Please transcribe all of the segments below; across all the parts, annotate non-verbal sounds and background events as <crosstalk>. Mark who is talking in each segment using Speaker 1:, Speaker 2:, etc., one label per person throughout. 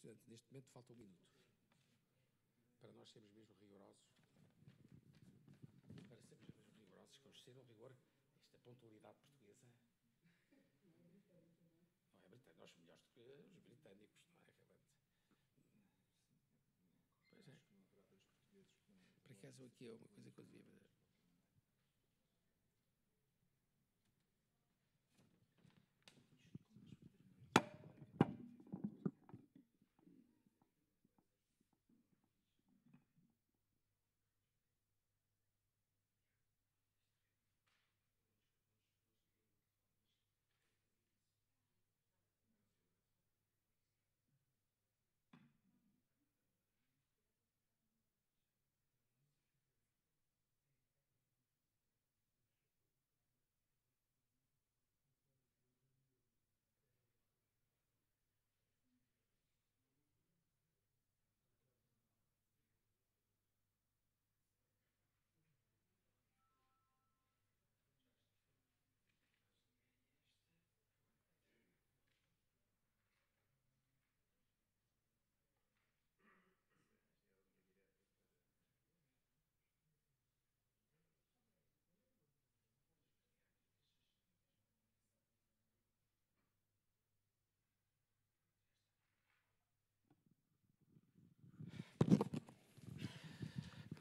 Speaker 1: Presidente, neste momento falta um minuto. Para nós sermos mesmo rigorosos, para sermos mesmo rigorosos, conhecer o rigor, esta pontualidade portuguesa não é
Speaker 2: britânica.
Speaker 1: Nós somos melhores do que os britânicos, não é? Realmente. Pois é. Por acaso aqui é uma coisa que eu devia fazer.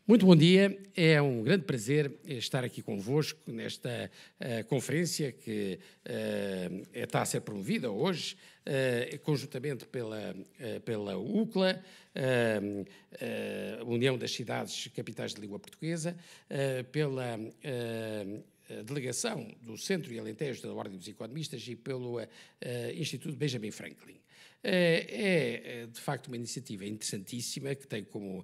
Speaker 1: Muito bom dia, é um grande prazer eh, estar aqui convosco nesta uh, conferência que uh, está a ser promovida hoje, uh, conjuntamente pela, pela UCLA, União das Cidades Capitais de Língua Portuguesa, pela delegação do Centro e Alentejo da Ordem dos Economistas e pelo Instituto Benjamin Franklin. É, é, é, de facto uma iniciativa interessantíssima que tem como uh,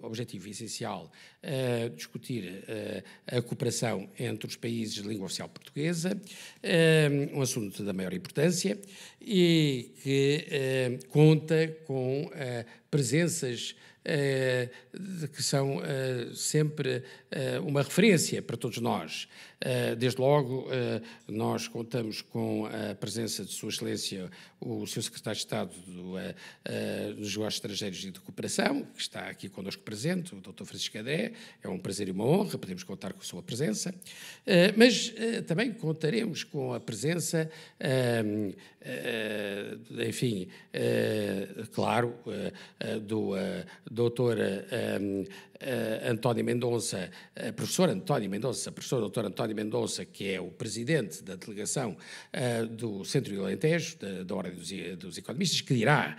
Speaker 1: objetivo essencial uh, discutir uh, a cooperação entre os países de língua oficial portuguesa, um assunto da maior importância e que conta com presenças eh, que são eh, sempre eh, uma referência para todos nós. Eh, desde logo, eh, nós contamos com a presença de Sua Excelência, o Sr. Secretário de Estado do, eh, dos Negócios Estrangeiros e de Cooperação, que está aqui connosco presente, o Dr. Francisco Adé. É um prazer e uma honra, podemos contar com a sua presença. mas também contaremos com a presença, enfim, claro, eh, do eh, doutor eh, uh, António Mendonça, a eh, professor António Mendonça, professor doutor António Mendonça, que é o presidente da delegação uh, do Centro de Alentejo, da, da Ordem dos, dos, Economistas, que dirá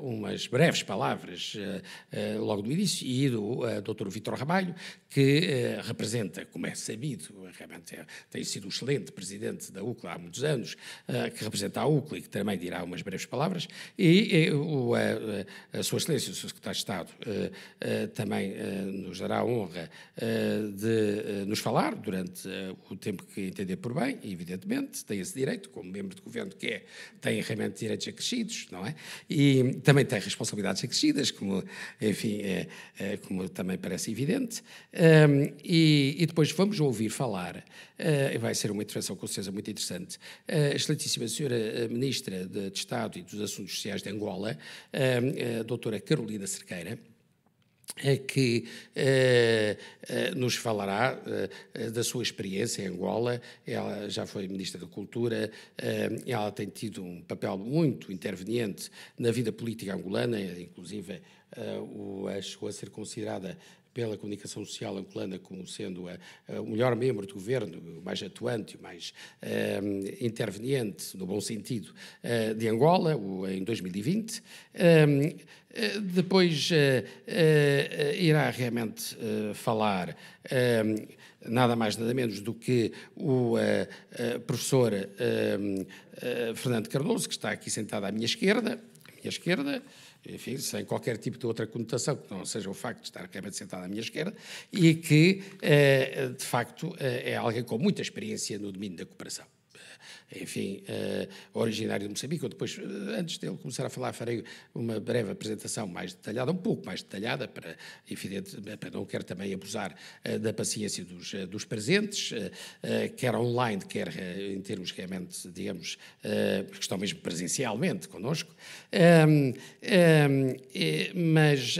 Speaker 1: umas breves palavras logo no início, e do doutor Vitor Ramalho, que representa, como é sabido, realmente é, tem sido um excelente presidente da UCLA há muitos anos, que representa a UCLA e que também dirá umas breves palavras, e o, a, a Sua Excelência, o seu Secretário de Estado, também também eh, nos dará a honra eh, de eh, nos falar durante o tempo que entender por bem, evidentemente, tem esse direito, como membro de governo que é, tem realmente direitos acrescidos, não é? E também tem responsabilidades acrescidas, como, enfim, é, é, como também parece evidente. E, e depois vamos ouvir falar, vai ser uma intervenção com certeza muito interessante, a excelentíssima senhora Ministra de Estado e dos Assuntos Sociais de Angola, a doutora Carolina Cerqueira. É que eh, eh, nos falará eh, eh, da sua experiência em Angola. Ela já foi Ministra da Cultura, eh, ela tem tido um papel muito interveniente na vida política angolana, inclusive o, chegou a ser considerada pela comunicação social angolana como sendo a, eh, a, eh, o melhor membro do governo, o mais atuante, o mais uh, interveniente, no bom sentido, uh, de Angola, o, em 2020. Uh, ehm, depois irá realmente falar ehm, nada mais, nada menos do que o professor ehm, Fernando Cardoso, que está aqui sentado à minha esquerda, à minha esquerda, enfim, sem qualquer tipo de outra conotação, que não seja o facto de estar de sentar à minha esquerda, e que, eh, de facto, eh, é alguém com muita experiência no domínio da cooperação enfim, uh, originário de Moçambique. Eu depois, eh, antes dele começar a falar, farei uma breve apresentação mais detalhada, um pouco mais detalhada, para, evidente, eh, para não quero também abusar uh, da paciência dos, uh, dos presentes, quer online, quer em termos realmente, digamos, que estão mesmo presencialmente connosco. Ehm, ehm, mas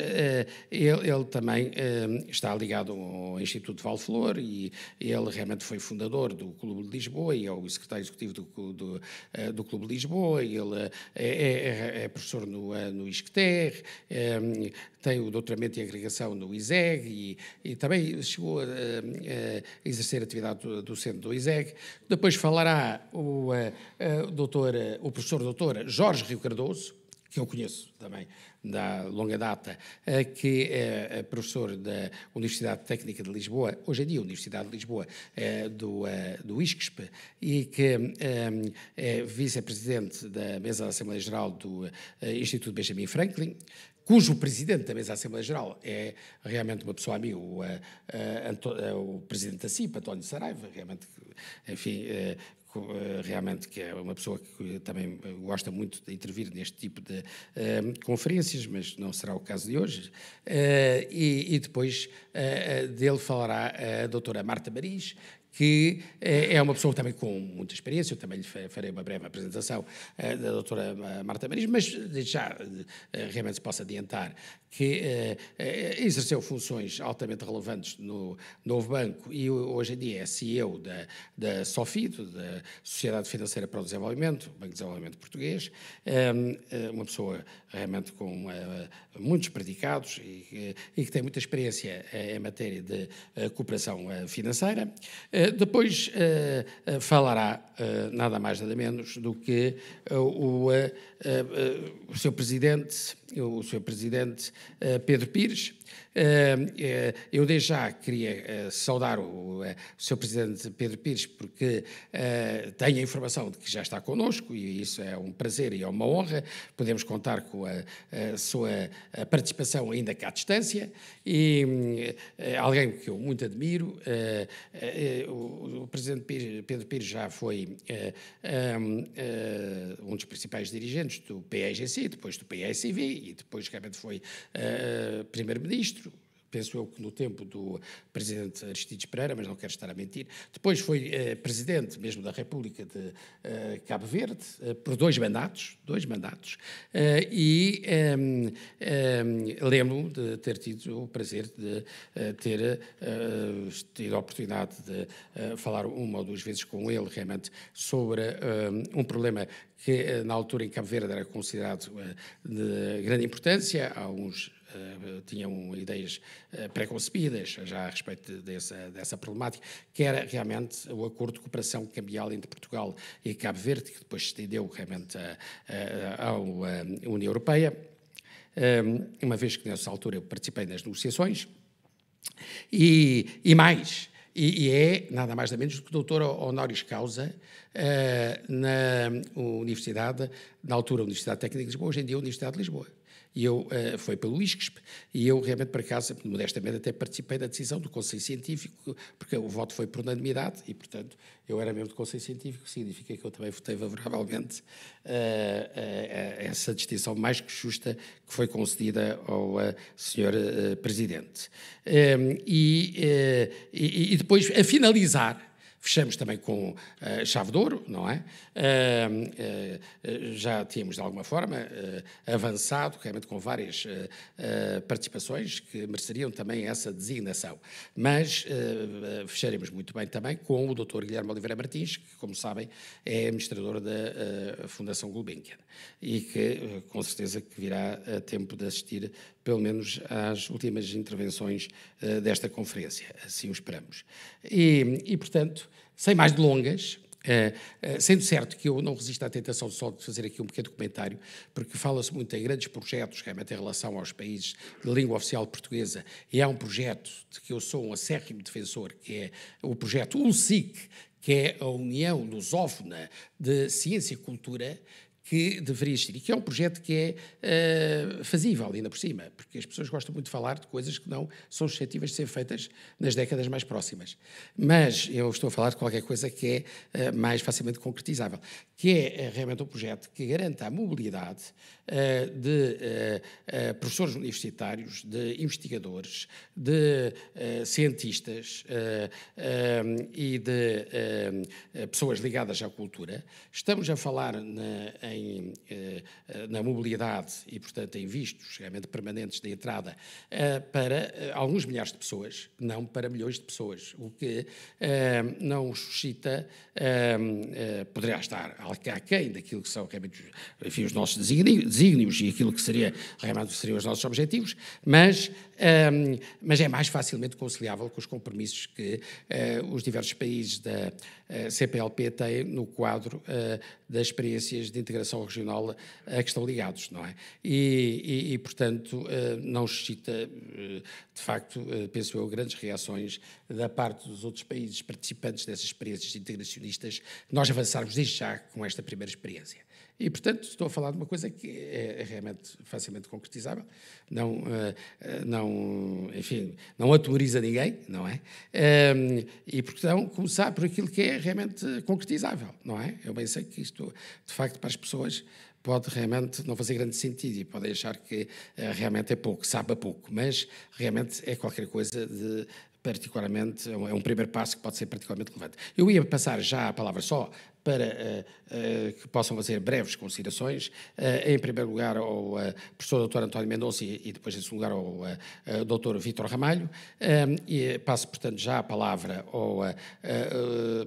Speaker 1: ele, ele, também ehm, está ligado ao Instituto de Valflor e ele realmente foi fundador do Clube de Lisboa e é o secretário executivo do, do, eh, do Clube de Lisboa, ele eh, é, é, é professor no, eh, no ISCTER, tem o doutoramento em agregação no ISEG e, e também chegou a, a, exercer atividade do, do centro do ISEG. Depois falará o, a, doutor, o professor doutor Jorge Rio Cardoso, que eu conheço também, da longa data, que é professor da Universidade Técnica de Lisboa, hoje em dia Universidade de Lisboa, eh, do, eh, do ISCSP, e que é vice-presidente da mesa da Assembleia Geral do Instituto Benjamin Franklin, cujo presidente da mesa da Assembleia Geral é realmente uma pessoa amiga, o, o presidente da CIP, António Saraiva, realmente, enfim, eh, realmente que é uma pessoa que eh, também eh, gosta muito de intervir neste tipo de conferências, mas não será o caso de hoje. E, e depois dele falará a doutora Marta Maris, que é uma pessoa também com muita experiência, eu também lhe farei uma breve apresentação da doutora Marta Maris, mas já realmente se posso adiantar que eh, eh, exerceu funções altamente relevantes no Novo Banco e hoje em dia é CEO da, da SOFID, da Sociedade Financeira para o Desenvolvimento, Banco de Desenvolvimento Português, ehm, eh, uma pessoa realmente com eh, muitos predicados e, e, que tem muita experiência em matéria de cooperação financeira. Depois falará nada mais nada menos do que o, o seu presidente eu, o Sr. Presidente eh, Pedro Pires, eh, eh, eu desde já queria eh, saudar o, o Sr. Presidente Pedro Pires, porque tenho a informação de que já está connosco e isso é um prazer e é uma honra. Podemos contar com a, a sua participação ainda que à distância e alguém que eu muito admiro. O, Presidente Pedro Pires já foi um dos principais dirigentes do PSGC, depois do PSIV e depois, realmente, foi primeiro-ministro penso eu que no tempo do presidente Aristides Pereira, mas não quero estar a mentir. Depois foi eh, presidente mesmo da República de eh, Cabo Verde, eh, por dois mandatos, dois mandatos, eh, e ehm, ehm, lembro-me de ter tido o prazer de eh, ter eh, tido a oportunidade de falar uma ou duas vezes com ele, realmente, sobre um problema que na altura em Cabo Verde era considerado de grande importância, há uns eh, tinham ideias eh, preconcebidas já a respeito dessa, dessa problemática, que era realmente o acordo de cooperação cambial entre Portugal e Cabo Verde, que depois se estendeu realmente à eh, União Europeia, uma vez que nessa altura eu participei nas negociações, e, e mais. E, e, é nada mais nada menos do que doutor honoris causa uh, na Universidade, na altura Universidade Técnica de Lisboa, hoje em dia Universidade de Lisboa e eu, uh, foi pelo ISCSP, e eu realmente, para casa, modestamente até participei da decisão do Conselho Científico, porque o voto foi por unanimidade, e portanto eu era membro do Conselho Científico, significa que eu também votei favoravelmente uh, a essa distinção mais que justa que foi concedida ao Sr. Presidente. Um, ehm, e, e, e depois, a finalizar, Fechamos também com uh, chave de ouro, não é? Uh, uh, já tínhamos, de alguma forma, eh, avançado, realmente com várias participações que mereceriam também essa designação. Mas fecharemos muito bem também com o Dr. Guilherme Oliveira Martins, que, como sabem, é administrador da Fundação Gulbenkian e que, com certeza, que virá a tempo de assistir pelo menos às últimas intervenções eh, desta conferência, assim o esperamos. E, e portanto, sem mais delongas, eh, eh, sendo certo que eu não resisto à tentação só de fazer aqui um pequeno comentário, porque fala-se muito em grandes projetos, realmente é em relação aos países de língua oficial portuguesa, e há um projeto de que eu sou um acérrimo defensor, que é o projeto UNSIC, que é a União Lusófona de Ciência e Cultura, que deveria existir e que é um projeto que é uh, fazível, ainda por cima, porque as pessoas gostam muito de falar de coisas que não são suscetíveis de ser feitas nas décadas mais próximas. Mas eu estou a falar de qualquer coisa que é uh, mais facilmente concretizável, que é uh, realmente um projeto que garanta a mobilidade de professores universitários, de investigadores, de cientistas e de pessoas ligadas à cultura. Estamos a falar na, em em, eh, eh, na mobilidade e, portanto, em vistos realmente permanentes de entrada eh, para alguns milhares de pessoas, não para milhões de pessoas, o que não suscita, poderá estar aquém daquilo que são realmente, enfim, os nossos desígnios e aquilo que seria, realmente seriam os nossos objetivos, mas um, mas é mais facilmente conciliável com os compromissos que uh, os diversos países da uh, eh, CPLP têm no quadro uh, das experiências de integração regional a que estão ligados, não é? E, e, e portanto, não suscita, de facto, penso eu, grandes reações da parte dos outros países participantes dessas experiências integracionistas, nós avançarmos desde já com esta primeira experiência. E, portanto, estou a falar de uma coisa que é, realmente facilmente concretizável, não, eh, não, enfim, não atemoriza ninguém, não é? Ehm, e, portanto, começar por aquilo que é realmente concretizável, não é? Eu bem sei que isto, de facto, para as pessoas pode realmente não fazer grande sentido e podem achar que eh, realmente é pouco, sabe a pouco, mas realmente é qualquer coisa de particularmente, é, é um primeiro passo que pode ser particularmente relevante. Eu ia passar já a palavra só para eh, eh, que possam fazer breves considerações. Eh, em primeiro lugar, ao professor Dr. António Mendonça e, depois, em segundo lugar, ao Dr. Vítor Ramalho. Ehm, e passo, portanto, já a palavra ao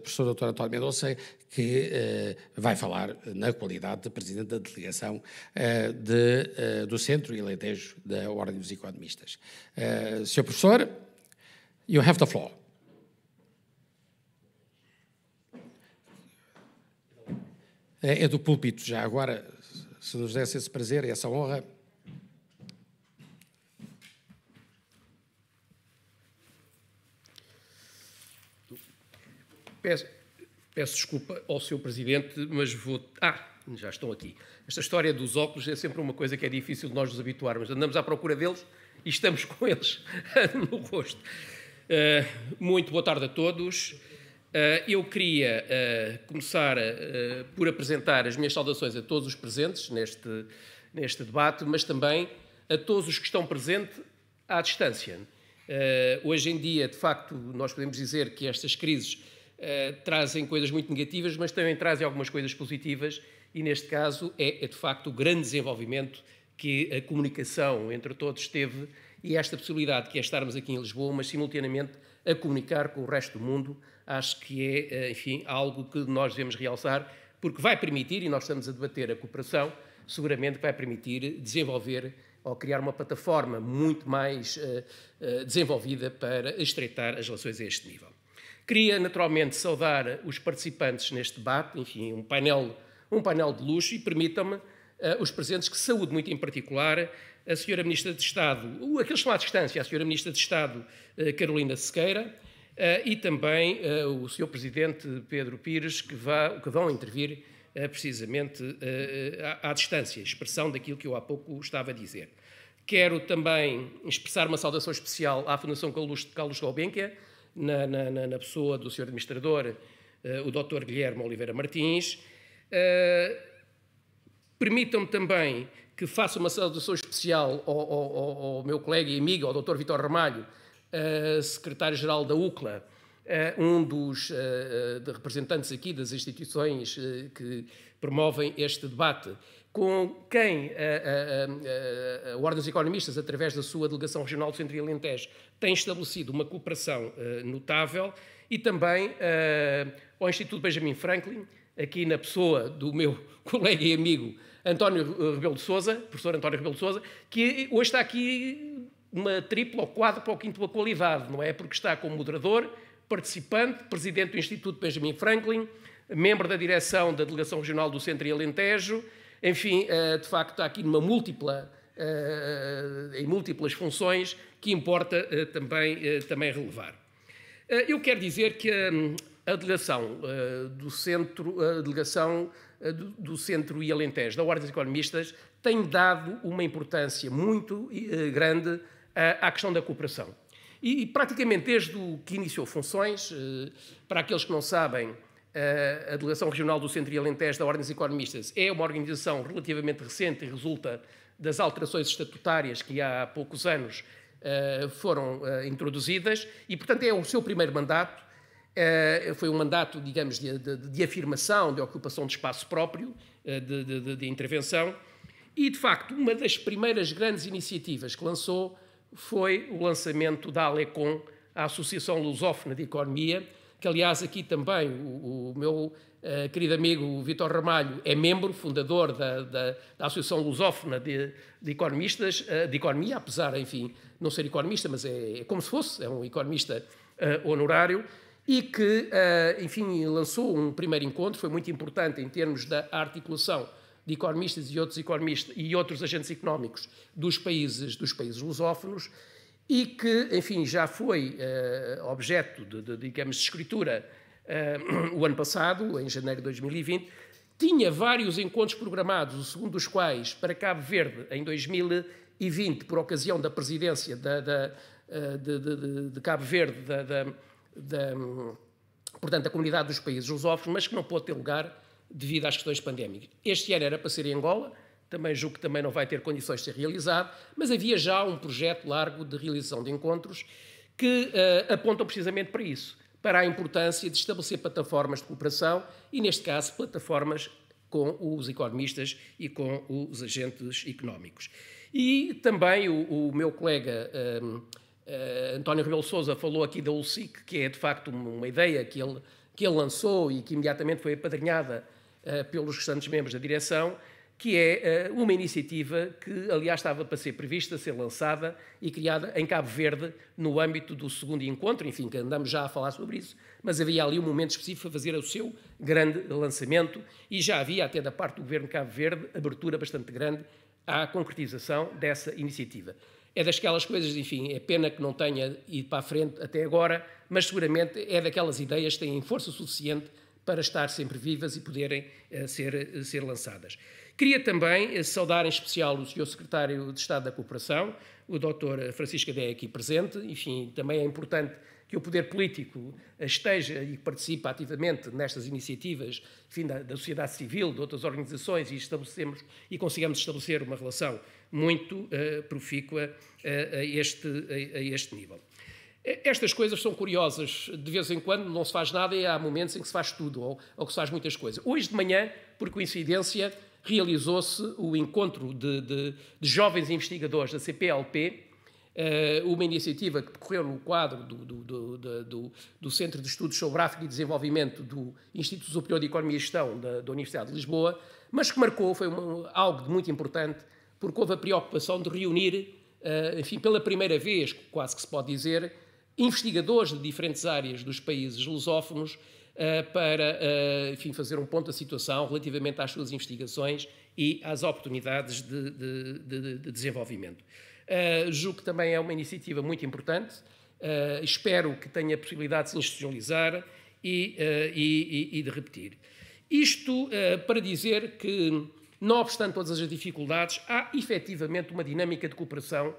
Speaker 1: professor Dr. António Mendonça, que vai falar na qualidade de presidente da delegação de, do Centro e Alentejo da Ordem dos Economistas. Uh, Sr. Professor, you have the floor. É, é do púlpito. Já agora, se nos desse esse prazer e essa honra.
Speaker 3: Peço, peço, desculpa ao Sr. Presidente, mas vou. Ah, já estão aqui. Esta história dos óculos é sempre uma coisa que é difícil de nós nos habituarmos. Andamos à procura deles e estamos <laughs> com eles no rosto. Uh, muito boa tarde a todos. Ah, eu queria ah, começar ah, por apresentar as minhas saudações a todos os presentes neste, neste debate, mas também a todos os que estão presentes à distância. hoje em dia, de facto, nós podemos dizer que estas crises trazem coisas muito negativas, mas também trazem algumas coisas positivas, e neste caso é, é de facto o grande desenvolvimento que a comunicação entre todos teve e esta possibilidade que é estarmos aqui em Lisboa, mas simultaneamente a comunicar com o resto do mundo acho que é, eh, enfim, algo que nós devemos realçar, porque vai permitir, e nós estamos a debater a cooperação, seguramente vai permitir desenvolver ou criar uma plataforma muito mais uh, uh, desenvolvida para estreitar as relações a este nível. Queria naturalmente saudar os participantes neste debate, enfim, um painel, um painel de luxo, e permitam-me uh, os presentes que saúdo muito em particular a Sra. Ministra de Estado, aqueles que estão à distância, a Sra. Ministra de Estado Carolina Sequeira, eh, e também eh, o Sr. Presidente Pedro Pires, que, vá, que vão intervir eh, precisamente à, distância, expressão daquilo que eu há pouco estava a dizer. Quero também expressar uma saudação especial à Fundação Carlos, Carlos Gulbenkian, na, na, na, pessoa do Sr. Administrador, o Dr. Guilherme Oliveira Martins. Permitam-me também que faça uma saudação especial ao, ao, ao meu colega e amigo, ao Dr. Vitor Ramalho, eh, secretário-geral da UCLA, uh, um dos uh, representantes aqui das instituições que promovem este debate, com quem a, a Ordem dos Economistas, através da sua Delegação Regional do Centro e Alentejo, tem estabelecido uma cooperação notável, e também ao Instituto Benjamin Franklin, aqui na pessoa do meu <laughs> colega e amigo António Rebelo de Souza, professor António Rebelo de Souza, que hoje está aqui uma tripla ou o ou a qualidade, não é? Porque está como moderador, participante, presidente do Instituto Benjamin Franklin, membro da direção da Delegação Regional do Centro e Alentejo, enfim, eh, de facto está aqui numa múltipla, eh, eh, em múltiplas funções que importa também, também relevar. Eu quero dizer que hum, a delegação do Centro, a delegação do Centro e Alentejo, da Ordem dos Economistas, tem dado uma importância muito grande à questão da cooperação. E, praticamente desde o que iniciou funções, eh, para aqueles que não sabem, eh, a Delegação Regional do Centro e Alentejo da Ordem dos Economistas é uma organização relativamente recente e resulta das alterações estatutárias que há poucos anos eh, foram introduzidas e, portanto, é o seu primeiro mandato. Foi um mandato, digamos, de, de, de afirmação, de ocupação de espaço próprio, de, de intervenção. E, de facto, uma das primeiras grandes iniciativas que lançou foi o lançamento da Alecom, a Associação Lusófona de Economia, que aliás aqui também o, o meu uh, querido amigo Vitor Ramalho é membro, fundador da, da, da Associação Lusófona de, de Economistas, uh, de Economia, apesar, enfim, não ser economista, mas é, é como se fosse, é um economista uh, honorário, e que, enfim, lançou um primeiro encontro, foi muito importante em termos da articulação de economistas e outros, economistas, e outros agentes económicos dos países, dos países lusófonos e que, enfim, já foi uh, objeto de, de, digamos, de escritura uh, <clears throat> o ano passado, em janeiro de 2020, tinha vários encontros programados, o segundo dos quais para Cabo Verde, em 2020, por ocasião da presidência da, da, eh, de, de, Cabo Verde, da, da, portanto, da comunidade dos países lusófonos, mas que não pôde ter lugar devido às questões pandémicas. Este ano era para ser em Angola, também julgo que também não vai ter condições de ser realizado, mas havia já um projeto largo de realização de encontros que uh, apontam precisamente para isso, para a importância de estabelecer plataformas de cooperação e, neste caso, plataformas com os economistas e com os agentes económicos. E também o, o meu colega um, ehm, uh, eh, António Rebelo Sousa falou aqui da ULSIC, que é de facto uma ideia que ele, que ele lançou e que imediatamente foi apadrinhada eh, pelos restantes membros da direção, que é eh, uma iniciativa que, aliás, estava para ser prevista, ser lançada e criada em Cabo Verde no âmbito do segundo encontro, enfim, que andamos já a falar sobre isso, mas havia ali um momento específico para fazer o seu grande lançamento e já havia, até da parte do governo de Cabo Verde, abertura bastante grande à concretização dessa iniciativa. É daquelas coisas, enfim, é pena que não tenha ido para a frente até agora, mas seguramente é daquelas ideias que têm força suficiente para estar sempre vivas e poderem eh, ser, eh, ser lançadas. Queria também eh, saudar em especial o Sr. Secretário de Estado da Cooperação, o Dr. Francisco Adé aqui presente. Enfim, também é importante que o poder político esteja e participe ativamente nestas iniciativas enfim, da, da sociedade civil, de outras organizações e estabelecemos e consigamos estabelecer uma relação muito uh, profícua uh, a, este, a, a este nível. Estas coisas são curiosas. De vez em quando não se faz nada e há momentos em que se faz tudo ou, ou que se faz muitas coisas. Hoje de manhã, por coincidência, realizou-se o encontro de, de, de, jovens investigadores da CPLP, eh, uma iniciativa que decorreu no quadro do, do, do, do, Centro de Estudos sobre África e Desenvolvimento do Instituto Superior de Economia e Gestão da, da Universidade de Lisboa, mas que marcou, foi uma, algo de muito importante, porque houve a preocupação de reunir, eh, enfim, pela primeira vez, quase que se pode dizer, investigadores de diferentes áreas dos países lusófonos eh, para eh, enfim, fazer um ponto da situação relativamente às suas investigações e às oportunidades de, de, de, desenvolvimento. Eh, julgo que também é uma iniciativa muito importante, espero que tenha a possibilidade de se institucionalizar e, e, e de repetir. Isto para dizer que, não obstante todas as dificuldades, há efetivamente uma dinâmica de cooperação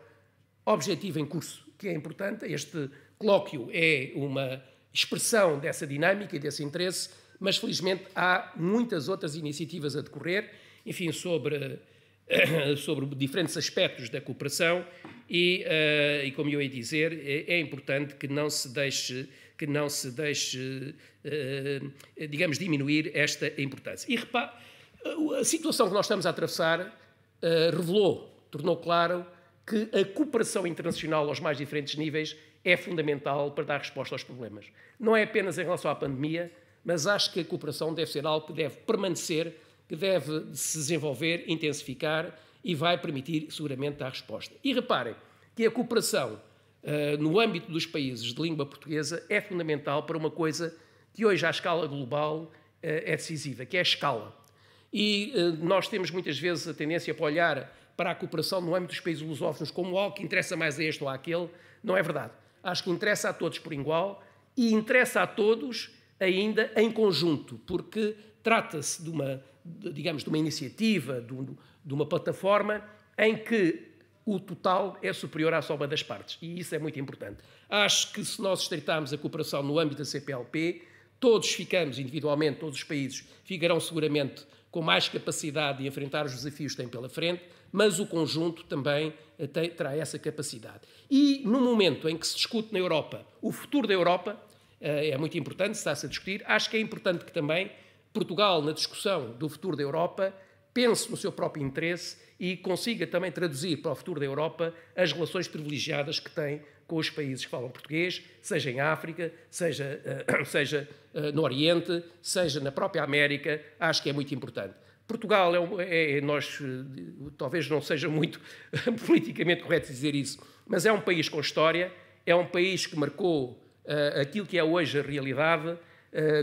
Speaker 3: objetiva em curso, que é importante. Este colóquio é uma expressão dessa dinâmica e desse interesse, mas felizmente há muitas outras iniciativas a decorrer, enfim, sobre, <coughs> sobre diferentes aspectos da cooperação e, uh, e como eu ia dizer, é, é, importante que não se deixe, que não se deixe uh, digamos, diminuir esta importância. E repare, a situação que nós estamos a atravessar uh, revelou, tornou claro, que a cooperação internacional aos mais diferentes níveis é fundamental para dar resposta aos problemas. Não é apenas em relação à pandemia, mas acho que a cooperação deve ser algo que deve permanecer, que deve se desenvolver, intensificar e vai permitir seguramente dar resposta. E reparem que a cooperação uh, no âmbito dos países de língua portuguesa é fundamental para uma coisa que hoje à escala global uh, é decisiva, que é a escala. E uh, nós temos muitas vezes a tendência para olhar para a cooperação no âmbito dos países lusófonos como algo que interessa mais a este ou àquele. Não é verdade acho que interessa a todos por igual e interessa a todos ainda em conjunto, porque trata-se de uma, digamos, de uma iniciativa, de, um, de uma plataforma em que o total é superior à soma das partes. E isso é muito importante. Acho que se nós estreitarmos a cooperação no âmbito da CPLP, todos ficamos individualmente, todos os países ficarão seguramente com mais capacidade de enfrentar os desafios que tem pela frente, mas o conjunto também eh, tem, terá essa capacidade. E no momento em que se discute na Europa o futuro da Europa, eh, é muito importante, está-se a discutir, acho que é importante que também Portugal, na discussão do futuro da Europa, pense no seu próprio interesse e consiga também traduzir para o futuro da Europa as relações privilegiadas que tem com os países que falam português, seja em África, seja, uh, <coughs> seja uh, no Oriente, seja na própria América, acho que é muito importante. Portugal é, é, é nós eh, talvez não seja muito <laughs> politicamente correto dizer isso, mas é um país com história, é um país que marcou uh, aquilo que é hoje a realidade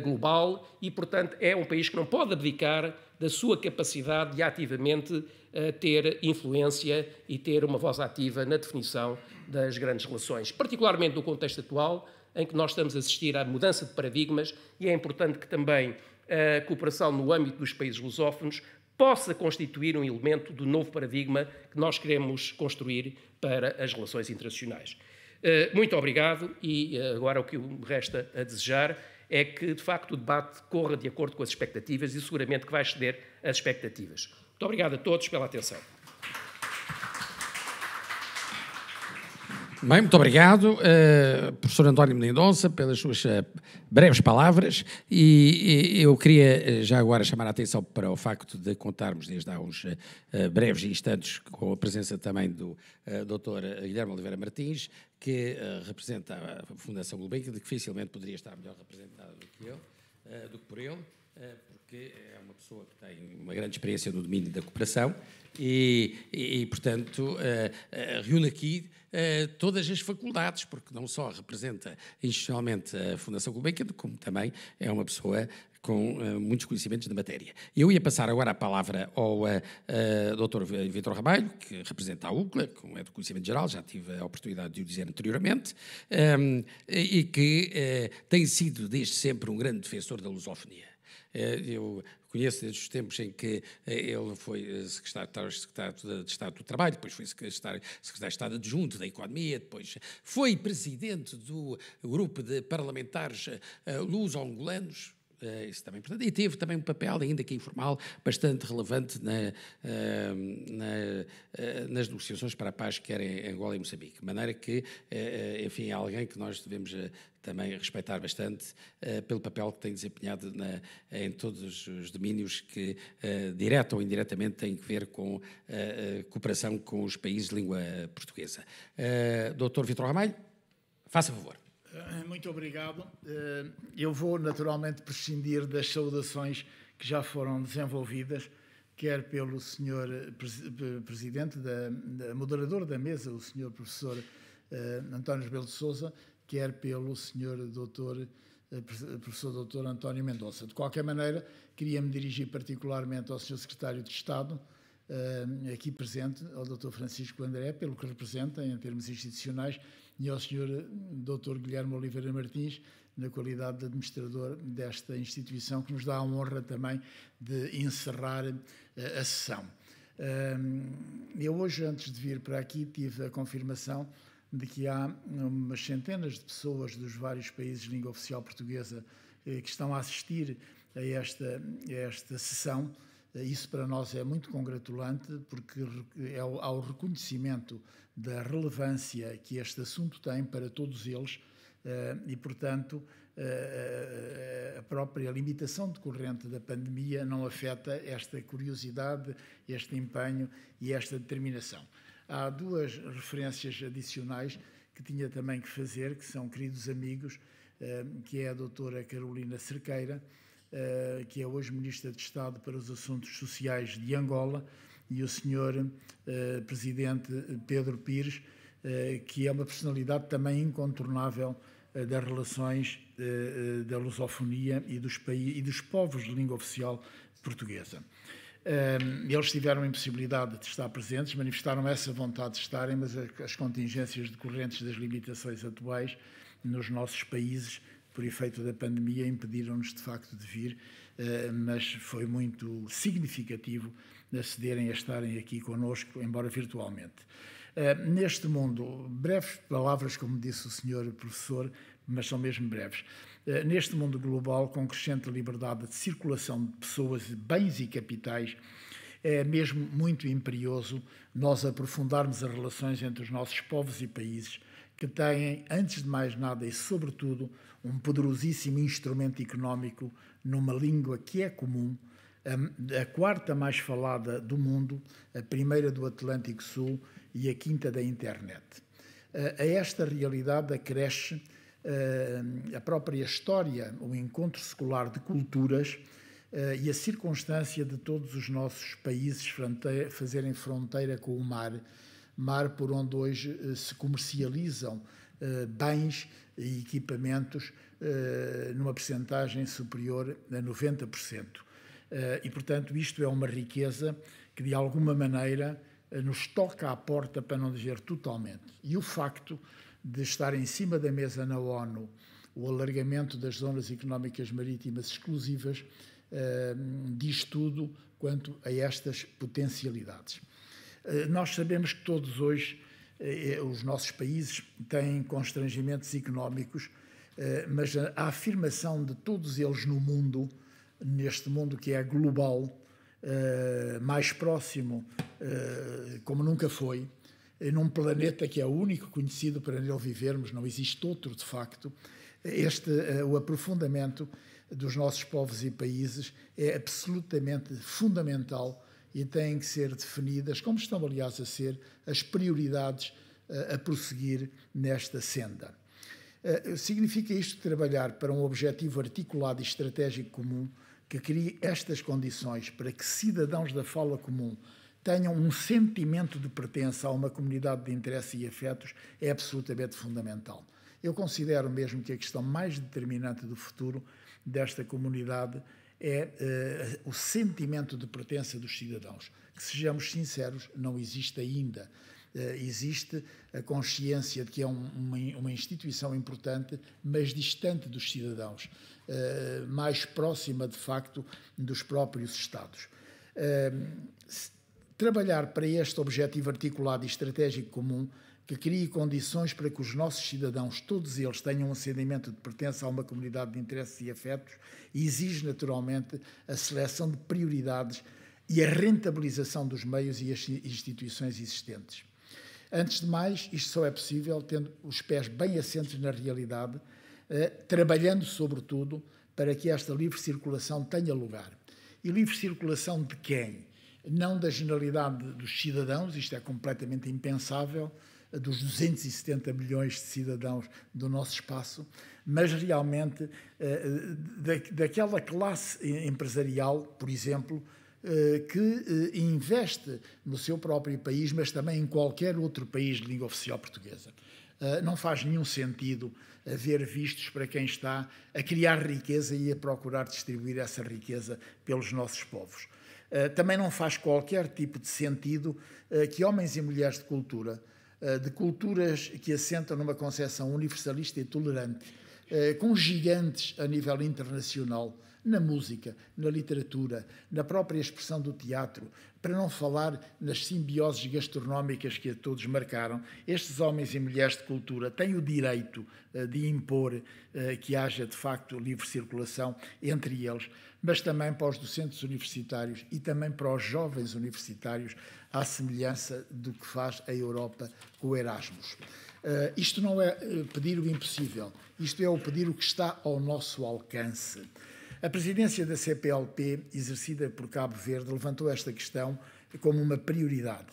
Speaker 3: global e, portanto, é um país que não pode abdicar da sua capacidade de ativamente ter influência e ter uma voz ativa na definição das grandes relações, particularmente no contexto atual, em que nós estamos a assistir à mudança de paradigmas e é importante que também a cooperação no âmbito dos países lusófonos possa constituir um elemento do novo paradigma que nós queremos construir para as relações internacionais. Eh, muito obrigado e eh, agora o que me resta a desejar é que, de facto, o debate corra de acordo com as expectativas e seguramente que vai exceder as expectativas. Muito obrigado a todos pela atenção.
Speaker 1: Bem, muito obrigado, uh, professor António Mendonça, pelas suas uh, breves palavras. E, e eu queria uh, já agora chamar a atenção para o facto de contarmos, desde há uns breves instantes, com a presença também do doutor Guilherme Oliveira Martins, que representa a Fundação Gulbenkian, que dificilmente poderia estar melhor representado do que eu, do que por ele que é uma pessoa que tem uma grande experiência no domínio da cooperação e, e, portanto, uh, uh, reúne aqui uh, todas as faculdades, porque não só representa institucionalmente a Fundação Gulbenkian, como também é uma pessoa com muitos conhecimentos da matéria. Eu ia passar agora a palavra ao Dr. Vitor Rabalho, que representa a UCLA, com é do conhecimento geral, já tive a oportunidade de o dizer anteriormente, um, ehm, e que tem sido desde sempre um grande defensor da lusofonia. É, eu conheço desde os tempos em que é, ele foi eh, secretário, secretário de Estado do Trabalho, depois foi secretário, secretário de Estado adjunto da Economia, depois foi presidente do grupo de parlamentares eh, luso-angolanos, eh, isso também é portanto, e teve também um papel, ainda que informal, bastante relevante na, ehm, na, nas negociações para a paz, quer em Angola e Moçambique. De maneira que, enfim, é alguém que nós devemos também respeitar bastante uh, pelo papel que tem desempenhado na, em todos os domínios que, uh, direta ou indiretamente, têm que ver com uh, cooperação com os países de língua portuguesa. Uh, Dr. Vitor Ramalho, faça favor.
Speaker 4: Muito obrigado. Eu vou naturalmente prescindir das saudações que já foram desenvolvidas, quer pelo senhor presidente, da, da moderador da mesa, o senhor professor António Belo de Souza, quer pelo senhor doutor, eh, eh, professor doutor António Mendonça. De qualquer maneira, queria-me dirigir particularmente ao Sr. secretário de Estado, eh, aqui presente, ao doutor Francisco André, pelo que representa em termos institucionais, e ao senhor doutor Guilherme Oliveira Martins, na qualidade de administrador desta instituição, que nos dá a honra também de encerrar a sessão. Eu hoje, antes de vir para aqui, tive a confirmação de que há hum, umas centenas de pessoas dos vários países de língua oficial portuguesa eh, que estão a assistir a esta, a esta sessão. Eh, isso para nós é muito congratulante, porque é ao reconhecimento da relevância que este assunto tem para todos eles eh, e, portanto, a própria limitação decorrente da pandemia não afeta esta curiosidade, este empenho e esta determinação. Há duas referências adicionais que tinha também que fazer, que são queridos amigos, eh, que é a doutora Carolina Cerqueira, eh, que é hoje Ministra de Estado para os Assuntos Sociais de Angola, e o senhor eh, Presidente Pedro Pires, que é uma personalidade também incontornável das relações da lusofonia e dos, países, e dos povos de língua oficial portuguesa. Ehm, eles tiveram a impossibilidade de estar presentes, manifestaram essa vontade de estarem, mas as contingências decorrentes das limitações atuais nos nossos países, por efeito da pandemia, impediram-nos de facto de vir, eh, mas foi muito significativo acederem a estarem aqui conosco, embora virtualmente. Eh, neste mundo, breves palavras, como disse o senhor professor, mas são mesmo breves. Eh, neste mundo global com crescente liberdade de circulação de pessoas, bens e capitais, é mesmo muito imperioso nós aprofundarmos as relações entre os nossos povos e países, que têm, antes de mais nada e sobretudo, um poderosíssimo instrumento económico numa língua que é comum, hum, a, quarta mais falada do mundo, a primeira do Atlântico Sul e a quinta da internet. A, eh, a esta realidade acresce eh, a própria história, o encontro secular de culturas eh, e a circunstância de todos os nossos países fazerem fronteira com o mar, mar por onde hoje eh, se comercializam bens e equipamentos numa percentagem superior a 90%. E, portanto, isto é uma riqueza que, de alguma maneira, nos toca à porta, para não dizer totalmente. E o facto de estar em cima da mesa na ONU o alargamento das zonas económicas marítimas exclusivas uh, diz tudo quanto a estas potencialidades. Uh, nós sabemos que todos hoje uh, os nossos países têm constrangimentos económicos, mas a, a afirmação de todos eles no mundo, neste mundo que é global, mais próximo, como nunca foi, eh, num planeta que é o único conhecido para nele vivermos, não existe outro de facto, este, eh, o aprofundamento dos nossos povos e países é absolutamente fundamental e têm que ser definidas, como estão, aliás, a ser, as prioridades eh, a prosseguir nesta senda. Significa isto trabalhar para um objetivo articulado e estratégico comum que crie estas condições para que cidadãos da fala comum tenham um sentimento de pertença a uma comunidade de interesse e afetos é absolutamente fundamental. Eu considero mesmo que a questão mais determinante do futuro desta comunidade é eh, o sentimento de pertença dos cidadãos. Que sejamos sinceros, não existe ainda. Eh, existe a consciência de que é um, uma, uma, instituição importante, mas distante dos cidadãos, eh, mais próxima de facto dos próprios Estados. Uh, trabalhar para este objetivo articulado e estratégico comum que crie condições para que os nossos cidadãos, todos eles, tenham um sentimento de pertença a uma comunidade de interesses e afetos exige, naturalmente, a seleção de prioridades e a rentabilização dos meios e as instituições existentes. Antes de mais, isto só é possível tendo os pés bem assentos na realidade, eh, trabalhando, sobretudo, para que esta livre circulação tenha lugar. E livre circulação de quem? não da generalidade dos cidadãos, isto é completamente impensável, dos 270 milhões de cidadãos do nosso espaço, mas realmente eh, daquela classe empresarial, por exemplo, eh, que eh, investe no seu próprio país, mas também em qualquer outro país de língua oficial portuguesa. Não faz nenhum sentido haver vistos para quem está a criar riqueza e a procurar distribuir essa riqueza pelos nossos povos. Eh, também não faz qualquer tipo de sentido eh, que homens e mulheres de cultura, eh, de culturas que assentam numa concepção universalista e tolerante, com gigantes a nível internacional, na música, na literatura, na própria expressão do teatro, para não falar nas simbioses gastronómicas que a todos marcaram, estes homens e mulheres de cultura têm o direito de impor que haja de facto livre circulação entre eles mas também para os docentes universitários e também para os jovens universitários, à semelhança do que faz a Europa com o Erasmus. Uh, isto não é eh, pedir o impossível, isto é o pedir o que está ao nosso alcance. A presidência da CPLP, exercida por Cabo Verde, levantou esta questão como uma prioridade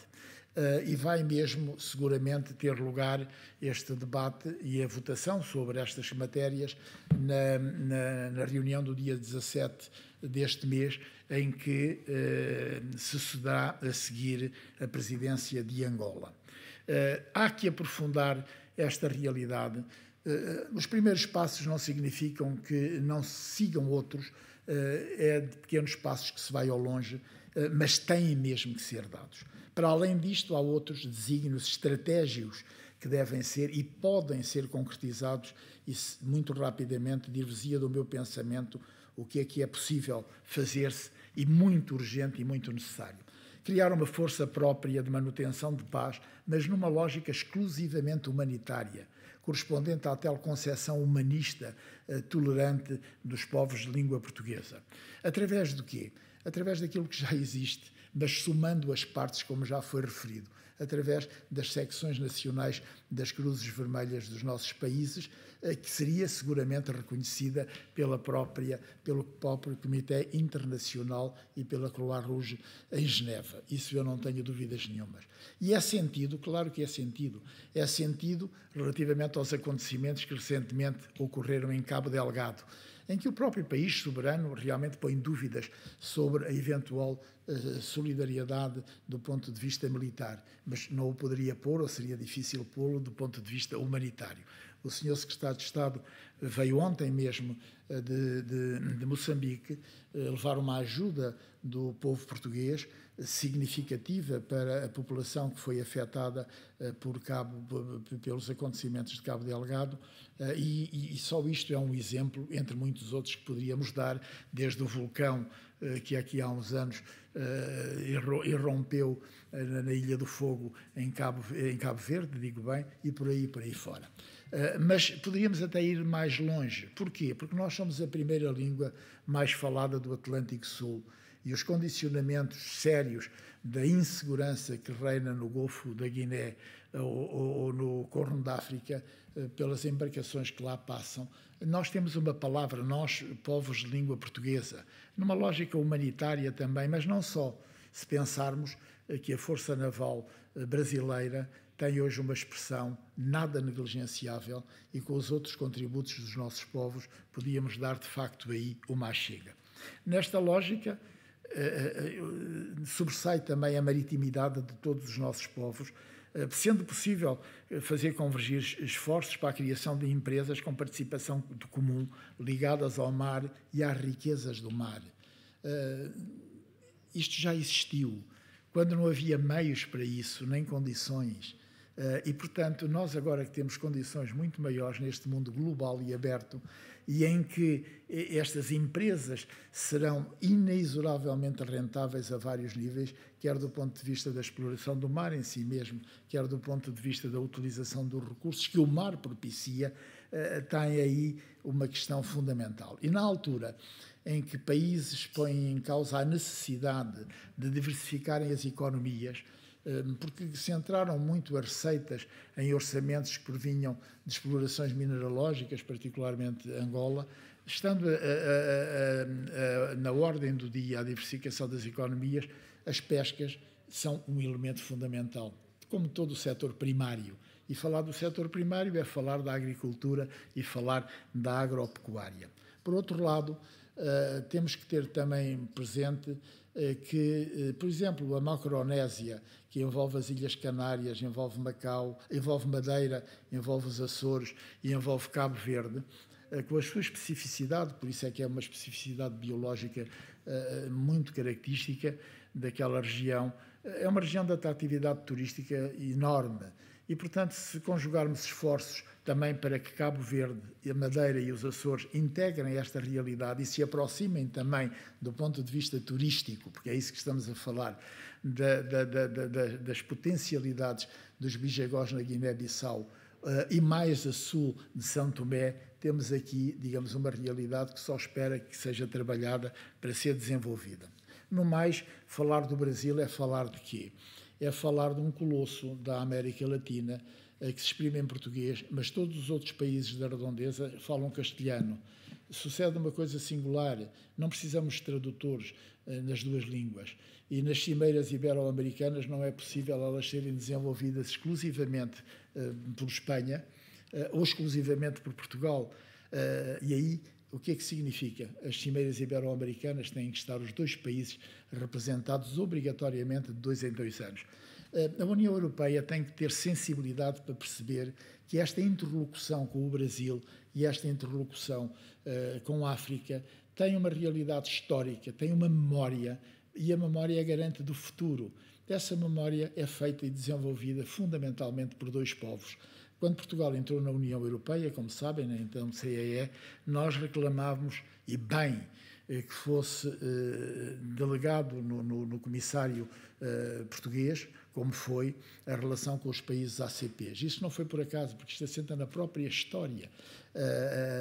Speaker 4: eh, e vai mesmo, seguramente, ter lugar este debate e a votação sobre estas matérias na, na, na reunião do dia 17 deste mês, em que eh, se cederá a seguir a presidência de Angola. Eh, há que aprofundar esta realidade. Os primeiros passos não significam que não sigam outros, é de pequenos passos que se vai ao longe, mas têm mesmo que ser dados. Para além disto, há outros desígnios estratégicos que devem ser e podem ser concretizados e muito rapidamente dir-vos-ia do meu pensamento o que é que é possível fazer-se e muito urgente e muito necessário. Criar uma força própria de manutenção de paz, mas numa lógica exclusivamente humanitária, correspondente à tal concepção humanista eh, tolerante dos povos de língua portuguesa. Através do quê? Através daquilo que já existe mas somando as partes, como já foi referido, através das secções nacionais das cruzes vermelhas dos nossos países, eh, que seria seguramente reconhecida pela própria, pelo próprio Comitê Internacional e pela Croix-Rouge em Geneva. Isso eu não tenho dúvidas nenhumas. E é sentido, claro que é sentido, é sentido relativamente aos acontecimentos que recentemente ocorreram em Cabo Delgado em que o próprio país soberano realmente põe dúvidas sobre a eventual eh, solidariedade do ponto de vista militar, mas não o poderia pôr, ou seria difícil pô-lo do ponto de vista humanitário. O senhor secretário de Estado veio ontem mesmo eh, de, de, de Moçambique eh, levar uma ajuda do povo português significativa para a população que foi afetada por cabo, pelos acontecimentos de Cabo Delgado eh, e, e, só isto é um exemplo, entre muitos outros que poderíamos dar, desde o vulcão eh, que aqui há uns anos eh, irrompeu na Ilha do Fogo, em Cabo, em Cabo Verde, digo bem, e por aí, por aí fora. Mas poderíamos até ir mais longe. Porquê? Porque nós somos a primeira língua mais falada do Atlântico Sul e os condicionamentos sérios da insegurança que reina no Golfo da Guiné ou, ou no Corno da África, eh, pelas embarcações que lá passam. Nós temos uma palavra, nós, povos de língua portuguesa, numa lógica humanitária também, mas não só. Se pensarmos eh, que a Força Naval eh, brasileira tem hoje uma expressão nada negligenciável e com os outros contributos dos nossos povos podíamos dar de facto aí uma chega. Nesta lógica, sobressai também a maritimidade de todos os nossos povos, eh, sendo possível eh, fazer convergir esforços para a criação de empresas com participação comum ligadas ao mar e às riquezas do mar. Eh, isto já existiu quando não havia meios para isso, nem condições. E, portanto, nós agora que temos condições muito maiores neste mundo global e aberto, e em que estas empresas serão inexoravelmente rentáveis a vários níveis, quer do ponto de vista da exploração do mar em si mesmo, quer do ponto de vista da utilização dos recursos que o mar propicia, eh, eh, tem aí uma questão fundamental. E na altura em que países põem em causa a necessidade de diversificarem as economias, Ehm, porque centraram muito as receitas em orçamentos que provinham de explorações mineralógicas, particularmente Angola, estando a, a, a, na ordem do dia a diversificação das economias, as pescas são um elemento fundamental, como todo o setor primário. E falar do setor primário é falar da agricultura e falar da agropecuária. Por outro lado, eh, temos que ter também presente eh, que, eh, por exemplo, a Macronésia, que envolve as Ilhas Canárias, envolve Macau, envolve Madeira, envolve os Açores e envolve Cabo Verde, eh, com a sua especificidade, por isso é que é uma especificidade biológica muito característica daquela região. É uma região de atratividade turística enorme e, portanto, se conjugarmos esforços também para que Cabo Verde, a Madeira e os Açores integrem esta realidade e se aproximem também do ponto de vista turístico, porque é isso que estamos a falar, da, da, da, das potencialidades dos bijagós na Guiné-Bissau eh, e mais a sul de São Tomé, temos aqui, digamos, uma realidade que só espera que seja trabalhada para ser desenvolvida. No mais, falar do Brasil é falar de quê? é falar de um colosso da América Latina eh, que se exprime em português, mas todos os outros países da redondeza falam castelhano. Sucede uma coisa singular, não precisamos de tradutores eh, nas duas línguas. E nas cimeiras ibero-americanas não é possível elas serem desenvolvidas exclusivamente eh, por Espanha ou exclusivamente por Portugal. E aí o que é que significa? As cimeiras ibero-americanas têm que estar os dois países representados obrigatoriamente de dois em dois anos. Eh, a União Europeia tem que ter sensibilidade para perceber que esta interlocução com o Brasil e esta interlocução uh, com a África tem uma realidade histórica, tem uma memória e a memória é garante do futuro. Essa memória é feita e desenvolvida fundamentalmente por dois povos quando Portugal entrou na União Europeia, como sabem, na né, então CEE, nós reclamávamos, e bem, eh, que fosse eh, delegado no, no, no comissário eh, português, como foi a relação com os países ACPs. Isso não foi por acaso, porque isto assenta na própria história. Uh,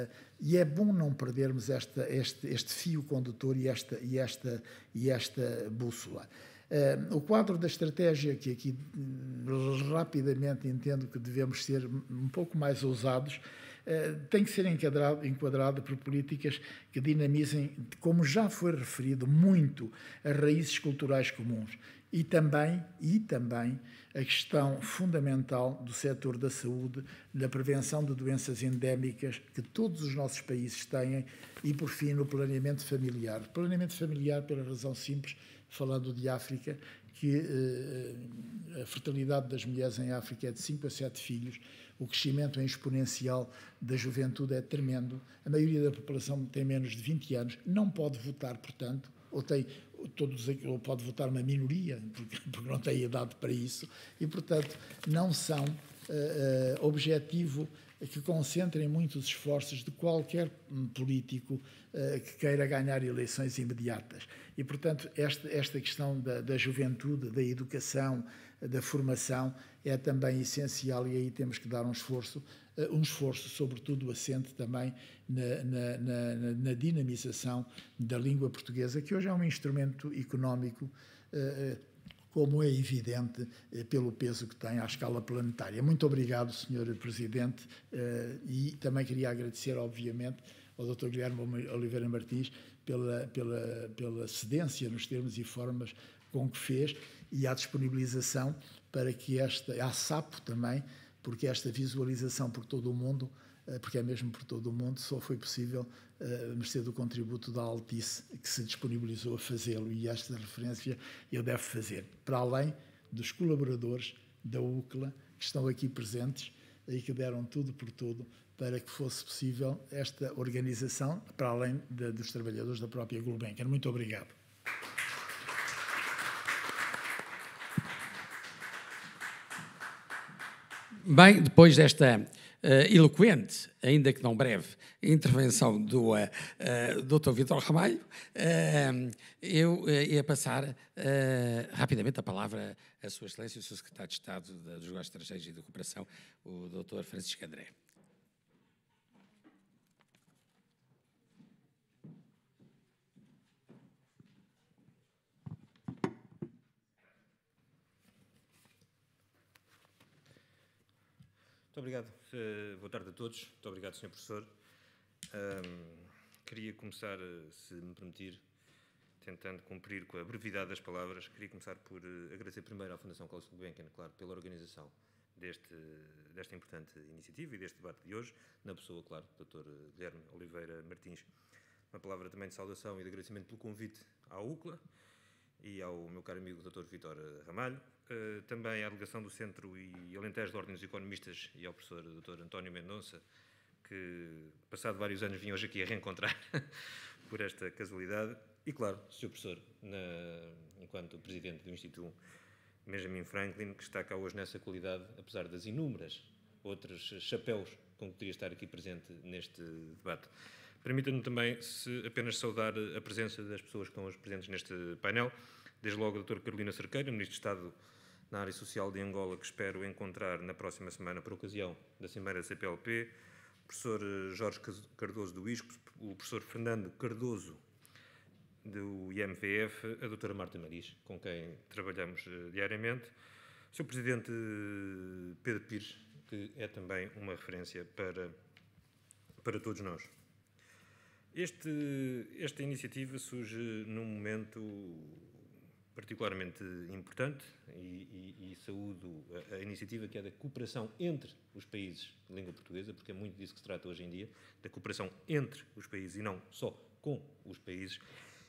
Speaker 4: uh, e é bom não perdermos esta, este, este fio condutor e esta, e esta, e esta bússola. Eh, o quadro da estratégia, que aqui hum, rapidamente entendo que devemos ser um pouco mais ousados, eh, tem que ser enquadrado, enquadrado por políticas que dinamizem, como já foi referido muito, as raízes culturais comuns e também, e também a questão fundamental do setor da saúde, da prevenção de doenças endémicas que todos os nossos países têm e, por fim, no planeamento familiar. Planeamento familiar, pela razão simples, falando de África, que eh, a fertilidade das mulheres em África é de 5 a 7 filhos, o crescimento é exponencial da juventude é tremendo, a maioria da população tem menos de 20 anos, não pode votar, portanto, ou tem todos ou pode votar uma minoria porque, porque não tem idade para isso e portanto não são eh, eh, objetivo eh, que concentrem muitos esforços de qualquer político eh, que queira ganhar eleições imediatas. E, portanto, esta, esta questão da, da, juventude, da educação, da formação é também essencial e aí temos que dar um esforço, eh, um esforço sobretudo assente também na, na, na, na, dinamização da língua portuguesa, que hoje é um instrumento económico como é evidente eh, pelo peso que tem à escala planetária. Muito obrigado, Sr. Presidente, eh, e também queria agradecer, obviamente, ao Dr. Guilherme Oliveira Martins pela, pela, pela cedência nos termos e formas com que fez e à disponibilização para que esta, à SAPO também, porque esta visualização por todo o mundo eh, porque é mesmo por todo o mundo, só foi possível eh, a mercê do contributo da Altice, que se disponibilizou a fazê-lo, e esta referência eu devo fazer, para além dos colaboradores da UCLA, que estão aqui presentes e que deram tudo por tudo para que fosse possível esta organização, para além de, dos trabalhadores da própria Gulbenkian. Muito obrigado.
Speaker 1: Bem, depois desta eh, eloquente, ainda que não breve, intervenção do uh, eh, eh, Dr. Vitor Ramalho, uh, eu ia passar rapidamente a palavra à Sua Excelência, o Sr. Secretário de Estado dos Negócios Estrangeiros e da Cooperação, o Dr. Francisco André.
Speaker 5: Muito obrigado. Uh, boa tarde a todos. Muito obrigado, Sr. Professor. Um, queria começar, eh, se me permitir, tentando cumprir com a brevidade das palavras, queria começar por eh, agradecer primeiro à Fundação Carlos Gulbenkian, é claro, pela organização deste, desta importante iniciativa e deste debate de hoje, na pessoa, claro, do Dr. Guilherme Oliveira Martins. Uma palavra também de saudação e de agradecimento pelo convite à UCLA e ao meu caro amigo Dr. Vitor Ramalho, eh, também à delegação do Centro e Alentejo de Ordens dos Economistas e ao professor Dr. António Mendonça, que passado vários anos vim hoje aqui a reencontrar <laughs> por esta casualidade. E claro, Sr. Professor, na, enquanto Presidente do Instituto Benjamin Franklin, que está cá hoje nessa qualidade, apesar das inúmeras outros chapéus com que poderia estar aqui presente neste debate. Permita-me também se apenas saudar a presença das pessoas que estão hoje presentes neste painel, desde logo a doutora Carolina Cerqueira, Ministro de Estado na área social de Angola, que espero encontrar na próxima semana por ocasião da Cimeira da CPLP, o professor eh, Jorge Cardoso do ISCO, o professor Fernando Cardoso do IMVF, a doutora Marta Maris, com quem trabalhamos eh, diariamente, o senhor presidente eh, Pedro Pires, que é também uma referência para, para todos nós. Este, esta iniciativa surge num momento particularmente importante e, e, e saúdo a, a, iniciativa que é da cooperação entre os países de língua portuguesa, porque é muito disso que se trata hoje em dia, da cooperação entre os países e não só com os países.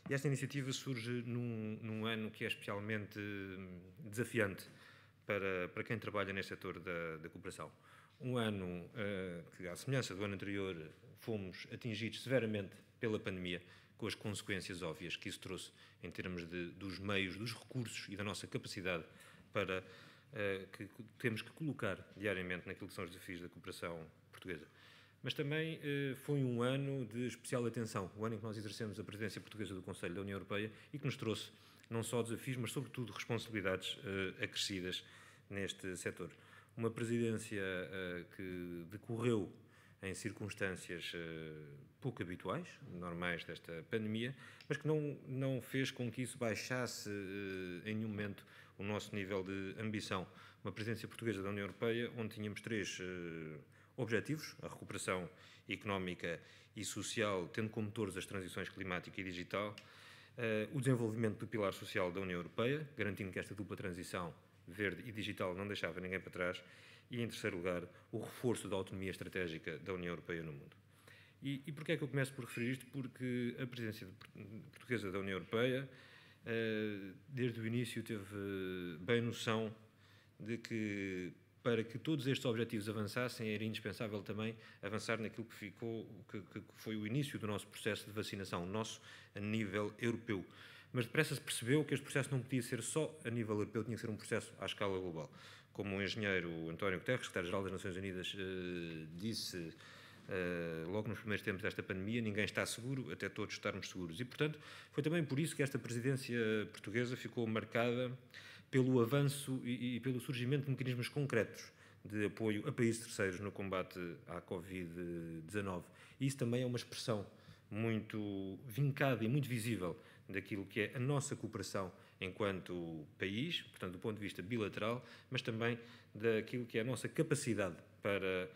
Speaker 5: E esta iniciativa surge num, num ano que é especialmente hum, desafiante para, para quem trabalha neste setor da, da cooperação um ano uh, que, à semelhança do ano anterior, fomos atingidos severamente pela pandemia, com as consequências óbvias que isso trouxe em termos de, dos meios, dos recursos e da nossa capacidade para uh, que temos que colocar diariamente naquilo que são os desafios da cooperação portuguesa. Mas também eh, foi um ano de especial atenção, o ano em que nós exercemos a presidência portuguesa do Conselho da União Europeia e que nos trouxe não só desafios, mas sobretudo responsabilidades acrescidas neste setor uma presidência uh, que decorreu em circunstâncias uh, pouco habituais, normais desta pandemia, mas que não, não fez com que isso baixasse uh, em nenhum momento o nosso nível de ambição. Uma presidência portuguesa da União Europeia, onde tínhamos três uh, objetivos: a recuperação económica e social, tendo como motores as transições climática e digital, o desenvolvimento do pilar social da União Europeia, garantindo que esta dupla transição verde e digital não deixava ninguém para trás. E, em terceiro lugar, o reforço da autonomia estratégica da União Europeia no mundo. E, e porquê é que eu começo por referir isto? Porque a presidência portuguesa da União Europeia, eh, desde o início, teve eh, bem noção de que para que todos estes objetivos avançassem, era indispensável também avançar naquilo que ficou, que, que foi o início do nosso processo de vacinação, nosso a nível europeu mas depressa se percebeu que este processo não podia ser só a nível europeu, tinha que ser um processo à escala global. Como o engenheiro António Guterres, secretário-geral das Nações Unidas, eh, disse eh, logo nos primeiros tempos desta pandemia, ninguém está seguro, até todos estarmos seguros. E, portanto, foi também por isso que esta presidência portuguesa ficou marcada pelo avanço e pelo surgimento de mecanismos concretos de apoio a países terceiros no combate à Covid-19. Isso também é uma expressão muito vincada e muito visível daquilo que é a nossa cooperação enquanto país, portanto, do ponto de vista bilateral, mas também daquilo que é a nossa capacidade para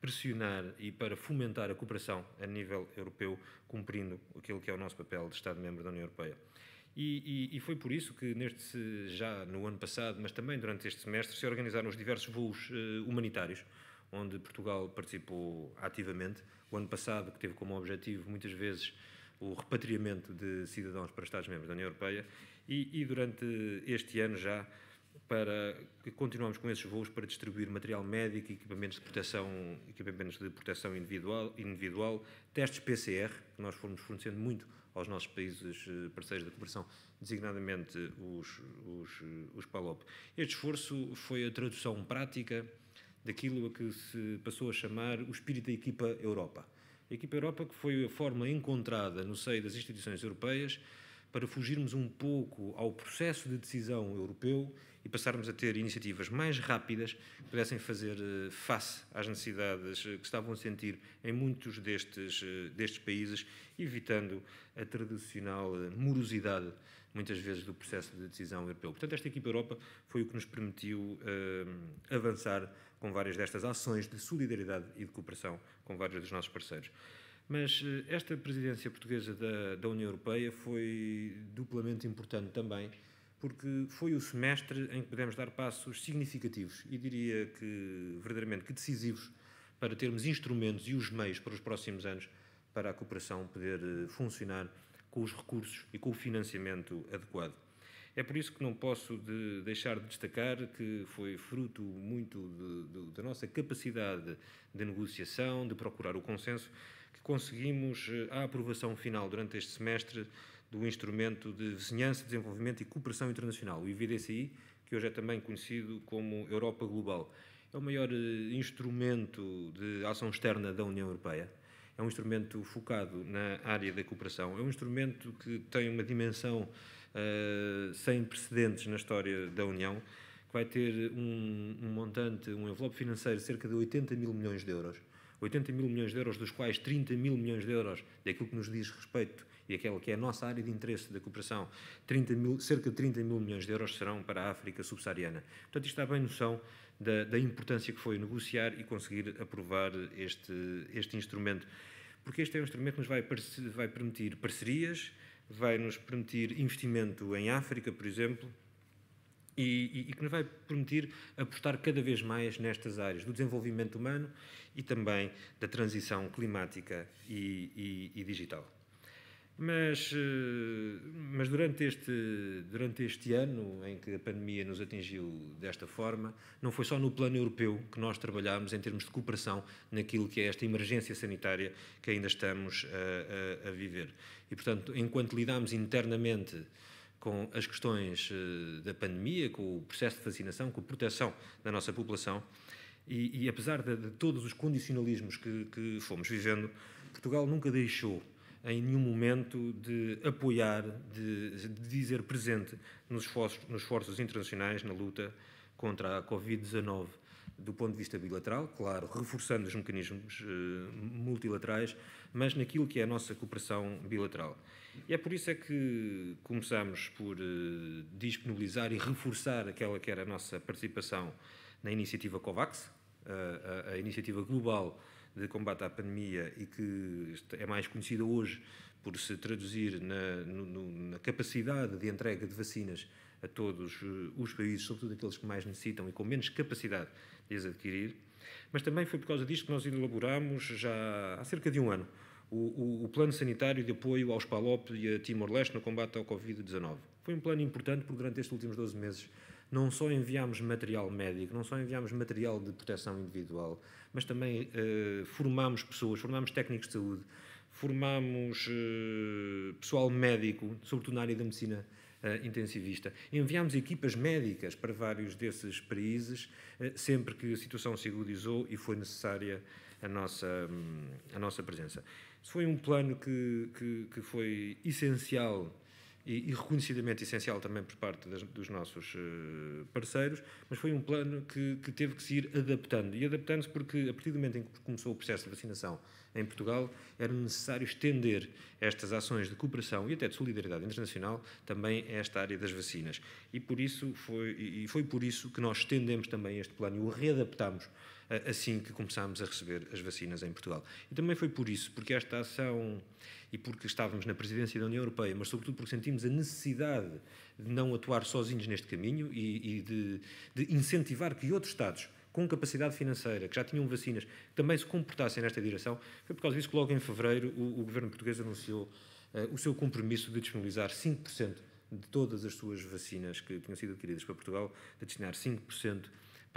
Speaker 5: pressionar e para fomentar a cooperação a nível europeu, cumprindo aquilo que é o nosso papel de Estado-membro da União Europeia. E, e, e, foi por isso que, neste, já no ano passado, mas também durante este semestre, se organizaram os diversos voos eh, humanitários, onde Portugal participou ativamente. O ano passado, que teve como objetivo, muitas vezes, o repatriamento de cidadãos para Estados-membros da União Europeia e, e, durante este ano já para que continuamos com esses voos para distribuir material médico, equipamentos de proteção, equipamentos de proteção individual, individual, testes PCR, que nós fomos fornecendo muito aos nossos países eh, parceiros da cooperação, designadamente os, os, os PALOP. Este esforço foi a tradução prática daquilo a que se passou a chamar o espírito da equipa Europa a equipa Europa que foi a forma encontrada no seio das instituições europeias para fugirmos um pouco ao processo de decisão europeu e passarmos a ter iniciativas mais rápidas que pudessem fazer eh, face às necessidades eh, que estavam a sentir em muitos destes, eh, destes países, evitando a tradicional morosidade, muitas vezes, do processo de decisão europeu. Portanto, esta equipa Europa foi o que nos permitiu uh, avançar com várias destas ações de solidariedade e de cooperação com vários dos nossos parceiros. Mas eh, esta presidência portuguesa da, da União Europeia foi duplamente importante também, porque foi o semestre em que pudemos dar passos significativos e diria que verdadeiramente que decisivos para termos instrumentos e os meios para os próximos anos para a cooperação poder eh, funcionar com os recursos e com o financiamento adequado. É por isso que não posso de deixar de destacar que foi fruto muito de, de, da nossa capacidade de negociação, de procurar o consenso, que conseguimos eh, a aprovação final durante este semestre do instrumento de vizinhança, desenvolvimento e cooperação internacional, o IVDCI, que hoje é também conhecido como Europa Global. É o maior eh, instrumento de ação externa da União Europeia é um instrumento focado na área da cooperação. É um instrumento que tem uma dimensão uh, sem precedentes na história da União, que vai ter um, um, montante, um envelope financeiro de cerca de 80 mil milhões de euros. 80 mil milhões de euros, dos quais 30 mil milhões de euros daquilo que nos diz respeito e aquela que é a nossa área de interesse da cooperação, mil, cerca de 30 mil milhões de euros serão para a África subsaariana. Portanto, isto dá bem noção da, da importância que foi negociar e conseguir aprovar este, este instrumento, porque este é um instrumento que nos vai, vai permitir parcerias, vai nos permitir investimento em África, por exemplo, e, e, e, que nos vai permitir apostar cada vez mais nestas áreas do desenvolvimento humano e também da transição climática e, e digital. Mas, eh, mas durante, este, durante este ano em que a pandemia nos atingiu desta forma, não foi só no plano europeu que nós trabalhámos em termos de cooperação naquilo que é esta emergência sanitária que ainda estamos a, a, a viver. E, portanto, enquanto lidámos internamente com as questões eh, da pandemia, com o processo de vacinação, com a proteção da nossa população, e, e apesar de, de, todos os condicionalismos que, que fomos vivendo, Portugal nunca deixou em nenhum momento de apoiar, de, de dizer presente nos esforços, nos esforços internacionais na luta contra a Covid-19 do ponto de vista bilateral, claro, reforçando os mecanismos eh, multilaterais, mas naquilo que é a nossa cooperação bilateral. E é por isso é que começamos por eh, disponibilizar e reforçar aquela que era a nossa participação na iniciativa COVAX, a, a iniciativa global de combate à pandemia e que é mais conhecida hoje por se traduzir na, no, na capacidade de entrega de vacinas a todos eh, os países, sobretudo aqueles que mais necessitam e com menos capacidade de as adquirir. Mas também foi por causa disto que nós elaborámos já há cerca de um ano o, o, o, plano sanitário de apoio aos PALOP e a Timor-Leste no combate ao Covid-19. Foi um plano importante porque durante estes últimos 12 meses não só enviámos material médico, não só enviámos material de proteção individual, mas também uh, formámos pessoas, formámos técnicos de saúde, formámos uh, pessoal médico, sobretudo na área da medicina uh, intensivista. Enviámos equipas médicas para vários desses países, uh, sempre que a situação se agudizou e foi necessária a nossa, hum, a nossa presença. Isso foi um plano que, que, que foi essencial e, e reconhecidamente essencial também por parte das, dos nossos eh, parceiros, mas foi um plano que, que teve que se ir adaptando. E adaptando-se porque, a partir do momento em que começou o processo de vacinação em Portugal, era necessário estender estas ações de cooperação e até de solidariedade internacional também a esta área das vacinas. E, por isso foi, e foi por isso que nós estendemos também este plano e o readaptamos assim que começámos a receber as vacinas em Portugal. E também foi por isso, porque esta ação e porque estávamos na presidência da União Europeia, mas sobretudo porque sentimos a necessidade de não atuar sozinhos neste caminho e, e de, de incentivar que outros Estados com capacidade financeira, que já tinham vacinas, também se comportassem nesta direção, foi por causa disso que logo em fevereiro o, o governo português anunciou uh, o seu compromisso de disponibilizar 5% de todas as suas vacinas que tinham sido adquiridas para Portugal, de destinar 5%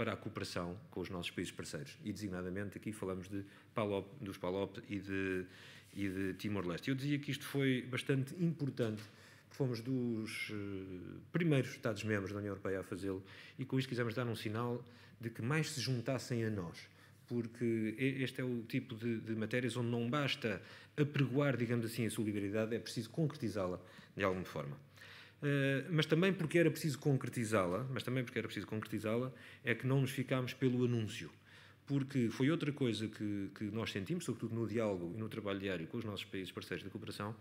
Speaker 5: para a cooperação com os nossos países parceiros. E, designadamente, aqui falamos de Palop, dos Palop e de, e de Timor-Leste. Eu dizia que isto foi bastante importante, que fomos dos eh, primeiros Estados-membros da União Europeia a fazê-lo, e com isto quisemos dar um sinal de que mais se juntassem a nós porque este é o tipo de, de, matérias onde não basta apregoar, digamos assim, a solidariedade, é preciso concretizá-la de alguma forma. Eh, mas também porque era preciso concretizá-la, mas também porque era preciso concretizá-la, é que não nos ficámos pelo anúncio. Porque foi outra coisa que, que nós sentimos, sobretudo no diálogo e no trabalho diário com os nossos países parceiros de cooperação,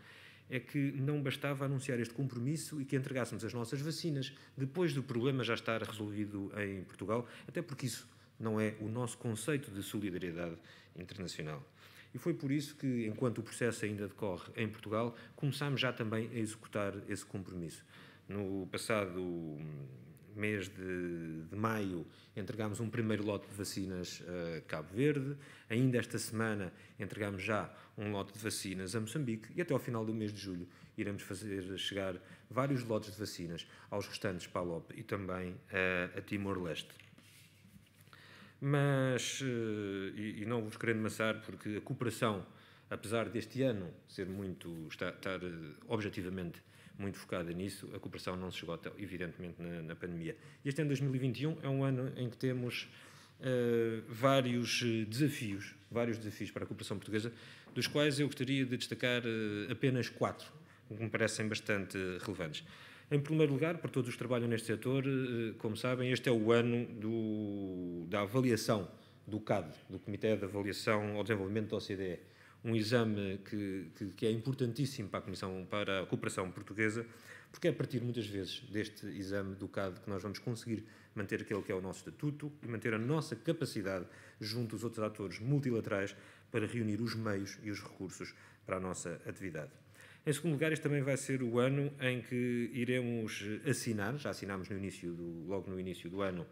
Speaker 5: é que não bastava anunciar este compromisso e que entregássemos as nossas vacinas depois do problema já estar resolvido em Portugal, até porque isso não é o nosso conceito de solidariedade internacional. E foi por isso que, enquanto o processo ainda decorre em Portugal, começámos já também a executar esse compromisso. No passado hum, mês de, de, maio entregámos um primeiro lote de vacinas a eh, Cabo Verde, ainda esta semana entregámos já um lote de vacinas a Moçambique e até ao final do mês de julho iremos fazer chegar vários lotes de vacinas aos restantes Palop e também a, eh, a Timor-Leste mas, eh, e, não vos querendo amassar, porque a cooperação, apesar deste ano ser muito, estar, eh, objetivamente muito focada nisso, a cooperação não se esgota, evidentemente, na, na pandemia. Este ano 2021 é um ano em que temos uh, vários desafios, vários desafios para a cooperação portuguesa, dos quais eu gostaria de destacar uh, apenas quatro, que me parecem bastante relevantes. Em primeiro lugar, para todos os que trabalham neste setor, eh, como sabem, este é o ano do, da avaliação do CAD, do Comitê de Avaliação ao Desenvolvimento da OCDE. Um exame que, que, que é importantíssimo para a Comissão, para a cooperação portuguesa, porque é a partir, muitas vezes, deste exame do CAD que nós vamos conseguir manter aquele que é o nosso estatuto e manter a nossa capacidade, junto aos outros atores multilaterais, para reunir os meios e os recursos para a nossa atividade. Em segundo lugar, este também vai ser o ano em que iremos assinar, já assinámos no início do, logo no início do ano,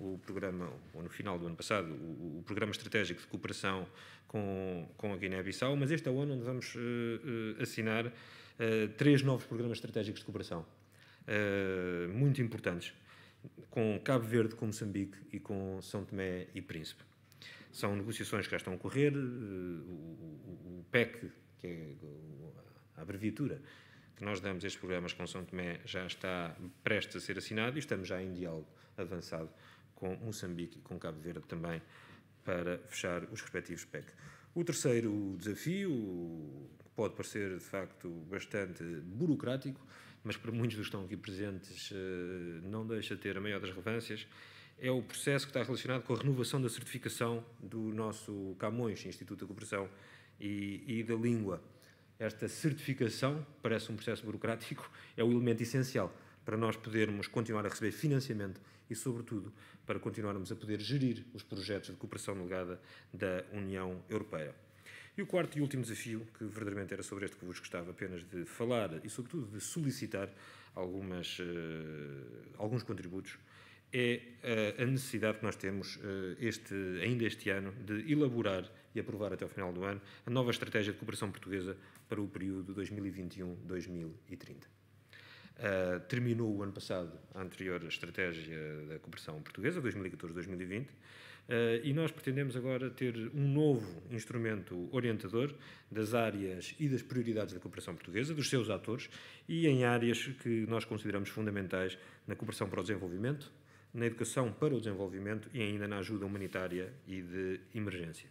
Speaker 5: o programa, ou no final do ano passado, o, o programa estratégico de cooperação com, com a Guiné-Bissau, mas este é o ano onde vamos uh, uh, assinar uh, três novos programas estratégicos de cooperação, muito importantes, com Cabo Verde, com Moçambique e com São Tomé e Príncipe. São negociações que já estão a ocorrer. o, o, o PEC, que é a abreviatura que nós damos a estes programas com São Tomé já está prestes a ser assinado e estamos já em diálogo avançado com Moçambique e com Cabo Verde também para fechar os respectivos PEC. O terceiro desafio pode parecer de facto bastante burocrático, mas para muitos dos que estão aqui presentes eh, não deixa de ter a maior das relevâncias, é o processo que está relacionado com a renovação da certificação do nosso Camões, Instituto da Cooperação e, e da Língua esta certificação, parece um processo burocrático, <laughs> é o elemento essencial para nós podermos continuar a receber financiamento e, sobretudo, para continuarmos a poder gerir os projetos de cooperação delegada da União Europeia. E o quarto e último desafio, que verdadeiramente era sobre este que vos gostava apenas de falar e, sobretudo, de solicitar algumas, uh, alguns contributos, é eh, a necessidade que nós temos eh, este, ainda este ano de elaborar e aprovar até o final do ano a nova estratégia de cooperação portuguesa para o período 2021-2030. Eh, terminou o ano passado a anterior estratégia da cooperação portuguesa, 2014-2020, e nós pretendemos agora ter um novo instrumento orientador das áreas e das prioridades da cooperação portuguesa, dos seus atores, e em áreas que nós consideramos fundamentais na cooperação para o desenvolvimento, na educação para o desenvolvimento e ainda na ajuda humanitária e de emergência.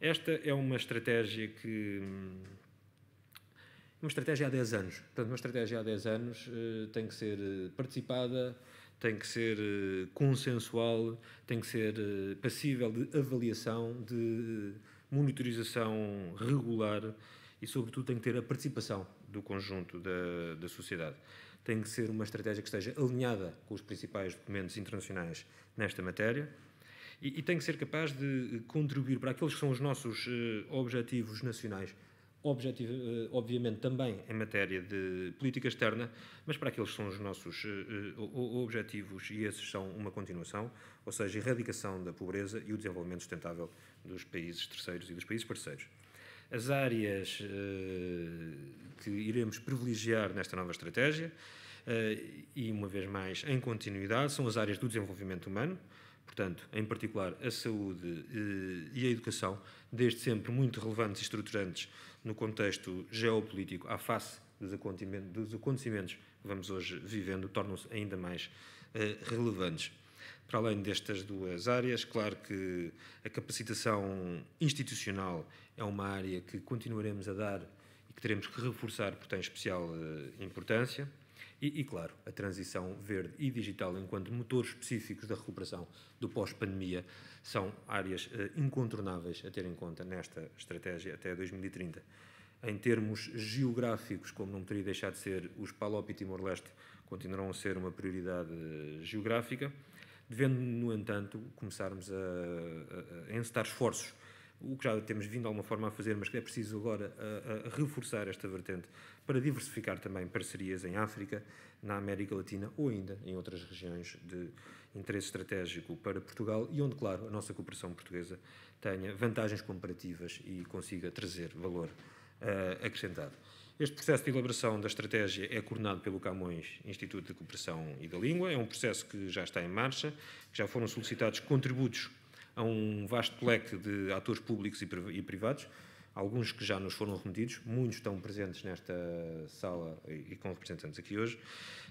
Speaker 5: Esta é uma estratégia que. Hum, uma estratégia há 10 anos. Portanto, uma estratégia há 10 anos eh, tem que ser eh, participada, tem que ser eh, consensual, tem que ser passível de avaliação, de monitorização regular e, sobretudo, tem que ter a participação do conjunto da, da sociedade tem que ser uma estratégia que esteja alinhada com os principais documentos internacionais nesta matéria e, e tem que ser capaz de eh, contribuir para aqueles que são os nossos uh, objetivos nacionais, objetivo, uh, eh, obviamente também em matéria de política externa, mas para aqueles que são os nossos uh, objetivos, e esses são uma continuação, ou seja, erradicação da pobreza e o desenvolvimento sustentável dos países terceiros e dos países parceiros as áreas eh, que iremos privilegiar nesta nova estratégia, eh, e uma vez mais em continuidade, são as áreas do desenvolvimento humano, portanto, em particular a saúde eh, e a educação, desde sempre muito relevantes e estruturantes no contexto geopolítico à face dos acontecimentos que vamos hoje vivendo, tornam-se ainda mais relevantes. Para além destas duas áreas, claro que a capacitação institucional é uma área que continuaremos a dar e que teremos que reforçar porque tem especial eh, importância. E, e, claro, a transição verde e digital, enquanto motores específicos da recuperação do pós-pandemia, são áreas eh, incontornáveis a ter em conta nesta estratégia até 2030. Em termos geográficos, como não poderia deixar de ser, os Palop e Timor-Leste continuarão a ser uma prioridade eh, geográfica devendo, no entanto, começarmos a, a, a encetar esforços o que já temos vindo de alguma forma a fazer, mas que é preciso agora a, a reforçar esta vertente para diversificar também parcerias em África, na América Latina ou ainda em outras regiões de interesse estratégico para Portugal e onde, claro, a nossa cooperação portuguesa tenha vantagens comparativas e consiga trazer valor uh, acrescentado. Este processo de elaboração da estratégia é coordenado pelo Camões Instituto de Cooperação e da Língua. É um processo que já está em marcha, que já foram solicitados contributos a um vasto leque de atores públicos e privados, alguns que já nos foram remetidos, muitos estão presentes nesta sala e com representantes aqui hoje.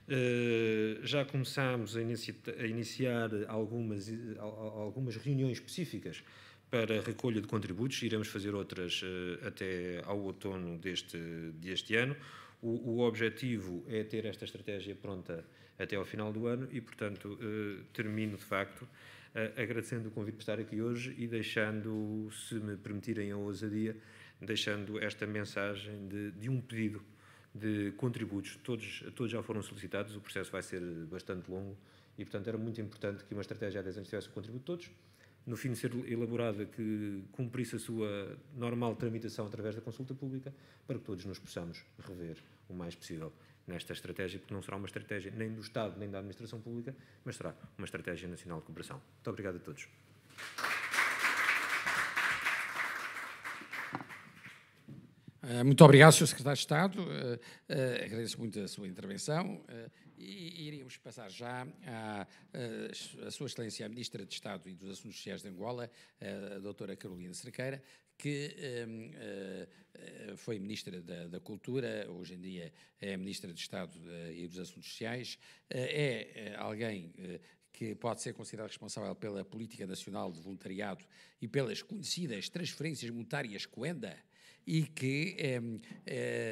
Speaker 5: Eh, já começámos a iniciar algumas, algumas reuniões específicas para a recolha de contributos, iremos fazer outras eh, até ao outono deste, deste ano. O, o objetivo é ter esta estratégia pronta até ao final do ano e, portanto, eh, termino de facto eh, agradecendo o convite por estar aqui hoje e deixando, se me permitirem a ousadia, deixando esta mensagem de, de um pedido de contributos. Todos, todos já foram solicitados, o processo vai ser bastante longo e, portanto, era muito importante que uma estratégia há 10 anos tivesse o contributo de todos no fim de ser elaborada, que cumprisse a sua normal tramitação através da consulta pública, para que todos nos possamos rever o mais possível nesta estratégia, porque não será uma estratégia nem do Estado nem da Administração Pública, mas será uma estratégia nacional de cooperação. Muito obrigado a todos.
Speaker 1: Eh, muito obrigado, Sr. Secretário de Estado. Eh, eh, agradeço muito a sua intervenção. E iríamos passar já à Sua Excelência a Ministra de Estado e dos Assuntos Sociais de Angola, a doutora Carolina Cerqueira, que um, uh, eh, eh, foi Ministra da, da, Cultura, hoje em dia é Ministra de Estado eh, e dos Assuntos Sociais, é alguém que pode ser considerado responsável pela política nacional de voluntariado e pelas conhecidas transferências monetárias coenda e que hum,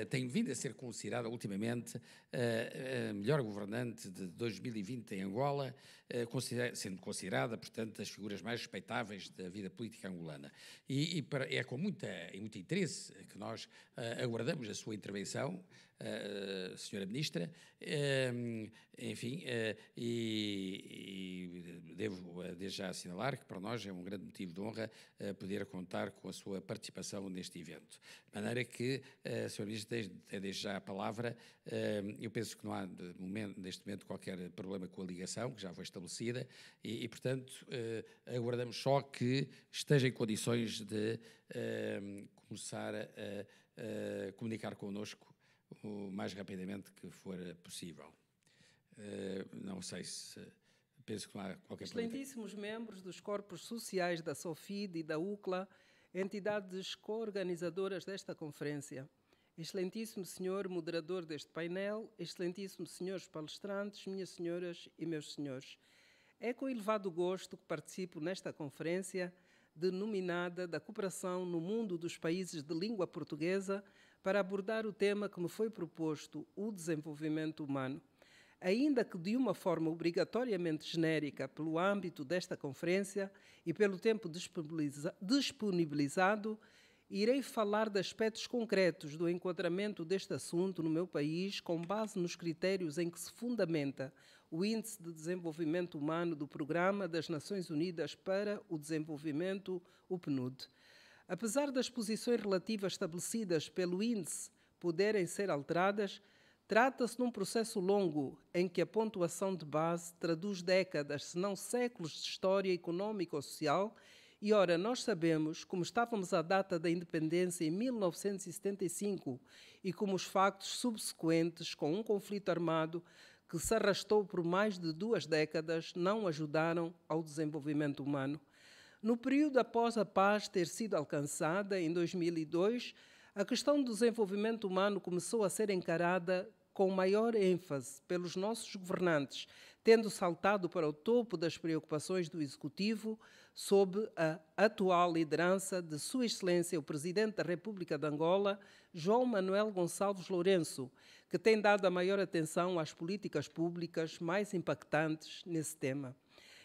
Speaker 1: tem vindo a ser considerada ultimamente eh, a melhor governante de 2020 em Angola, eh, sendo considerada, portanto, das figuras mais respeitáveis da vida política angolana. E, e para, é com muita, e muito interesse que nós eh, aguardamos a sua intervenção, Senhora Ministra. enfim, e, e, devo desde já assinalar que para nós é um grande motivo de honra poder contar com a sua participação neste evento. De maneira que, Senhora Ministra, desde, é desde já a palavra eu penso que não há momento, neste momento qualquer problema com a ligação, que já foi estabelecida, e, e portanto eh, aguardamos só que esteja em condições de eh, começar a, comunicar connosco o mais rapidamente que for possível. Eh, não sei se. Penso que não há qualquer Excelentíssimos
Speaker 6: problema. membros dos corpos sociais da SOFID e da UCLA, entidades co-organizadoras desta conferência. Excelentíssimo senhor moderador deste painel, excelentíssimos senhores palestrantes, minhas senhoras e meus senhores, é com elevado gosto que participo nesta conferência denominada da cooperação no mundo dos países de língua portuguesa para abordar o tema que me foi proposto, o desenvolvimento humano. Ainda que de uma forma obrigatoriamente genérica, pelo âmbito desta conferência e pelo tempo disponibilizado, irei falar de aspectos concretos do enquadramento deste assunto no meu país com base nos critérios em que se fundamenta o Índice de Desenvolvimento Humano do Programa das Nações Unidas para o Desenvolvimento, o PNUD. Apesar das posições relativas estabelecidas pelo índice poderem ser alteradas, Trata-se de um processo longo em que a pontuação de base traduz décadas, se não séculos de história econômica ou social e ora, nós sabemos como estávamos à data da independência em 1975 e como os factos subsequentes com um conflito armado que se arrastou por mais de duas décadas não ajudaram ao desenvolvimento humano. No período após a paz ter sido alcançada, em 2002, a questão do desenvolvimento humano começou a ser encarada com maior ênfase pelos nossos governantes, tendo saltado para o topo das preocupações do Executivo, sob a atual liderança de Sua Excelência o Presidente da República de Angola, João Manuel Gonçalves Lourenço, que tem dado a maior atenção às políticas públicas mais impactantes nesse tema.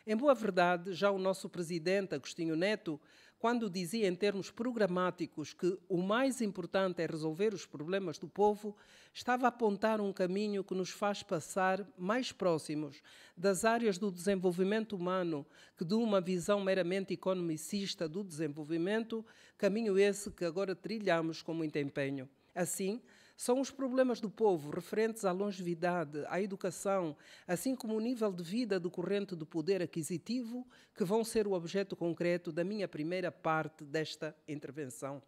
Speaker 6: Em boa verdade, já o nosso presidente Agostinho Neto quando dizia em termos programáticos que o mais importante é resolver os problemas do povo, estava a apontar um caminho que nos faz passar mais próximos das áreas do desenvolvimento humano que de uma visão meramente economicista do desenvolvimento, caminho esse que agora trilhamos com muito empenho. Assim, são os problemas do povo referentes à longevidade, à educação, assim como o nível de vida decorrente do poder aquisitivo, que vão ser o objeto concreto da minha primeira parte desta intervenção.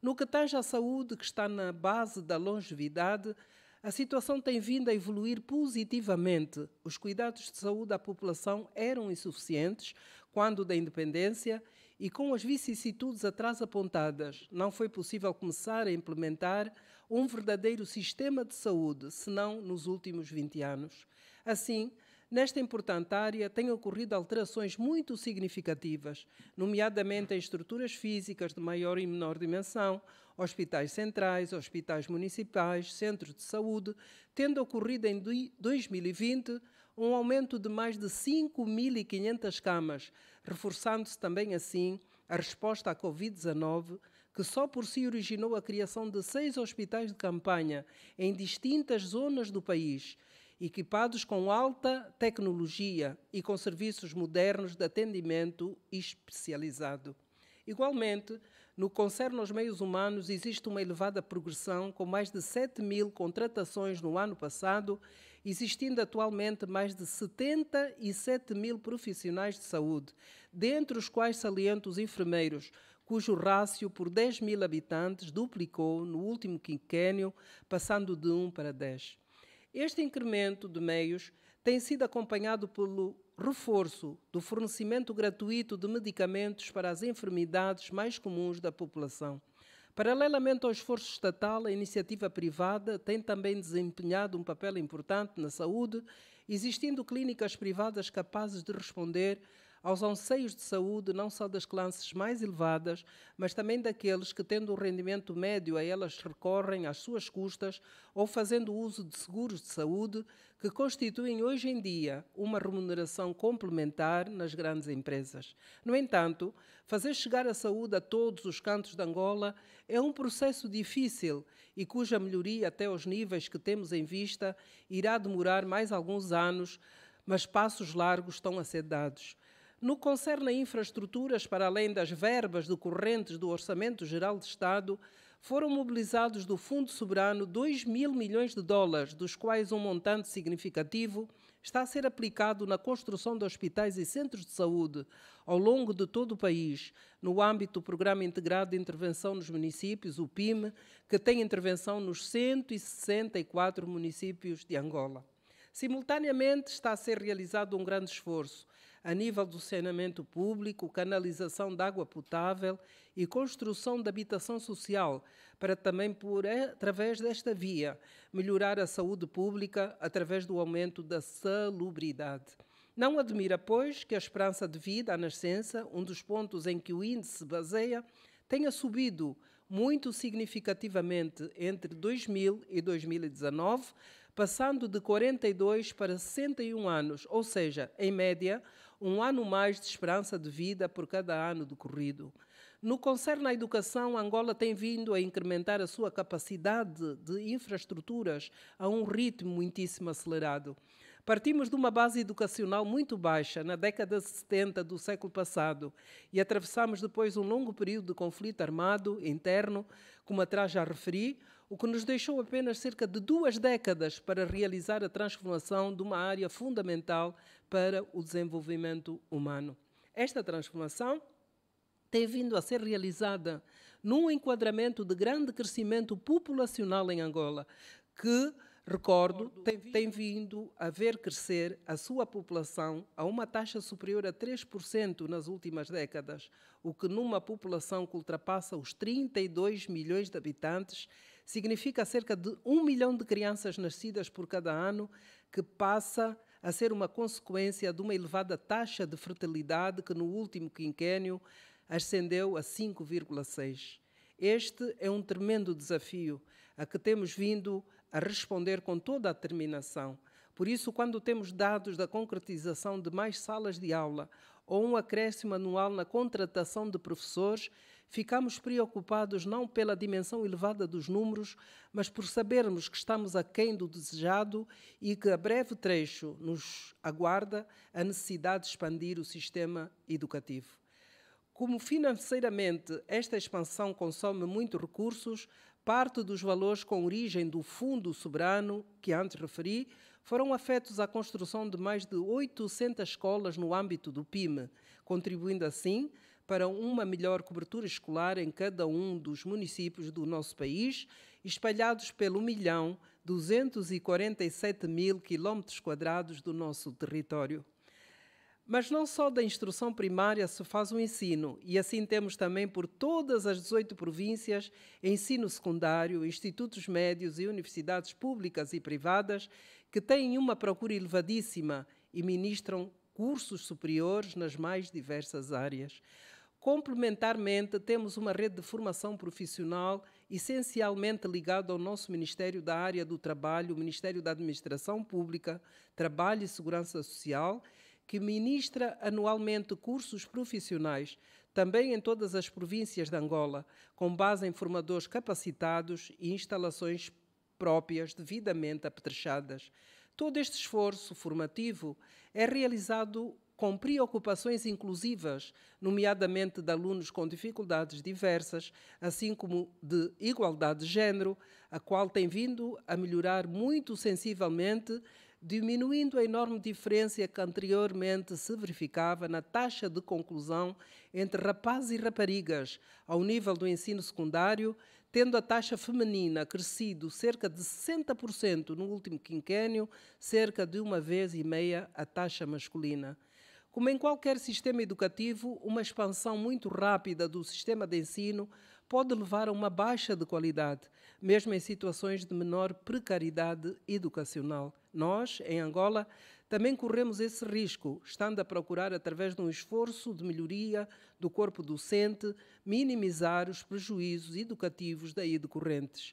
Speaker 6: No que tange à saúde, que está na base da longevidade, a situação tem vindo a evoluir positivamente. Os cuidados de saúde à população eram insuficientes quando da independência e com as vicissitudes atrás apontadas, não foi possível começar a implementar um verdadeiro sistema de saúde, senão nos últimos 20 anos. Assim, Nesta importante área têm ocorrido alterações muito significativas, nomeadamente em estruturas físicas de maior e menor dimensão, hospitais centrais, hospitais municipais, centros de saúde, tendo ocorrido em 2020 um aumento de mais de 5.500 camas, reforçando-se também assim a resposta à Covid-19, que só por si originou a criação de seis hospitais de campanha em distintas zonas do país, equipados com alta tecnologia e com serviços modernos de atendimento especializado. Igualmente, no concerne aos meios humanos, existe uma elevada progressão, com mais de 7 mil contratações no ano passado existindo atualmente mais de 77 mil profissionais de saúde, dentre os quais saliento os enfermeiros, cujo rácio por 10 mil habitantes duplicou no último quinquênio, passando de 1 para 10. Este incremento de meios tem sido acompanhado pelo reforço do fornecimento gratuito de medicamentos para as enfermidades mais comuns da população. Paralelamente ao esforço estatal, a iniciativa privada tem também desempenhado um papel importante na saúde, existindo clínicas privadas capazes de responder aos anseios de saúde não só das classes mais elevadas, mas também daqueles que, tendo um rendimento médio, a elas recorrem às suas custas ou fazendo uso de seguros de saúde, que constituem hoje em dia uma remuneração complementar nas grandes empresas. No entanto, fazer chegar a saúde a todos os cantos de Angola é um processo difícil e cuja melhoria até aos níveis que temos em vista irá demorar mais alguns anos, mas passos largos estão a ser dados. No que concerne a infraestruturas, para além das verbas decorrentes do Orçamento Geral de Estado, foram mobilizados do Fundo Soberano 2 mil milhões de dólares, dos quais um montante significativo está a ser aplicado na construção de hospitais e centros de saúde ao longo de todo o país, no âmbito do Programa Integrado de Intervenção nos Municípios, o PIM, que tem intervenção nos 164 municípios de Angola. Simultaneamente, está a ser realizado um grande esforço a nível do saneamento público, canalização de água potável e construção de habitação social, para também, por, através desta via, melhorar a saúde pública através do aumento da salubridade. Não admira, pois, que a esperança de vida à nascença, um dos pontos em que o índice se baseia, tenha subido muito significativamente entre 2000 e 2019, passando de 42 para 61 anos, ou seja, em média, um ano mais de esperança de vida por cada ano decorrido. No concerno à educação, Angola tem vindo a incrementar a sua capacidade de infraestruturas a um ritmo muitíssimo acelerado. Partimos de uma base educacional muito baixa na década de 70 do século passado e atravessamos depois um longo período de conflito armado interno, como atrás já referi, o que nos deixou apenas cerca de duas décadas para realizar a transformação de uma área fundamental para o desenvolvimento humano. Esta transformação tem vindo a ser realizada num enquadramento de grande crescimento populacional em Angola, que, recordo, tem, tem vindo a ver crescer a sua população a uma taxa superior a 3% nas últimas décadas, o que, numa população que ultrapassa os 32 milhões de habitantes, significa cerca de um milhão de crianças nascidas por cada ano, que passa a ser uma consequência de uma elevada taxa de fertilidade que no último quinquênio ascendeu a 5,6. Este é um tremendo desafio a que temos vindo a responder com toda a determinação. Por isso, quando temos dados da concretização de mais salas de aula ou um acréscimo anual na contratação de professores, ficamos preocupados não pela dimensão elevada dos números, mas por sabermos que estamos aquém do desejado e que a breve trecho nos aguarda a necessidade de expandir o sistema educativo. Como financeiramente esta expansão consome muitos recursos, parte dos valores com origem do fundo soberano, que antes referi, foram afetos à construção de mais de 800 escolas no âmbito do PIME, contribuindo assim para uma melhor cobertura escolar em cada um dos municípios do nosso país, espalhados pelo milhão 247 mil quilómetros quadrados do nosso território. Mas não só da instrução primária se faz o um ensino, e assim temos também por todas as 18 províncias ensino secundário, institutos médios e universidades públicas e privadas que têm uma procura elevadíssima e ministram cursos superiores nas mais diversas áreas. Complementarmente, temos uma rede de formação profissional essencialmente ligada ao nosso Ministério da Área do Trabalho, o Ministério da Administração Pública, Trabalho e Segurança Social, que ministra anualmente cursos profissionais, também em todas as províncias de Angola, com base em formadores capacitados e instalações próprias devidamente apetrechadas. Todo este esforço formativo é realizado com preocupações inclusivas, nomeadamente de alunos com dificuldades diversas, assim como de igualdade de género, a qual tem vindo a melhorar muito sensivelmente, diminuindo a enorme diferença que anteriormente se verificava na taxa de conclusão entre rapazes e raparigas ao nível do ensino secundário, tendo a taxa feminina crescido cerca de 60% no último quinquênio, cerca de uma vez e meia a taxa masculina. Como em qualquer sistema educativo, uma expansão muito rápida do sistema de ensino pode levar a uma baixa de qualidade, mesmo em situações de menor precariedade educacional. Nós, em Angola, também corremos esse risco, estando a procurar, através de um esforço de melhoria do corpo docente, minimizar os prejuízos educativos daí decorrentes.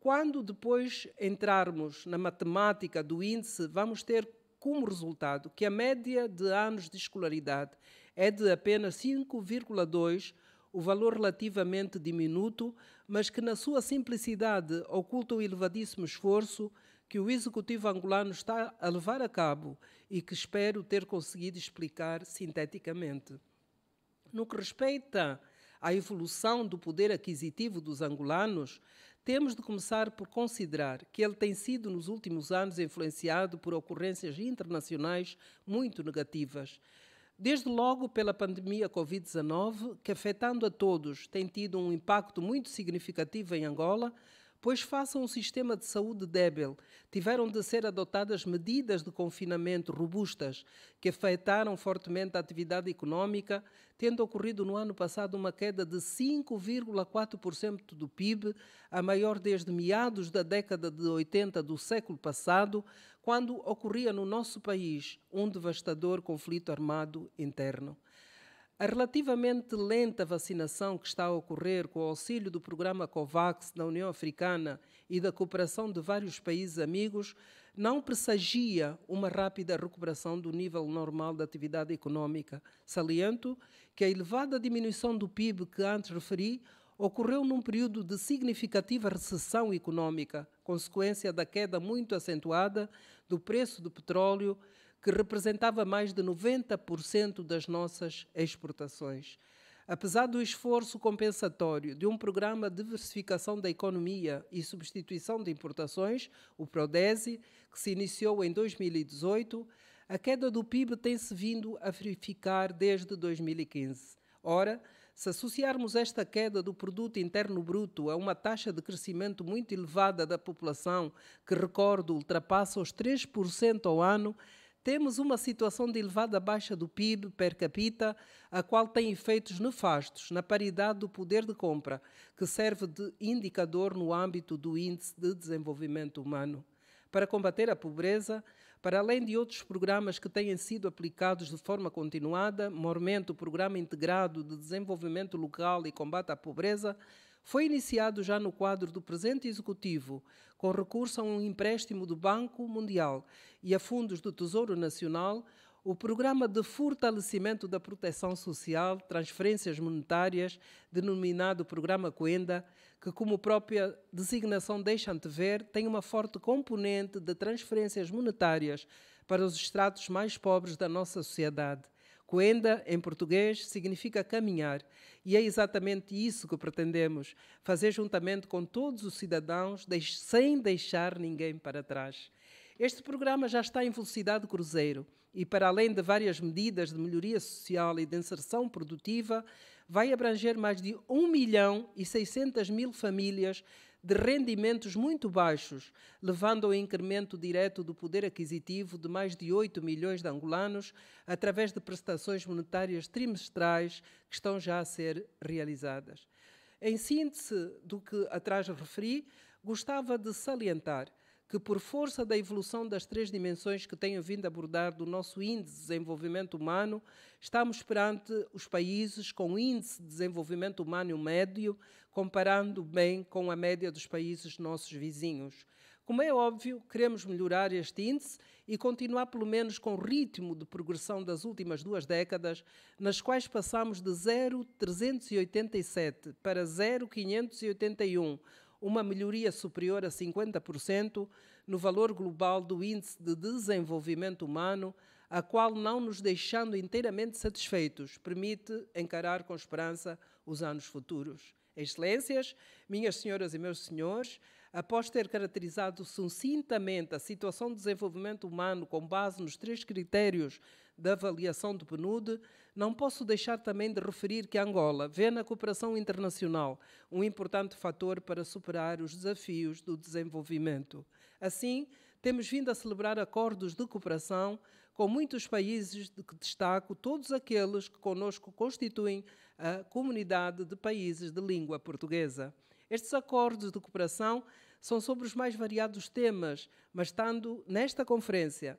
Speaker 6: Quando depois entrarmos na matemática do índice, vamos ter como resultado que a média de anos de escolaridade é de apenas 5,2, o valor relativamente diminuto, mas que na sua simplicidade oculta o elevadíssimo esforço que o executivo angolano está a levar a cabo e que espero ter conseguido explicar sinteticamente. No que respeita à evolução do poder aquisitivo dos angolanos, temos de começar por considerar que ele tem sido nos últimos anos influenciado por ocorrências internacionais muito negativas. Desde logo pela pandemia Covid-19, que afetando a todos tem tido um impacto muito significativo em Angola, pois façam um sistema de saúde débil. Tiveram de ser adotadas medidas de confinamento robustas que afetaram fortemente a atividade económica tendo ocorrido no ano passado uma queda de 5,4% do PIB, a maior desde meados da década de 80 do século passado, quando ocorria no nosso país um devastador conflito armado interno. A relativamente lenta vacinação que está a ocorrer com o auxílio do programa COVAX da União Africana e da cooperação de vários países amigos não pressagia uma rápida recuperação do nível normal da atividade económica. Saliento que a elevada diminuição do PIB que antes referi ocorreu num período de significativa recessão económica, consequência da queda muito acentuada do preço do petróleo que representava mais de 90% das nossas exportações. Apesar do esforço compensatório de um programa de diversificação da economia e substituição de importações, o PRODESI, que se iniciou em 2018, a queda do PIB tem-se vindo a verificar desde 2015. Ora, se associarmos esta queda do produto interno bruto a uma taxa de crescimento muito elevada da população, que recordo ultrapassa os 3% ao ano, temos uma situação de elevada baixa do PIB per capita, a qual tem efeitos nefastos na paridade do poder de compra, que serve de indicador no âmbito do Índice de Desenvolvimento Humano. Para combater a pobreza, para além de outros programas que têm sido aplicados de forma continuada, mormente o Programa Integrado de Desenvolvimento Local e Combate à Pobreza, foi iniciado já no quadro do presente executivo, com recurso a um empréstimo do Banco Mundial e a fundos do Tesouro Nacional, o Programa de Fortalecimento da Proteção Social, Transferências Monetárias, denominado Programa Coenda, que, como a própria designação deixa antever, tem uma forte componente de transferências monetárias para os estratos mais pobres da nossa sociedade Coenda, em português, significa caminhar, e é exatamente isso que pretendemos fazer juntamente com todos os cidadãos, sem deixar ninguém para trás. Este programa já está em velocidade cruzeiro e, para além de várias medidas de melhoria social e de inserção produtiva, vai abranger mais de 1 milhão e 600 mil famílias de rendimentos muito baixos, levando ao incremento direto do poder aquisitivo de mais de 8 milhões de angolanos através de prestações monetárias trimestrais que estão já a ser realizadas. Em síntese do que atrás referi, gostava de salientar que, por força da evolução das três dimensões que tenho vindo a abordar do nosso índice de desenvolvimento humano, estamos perante os países com índice de desenvolvimento humano médio, comparando bem com a média dos países nossos vizinhos. Como é óbvio, queremos melhorar este índice e continuar, pelo menos, com o ritmo de progressão das últimas duas décadas, nas quais passamos de 0,387 para 0,581 uma melhoria superior a 50% no valor global do Índice de Desenvolvimento Humano, a qual, não nos deixando inteiramente satisfeitos, permite encarar com esperança os anos futuros. Excelências, minhas senhoras e meus senhores, após ter caracterizado sucintamente a situação de desenvolvimento humano com base nos três critérios da avaliação do PNUD, não posso deixar também de referir que Angola vê na cooperação internacional um importante fator para superar os desafios do desenvolvimento. Assim, temos vindo a celebrar acordos de cooperação com muitos países, de que destaco todos aqueles que conosco constituem a comunidade de países de língua portuguesa. Estes acordos de cooperação são sobre os mais variados temas, mas estando nesta conferência,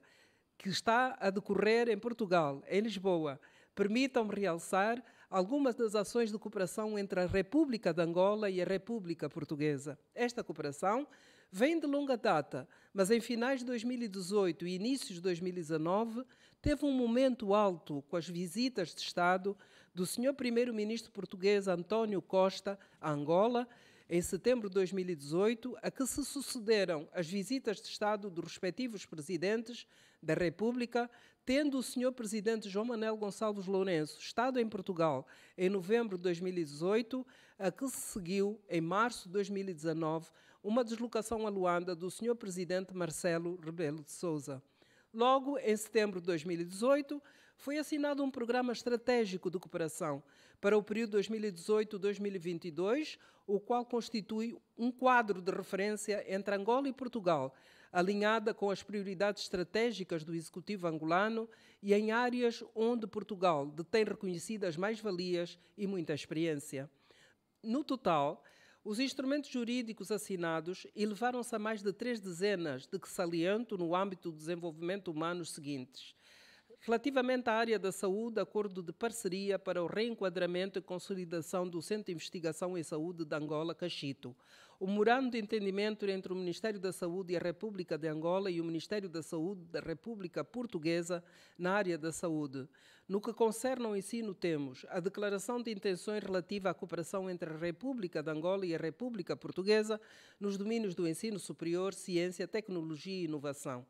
Speaker 6: que está a decorrer em Portugal, em Lisboa, permitam-me realçar algumas das ações de cooperação entre a República de Angola e a República Portuguesa. Esta cooperação vem de longa data, mas em finais de 2018 e inícios de 2019 teve um momento alto com as visitas de Estado do Sr. Primeiro-Ministro português António Costa a Angola, em setembro de 2018, a que se sucederam as visitas de Estado dos respectivos presidentes da República, tendo o Sr. Presidente João Manuel Gonçalves Lourenço estado em Portugal em novembro de 2018, a que se seguiu, em março de 2019, uma deslocação a Luanda do Sr. Presidente Marcelo Rebelo de Souza. Logo em setembro de 2018, foi assinado um programa estratégico de cooperação para o período 2018-2022, o qual constitui um quadro de referência entre Angola e Portugal, alinhada com as prioridades estratégicas do Executivo angolano e em áreas onde Portugal detém reconhecidas mais-valias e muita experiência. No total, os instrumentos jurídicos assinados elevaram-se a mais de três dezenas, de que saliento no âmbito do desenvolvimento humano os seguintes: Relativamente à área da saúde, acordo de parceria para o reenquadramento e consolidação do Centro de Investigação em Saúde de Angola, Cachito, O morando de entendimento entre o Ministério da Saúde e a República de Angola e o Ministério da Saúde da República Portuguesa na área da saúde. No que concerne ao ensino, temos a declaração de intenções relativa à cooperação entre a República de Angola e a República Portuguesa nos domínios do ensino superior, ciência, tecnologia e inovação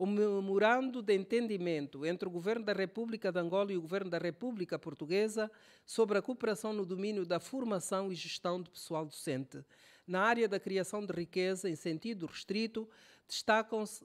Speaker 6: o memorando de entendimento entre o Governo da República de Angola e o Governo da República Portuguesa sobre a cooperação no domínio da formação e gestão de pessoal docente. Na área da criação de riqueza em sentido restrito, destacam-se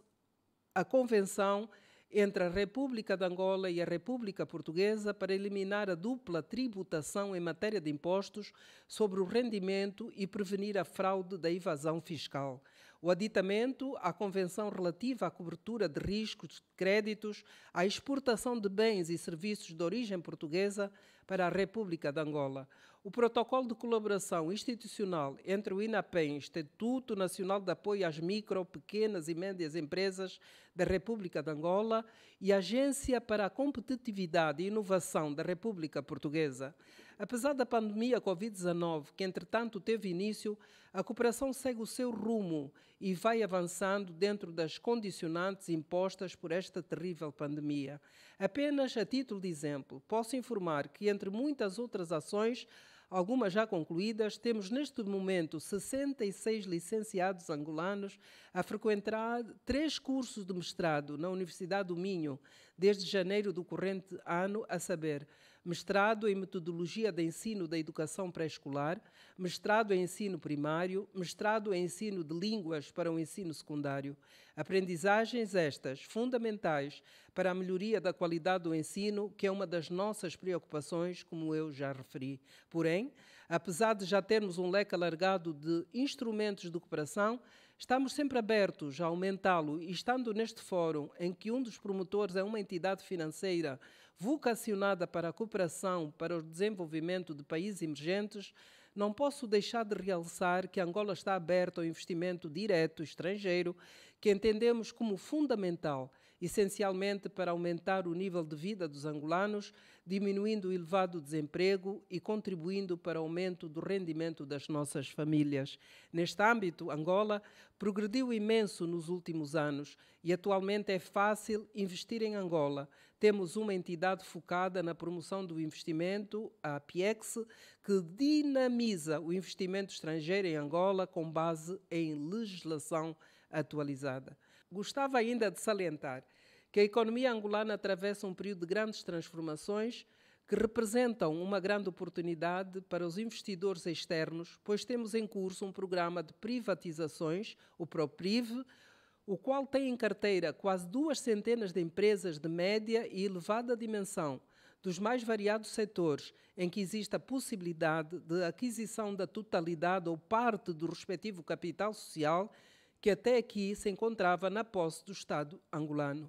Speaker 6: a Convenção entre a República de Angola e a República Portuguesa para eliminar a dupla tributação em matéria de impostos sobre o rendimento e prevenir a fraude da evasão fiscal o aditamento à Convenção relativa à cobertura de riscos de créditos à exportação de bens e serviços de origem portuguesa para a República de Angola, o protocolo de colaboração institucional entre o INAPEM, Instituto Nacional de Apoio às Micro, Pequenas e Médias Empresas da República de Angola e a Agência para a Competitividade e Inovação da República Portuguesa, Apesar da pandemia Covid-19, que entretanto teve início, a cooperação segue o seu rumo e vai avançando dentro das condicionantes impostas por esta terrível pandemia. Apenas a título de exemplo, posso informar que, entre muitas outras ações, algumas já concluídas, temos neste momento 66 licenciados angolanos a frequentar três cursos de mestrado na Universidade do Minho, desde janeiro do corrente ano, a saber, mestrado em metodologia de ensino da educação pré-escolar, mestrado em ensino primário, mestrado em ensino de línguas para o ensino secundário. Aprendizagens estas fundamentais para a melhoria da qualidade do ensino, que é uma das nossas preocupações, como eu já referi. Porém, apesar de já termos um leque alargado de instrumentos de cooperação, Estamos sempre abertos a aumentá-lo e, estando neste fórum, em que um dos promotores é uma entidade financeira vocacionada para a cooperação para o desenvolvimento de países emergentes, não posso deixar de realçar que Angola está aberta ao investimento direto estrangeiro, que entendemos como fundamental essencialmente para aumentar o nível de vida dos angolanos, diminuindo o elevado desemprego e contribuindo para o aumento do rendimento das nossas famílias. Neste âmbito, Angola progrediu imenso nos últimos anos e atualmente é fácil investir em Angola. Temos uma entidade focada na promoção do investimento, a PIEX, que dinamiza o investimento estrangeiro em Angola com base em legislação atualizada. Gostava ainda de salientar que a economia angolana atravessa um período de grandes transformações que representam uma grande oportunidade para os investidores externos, pois temos em curso um programa de privatizações, o ProPriv, o qual tem em carteira quase duas centenas de empresas de média e elevada dimensão, dos mais variados setores, em que existe a possibilidade de aquisição da totalidade ou parte do respectivo capital social que até aqui se encontrava na posse do Estado angolano.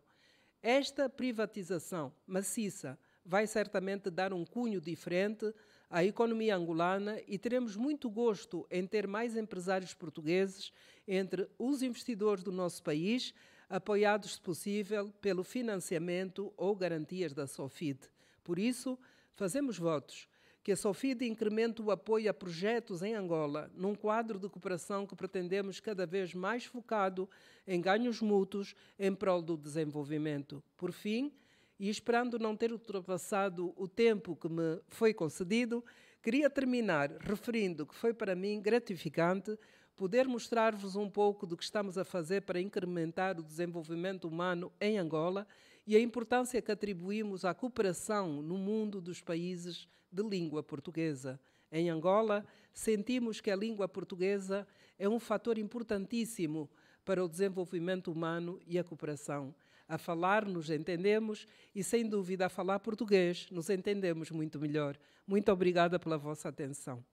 Speaker 6: Esta privatização maciça vai certamente dar um cunho diferente à economia angolana e teremos muito gosto em ter mais empresários portugueses entre os investidores do nosso país, apoiados, se possível, pelo financiamento ou garantias da SOFID. Por isso, fazemos votos que a SOFID incrementa o apoio a projetos em Angola, num quadro de cooperação que pretendemos cada vez mais focado em ganhos mútuos em prol do desenvolvimento. Por fim, e esperando não ter ultrapassado o tempo que me foi concedido, queria terminar referindo que foi para mim gratificante poder mostrar-vos um pouco do que estamos a fazer para incrementar o desenvolvimento humano em Angola e a importância que atribuímos à cooperação no mundo dos países de língua portuguesa. Em Angola, sentimos que a língua portuguesa é um fator importantíssimo para o desenvolvimento humano e a cooperação. A falar nos entendemos e, sem dúvida, a falar português nos entendemos muito melhor. Muito obrigada pela vossa atenção.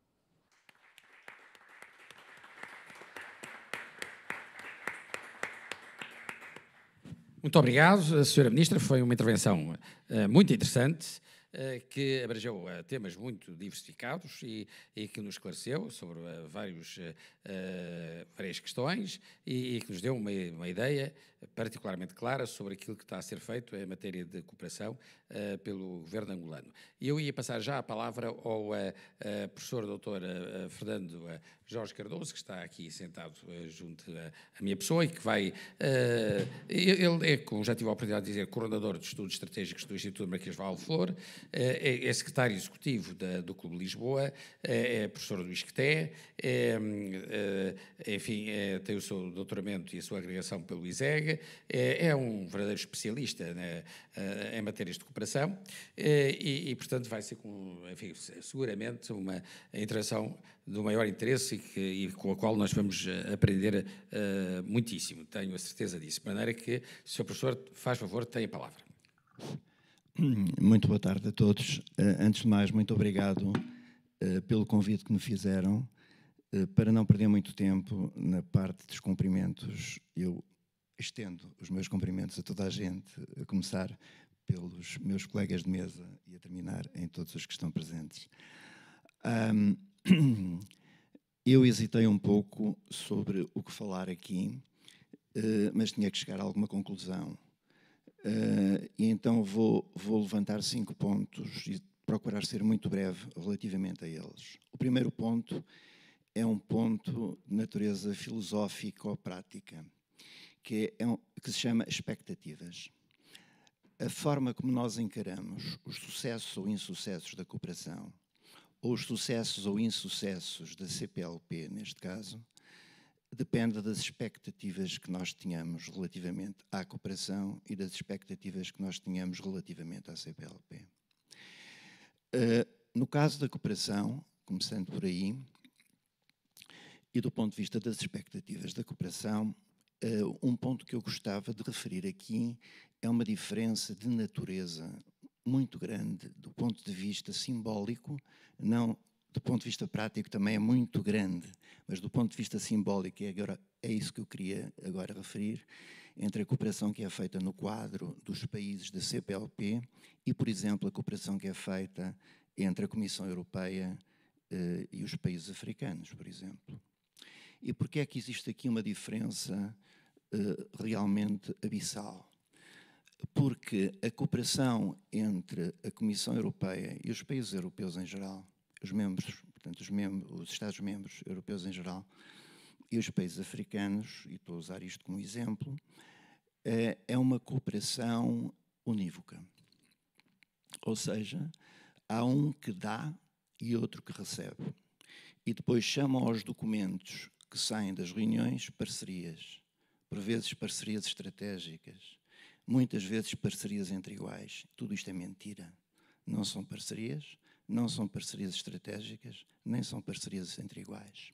Speaker 1: Muito obrigado, eh, Sra. Ministra. Foi uma intervenção uh, muito interessante, uh, que abrangeu uh, temas muito diversificados e, e, que nos esclareceu sobre vários, várias questões e, e, que nos deu uma, uma ideia particularmente clara sobre aquilo que está a ser feito em matéria de cooperação uh, pelo governo angolano. Eu ia passar já a palavra ao uh, uh, professor doutor Fernando Jorge Cardoso, que está aqui sentado junto à minha pessoa e que vai. ele é, como já tive a oportunidade de dizer, coordenador de estudos estratégicos do Instituto Marquês Val Flor, é, é, secretário executivo da, do Clube Lisboa, é, é professor do ISCTE, enfim, tem o seu doutoramento e a sua agregação pelo ISEG Noruega, é, é um verdadeiro especialista né, eh, em matérias de cooperação eh, e, e, portanto, vai ser, com, enfim, seguramente uma interação do maior interesse e, que, e com a qual nós vamos eh, aprender uh, muitíssimo, tenho a certeza disso. De maneira que, Sr. Professor, faz favor, tem a palavra.
Speaker 7: <clears throat> Muito boa tarde a todos. Antes de mais, muito obrigado pelo convite que me fizeram. Para não perder muito tempo na parte dos cumprimentos, eu estendo os meus cumprimentos a toda a gente, a começar pelos meus colegas de mesa e a terminar em todos os que estão presentes. Um, <clears throat> eu hesitei um pouco sobre o que falar aqui, eh, mas tinha que chegar a alguma conclusão. Eh, e então vou, vou levantar cinco pontos e procurar ser muito breve relativamente a eles. O primeiro ponto é um ponto de natureza filosófico-prática que, é, que se chama expectativas. A forma como nós encaramos os sucessos ou insucessos da cooperação, ou os sucessos ou insucessos da CPLP, neste caso, depende das expectativas que nós tínhamos relativamente à cooperação e das expectativas que nós tínhamos relativamente à CPLP. Uh, eh, no caso da cooperação, começando por aí, e do ponto de vista das expectativas da cooperação, Uh, um ponto que eu gostava de referir aqui é uma diferença de natureza muito grande do ponto de vista simbólico, não do ponto de vista prático também é muito grande, mas do ponto de vista simbólico é, agora, é isso que eu queria agora referir, entre a cooperação que é feita no quadro dos países da CPLP e, por exemplo, a cooperação que é feita entre a Comissão Europeia eh, e os países africanos, por exemplo. E porquê é que existe aqui uma diferença uh, realmente abissal? Porque a cooperação entre a Comissão Europeia e os países europeus em geral, os membros, portanto, os, os Estados-membros europeus em geral, e os países africanos, e estou a usar isto como exemplo, uh, é uma cooperação unívoca. Ou seja, há um que dá e outro que recebe. E depois chamam aos documentos que saem das reuniões parcerias, por vezes parcerias estratégicas, muitas vezes parcerias entre iguais. Tudo isto é mentira. Não são parcerias, não são parcerias estratégicas, nem são parcerias entre iguais.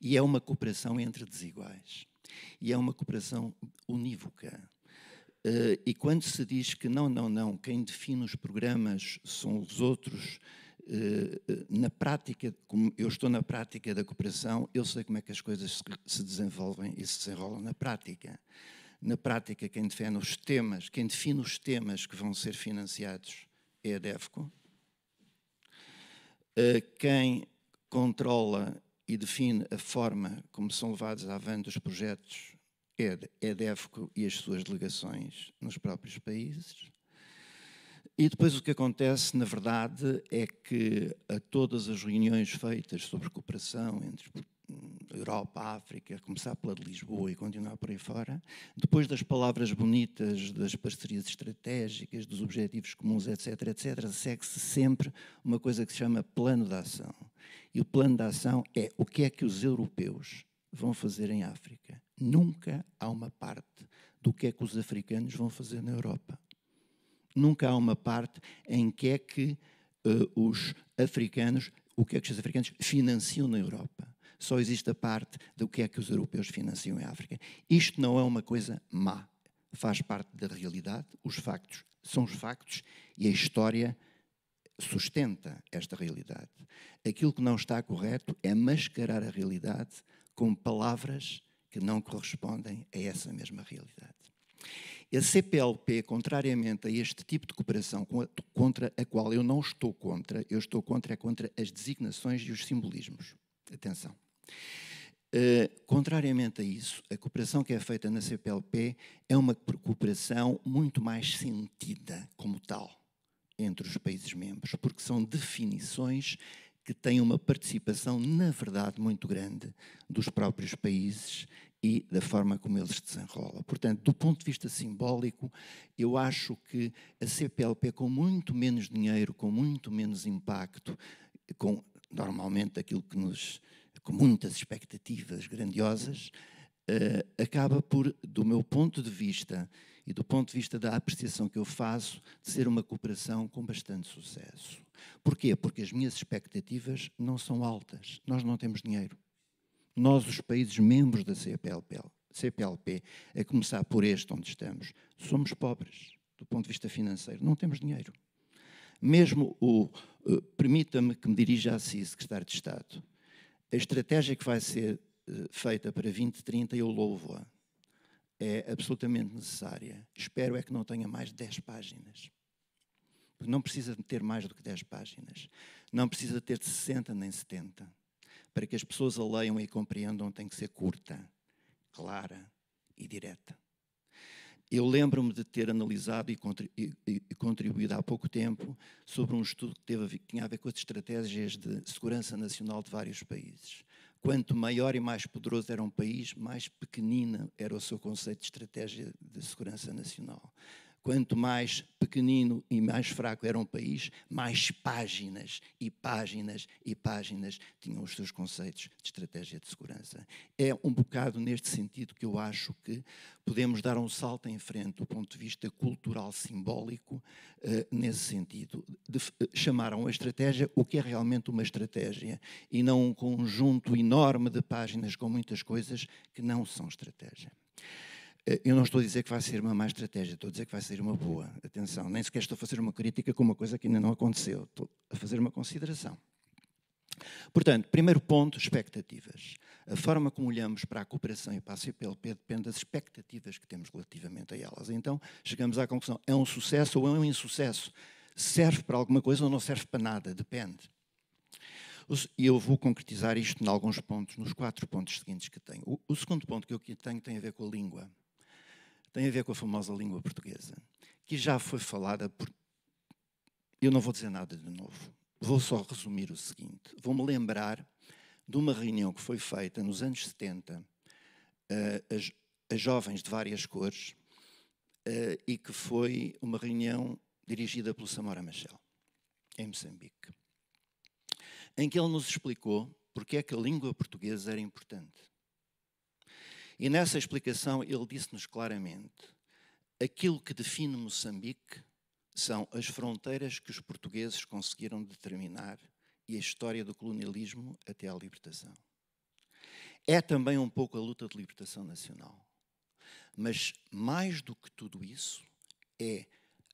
Speaker 7: E é uma cooperação entre desiguais. E é uma cooperação unívoca. Uh, e quando se diz que não, não, não, quem define os programas são os outros, eh, eh, na prática, como eu estou na prática da cooperação, eu sei como é que as coisas se desenvolvem e se desenrolam na prática. Na prática, quem define os temas, quem define os temas que vão ser financiados é a DEFCO. Eh, quem controla e define a forma como são levados avante os projetos é, é a DEFCO e as suas delegações nos próprios países. E depois o que acontece, na verdade, é que a todas as reuniões feitas sobre cooperação entre hum, Europa, África, começar pela de Lisboa e continuar por aí fora, depois das palavras bonitas, das parcerias estratégicas, dos objetivos comuns, etc., etc., segue-se sempre uma coisa que se chama plano de ação. E o plano de ação é o que é que os europeus vão fazer em África. Nunca há uma parte do que é que os africanos vão fazer na Europa nunca há uma parte em que é que uh, os africanos, o que é que os africanos financiam na Europa. Só existe a parte do que é que os europeus financiam em África. Isto não é uma coisa má. Faz parte da realidade, os factos são os factos e a história sustenta esta realidade. Aquilo que não está correto é mascarar a realidade com palavras que não correspondem a essa mesma realidade. A CPLP, contrariamente a este tipo de cooperação contra a qual eu não estou contra, eu estou contra é contra as designações e os simbolismos. Atenção. Uh, contrariamente a isso, a cooperação que é feita na CPLP é uma cooperação muito mais sentida como tal entre os países membros, porque são definições que têm uma participação, na verdade, muito grande dos próprios países e da forma como ele se desenrola. Portanto, do ponto de vista simbólico, eu acho que a CPLP, com muito menos dinheiro, com muito menos impacto, com normalmente aquilo que nos. com muitas expectativas grandiosas, uh, acaba por, do meu ponto de vista e do ponto de vista da apreciação que eu faço, de ser uma cooperação com bastante sucesso. Porquê? Porque as minhas expectativas não são altas. Nós não temos dinheiro nós, os países membros da CPLP, CPLP, a começar por este onde estamos, somos pobres do ponto de vista financeiro, não temos dinheiro. Mesmo o, eh, permita-me que me dirija a si, secretário de Estado, a estratégia que vai ser eh, feita para 2030, eu louvo-a, é absolutamente necessária. Espero é que não tenha mais de 10 páginas. Não precisa de ter mais do que 10 páginas. Não precisa ter 60 nem 70 para que as pessoas a leiam e compreendam, tem que ser curta, clara e direta. Eu lembro-me de ter analisado e contribuído há pouco tempo sobre um estudo que, teve, que tinha a ver com as estratégias de segurança nacional de vários países. Quanto maior e mais poderoso era um país, mais pequenina era o seu conceito de estratégia de segurança nacional. Quanto mais pequenino e mais fraco era um país, mais páginas e páginas e páginas tinham os seus conceitos de estratégia de segurança. É um bocado neste sentido que eu acho que podemos dar um salto em frente do ponto de vista cultural simbólico, uh, nesse sentido. De, uh, chamaram a estratégia o que é realmente uma estratégia e não um conjunto enorme de páginas com muitas coisas que não são estratégia. Eh, eu não estou a dizer que vai ser uma má estratégia, estou a dizer que vai ser uma boa. Atenção, nem sequer estou a fazer uma crítica com uma coisa que ainda não aconteceu, estou a fazer uma consideração. Portanto, primeiro ponto, expectativas. A forma como olhamos para a cooperação e para a CPLP depende das expectativas que temos relativamente a elas. Então, chegamos à conclusão: é um sucesso ou é um insucesso? Serve para alguma coisa ou não serve para nada? Depende. E eu vou concretizar isto em alguns pontos, nos quatro pontos seguintes que tenho. O, o segundo ponto que eu tenho tem a ver com a língua tem a ver com a famosa língua portuguesa, que já foi falada por. Eu não vou dizer nada de novo. Vou só resumir o seguinte. Vou-me lembrar de uma reunião que foi feita nos anos 70 eh, a, jovens de várias cores eh, e que foi uma reunião dirigida pelo Samora Machel, em Moçambique, em que ele nos explicou porque é que a língua portuguesa era importante. E nessa explicação ele disse-nos claramente: aquilo que define Moçambique são as fronteiras que os portugueses conseguiram determinar e a história do colonialismo até à libertação. É também um pouco a luta de libertação nacional. Mas mais do que tudo isso, é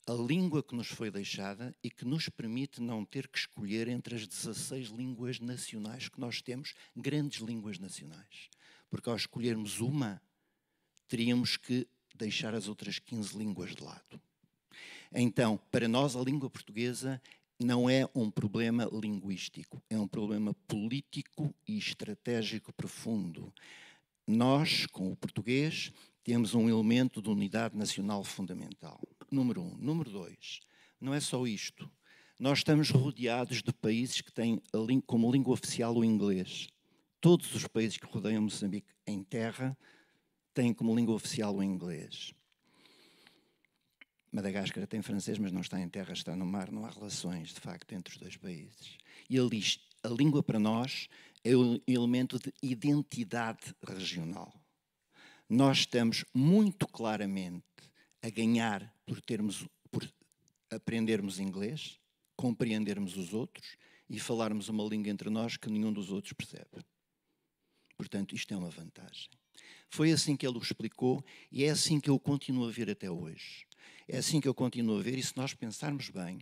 Speaker 7: a língua que nos foi deixada e que nos permite não ter que escolher entre as 16 línguas nacionais que nós temos, grandes línguas nacionais. Porque ao escolhermos uma, teríamos que deixar as outras 15 línguas de lado. Então, para nós, a língua portuguesa não é um problema linguístico, é um problema político e estratégico profundo. Nós, com o português, temos um elemento de unidade nacional fundamental. Número um. Número dois, não é só isto. Nós estamos rodeados de países que têm como língua oficial o inglês. Todos os países que rodeiam Moçambique em terra têm como língua oficial o inglês. Madagascar tem francês, mas não está em terra, está no mar, não há relações, de facto, entre os dois países. E ele diz: a língua para nós é um elemento de identidade regional. Nós estamos muito claramente a ganhar por, termos, por aprendermos inglês, compreendermos os outros e falarmos uma língua entre nós que nenhum dos outros percebe. Portanto, isto é uma vantagem. Foi assim que ele o explicou e é assim que eu continuo a ver até hoje. É assim que eu continuo a ver, e se nós pensarmos bem,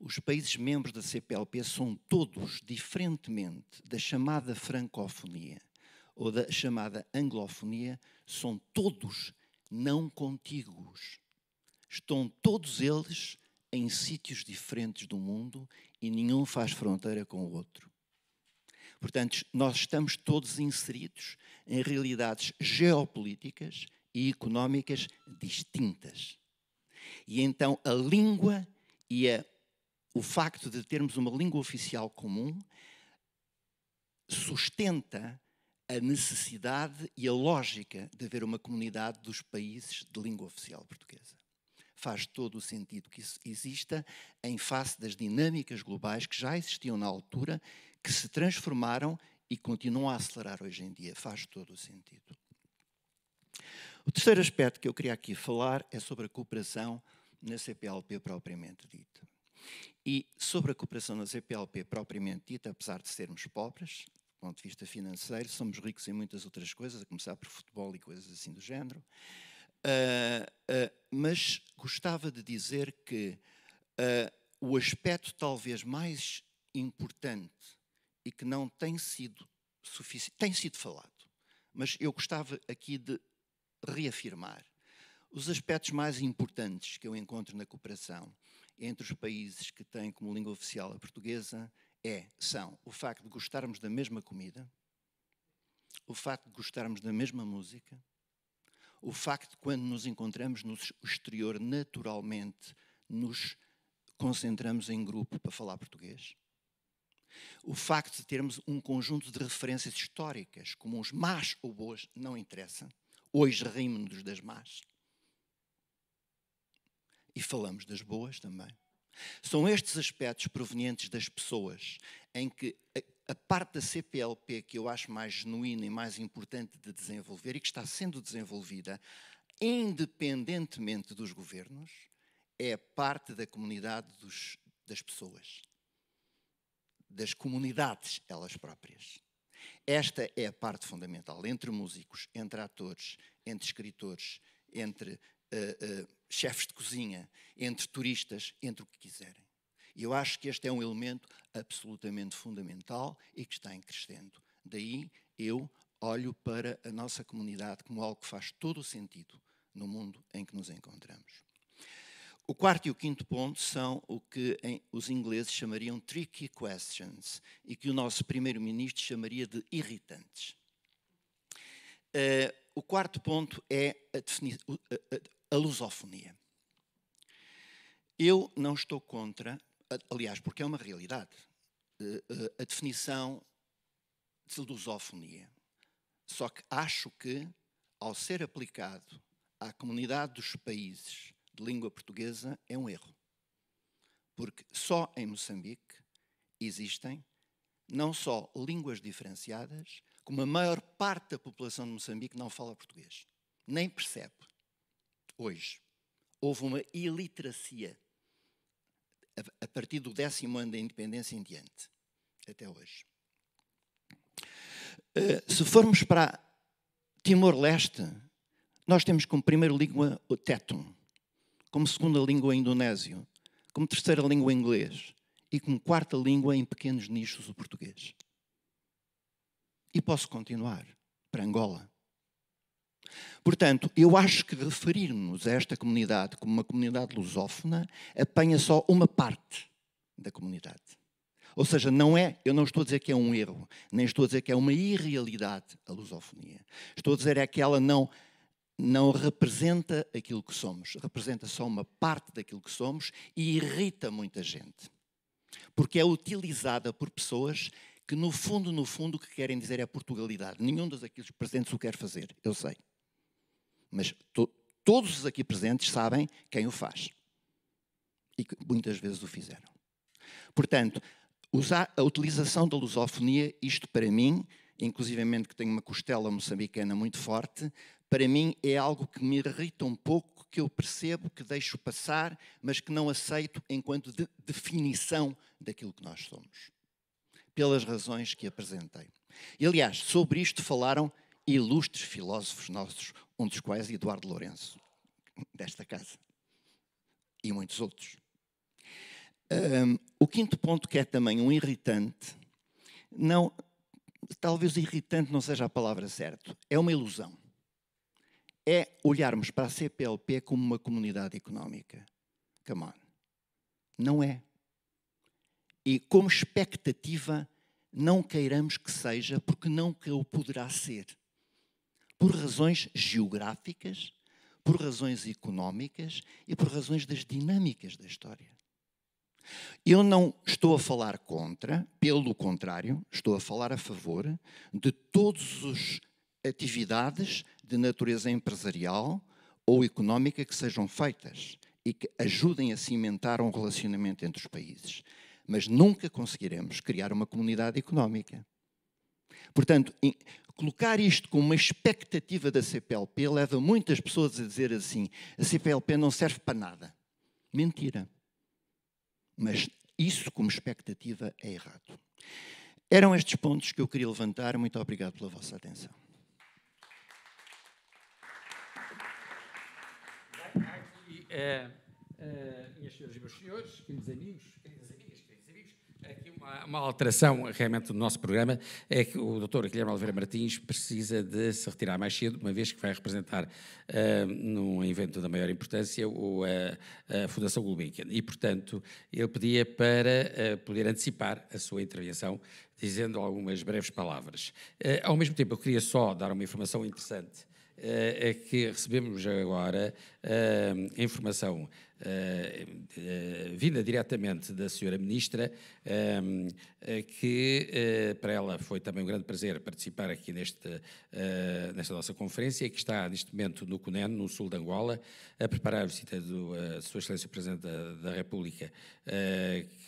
Speaker 7: os países membros da CPLP são todos, diferentemente da chamada francofonia ou da chamada anglofonia, são todos não contíguos. Estão todos eles em sítios diferentes do mundo e nenhum faz fronteira com o outro. Portanto, nós estamos todos inseridos em realidades geopolíticas e económicas distintas. E então a língua e a, o facto de termos uma língua oficial comum sustenta a necessidade e a lógica de haver uma comunidade dos países de língua oficial portuguesa. Faz todo o sentido que isso exista em face das dinâmicas globais que já existiam na altura, que se transformaram e continuam a acelerar hoje em dia. Faz todo o sentido. O terceiro aspecto que eu queria aqui falar é sobre a cooperação na CPLP propriamente dita. E sobre a cooperação na CPLP propriamente dita, apesar de sermos pobres, do ponto de vista financeiro, somos ricos em muitas outras coisas, a começar por futebol e coisas assim do género. Uh, uh, mas gostava de dizer que uh, o aspecto talvez mais importante e que não tem sido suficiente, tem sido falado, mas eu gostava aqui de reafirmar os aspectos mais importantes que eu encontro na cooperação entre os países que têm como língua oficial a portuguesa é, são o facto de gostarmos da mesma comida, o facto de gostarmos da mesma música, o facto de quando nos encontramos no exterior naturalmente nos concentramos em grupo para falar português o facto de termos um conjunto de referências históricas, como uns más ou boas, não interessa. Hoje rimos-nos das más. E falamos das boas também. São estes aspectos provenientes das pessoas em que a parte da CPLP que eu acho mais genuína e mais importante de desenvolver e que está sendo desenvolvida independentemente dos governos é a parte da comunidade dos, das pessoas, das comunidades elas próprias. Esta é a parte fundamental entre músicos, entre atores, entre escritores, entre uh, uh, chefes de cozinha, entre turistas, entre o que quiserem. E eu acho que este é um elemento absolutamente fundamental e que está em crescendo. Daí eu olho para a nossa comunidade como algo que faz todo o sentido no mundo em que nos encontramos. O quarto e o quinto ponto são o que os ingleses chamariam tricky questions e que o nosso primeiro-ministro chamaria de irritantes. Uh, o quarto ponto é a, a, a lusofonia. Eu não estou contra, aliás, porque é uma realidade, eh, eh, a definição de lusofonia. Só que acho que, ao ser aplicado à comunidade dos países de língua portuguesa é um erro. Porque só em Moçambique existem não só línguas diferenciadas, como a maior parte da população de Moçambique não fala português. Nem percebe. Hoje, houve uma iliteracia a partir do décimo ano da independência em diante, até hoje. Eh, se formos para Timor-Leste, nós temos como primeira língua o tétum, como segunda língua indonésio, como terceira língua inglês e como quarta língua em pequenos nichos o português. E posso continuar para Angola. Portanto, eu acho que referir-nos a esta comunidade como uma comunidade lusófona apanha só uma parte da comunidade. Ou seja, não é, eu não estou a dizer que é um erro, nem estou a dizer que é uma irrealidade a lusofonia. Estou a dizer é que ela não não representa aquilo que somos, representa só uma parte daquilo que somos e irrita muita gente. Porque é utilizada por pessoas que, no fundo, no fundo, o que querem dizer é a Portugalidade. Nenhum dos aqui presentes o quer fazer, eu sei. Mas to todos os aqui presentes sabem quem o faz. E que muitas vezes o fizeram. Portanto, usar a utilização da lusofonia, isto para mim, inclusivamente que tenho uma costela moçambicana muito forte, para mim é algo que me irrita um pouco, que eu percebo, que deixo passar, mas que não aceito enquanto de definição daquilo que nós somos, pelas razões que apresentei. E, aliás, sobre isto falaram ilustres filósofos nossos, um dos quais Eduardo Lourenço, desta casa, e muitos outros. Um, o quinto ponto, que é também um irritante, não, talvez irritante não seja a palavra certa, é uma ilusão é olharmos para a CPLP como uma comunidade económica. Come on. Não é. E como expectativa, não queiramos que seja, porque não que o poderá ser. Por razões geográficas, por razões económicas e por razões das dinâmicas da história. Eu não estou a falar contra, pelo contrário, estou a falar a favor de todas as atividades de natureza empresarial ou económica que sejam feitas e que ajudem a cimentar um relacionamento entre os países. Mas nunca conseguiremos criar uma comunidade económica. Portanto, colocar isto como uma expectativa da CPLP leva muitas pessoas a dizer assim: a CPLP não serve para nada. Mentira. Mas isso, como expectativa, é errado. Eram estes pontos que eu queria levantar. Muito obrigado pela vossa atenção.
Speaker 1: é, é, minhas senhoras e meus senhores, queridos amigos, queridas amigas, queridos amigos, é aqui uma, uma, alteração realmente do nosso programa é que o doutor Guilherme Oliveira Martins precisa de se retirar mais cedo, uma vez que vai representar uh, num evento da maior importância o, a, ah, a Fundação Gulbenkian. E, portanto, ele pedia para uh, poder antecipar a sua intervenção dizendo algumas breves palavras. Uh, ao mesmo tempo, eu queria só dar uma informação interessante eh, é que recebemos agora uh, informação uh, uh, vinda diretamente da senhora ministra, que para ela foi também um grande prazer participar aqui neste, nesta nossa conferência que está neste momento no CUNEN, no sul de Angola, a preparar a visita do uh, Sua Excelência Presidente da, da República,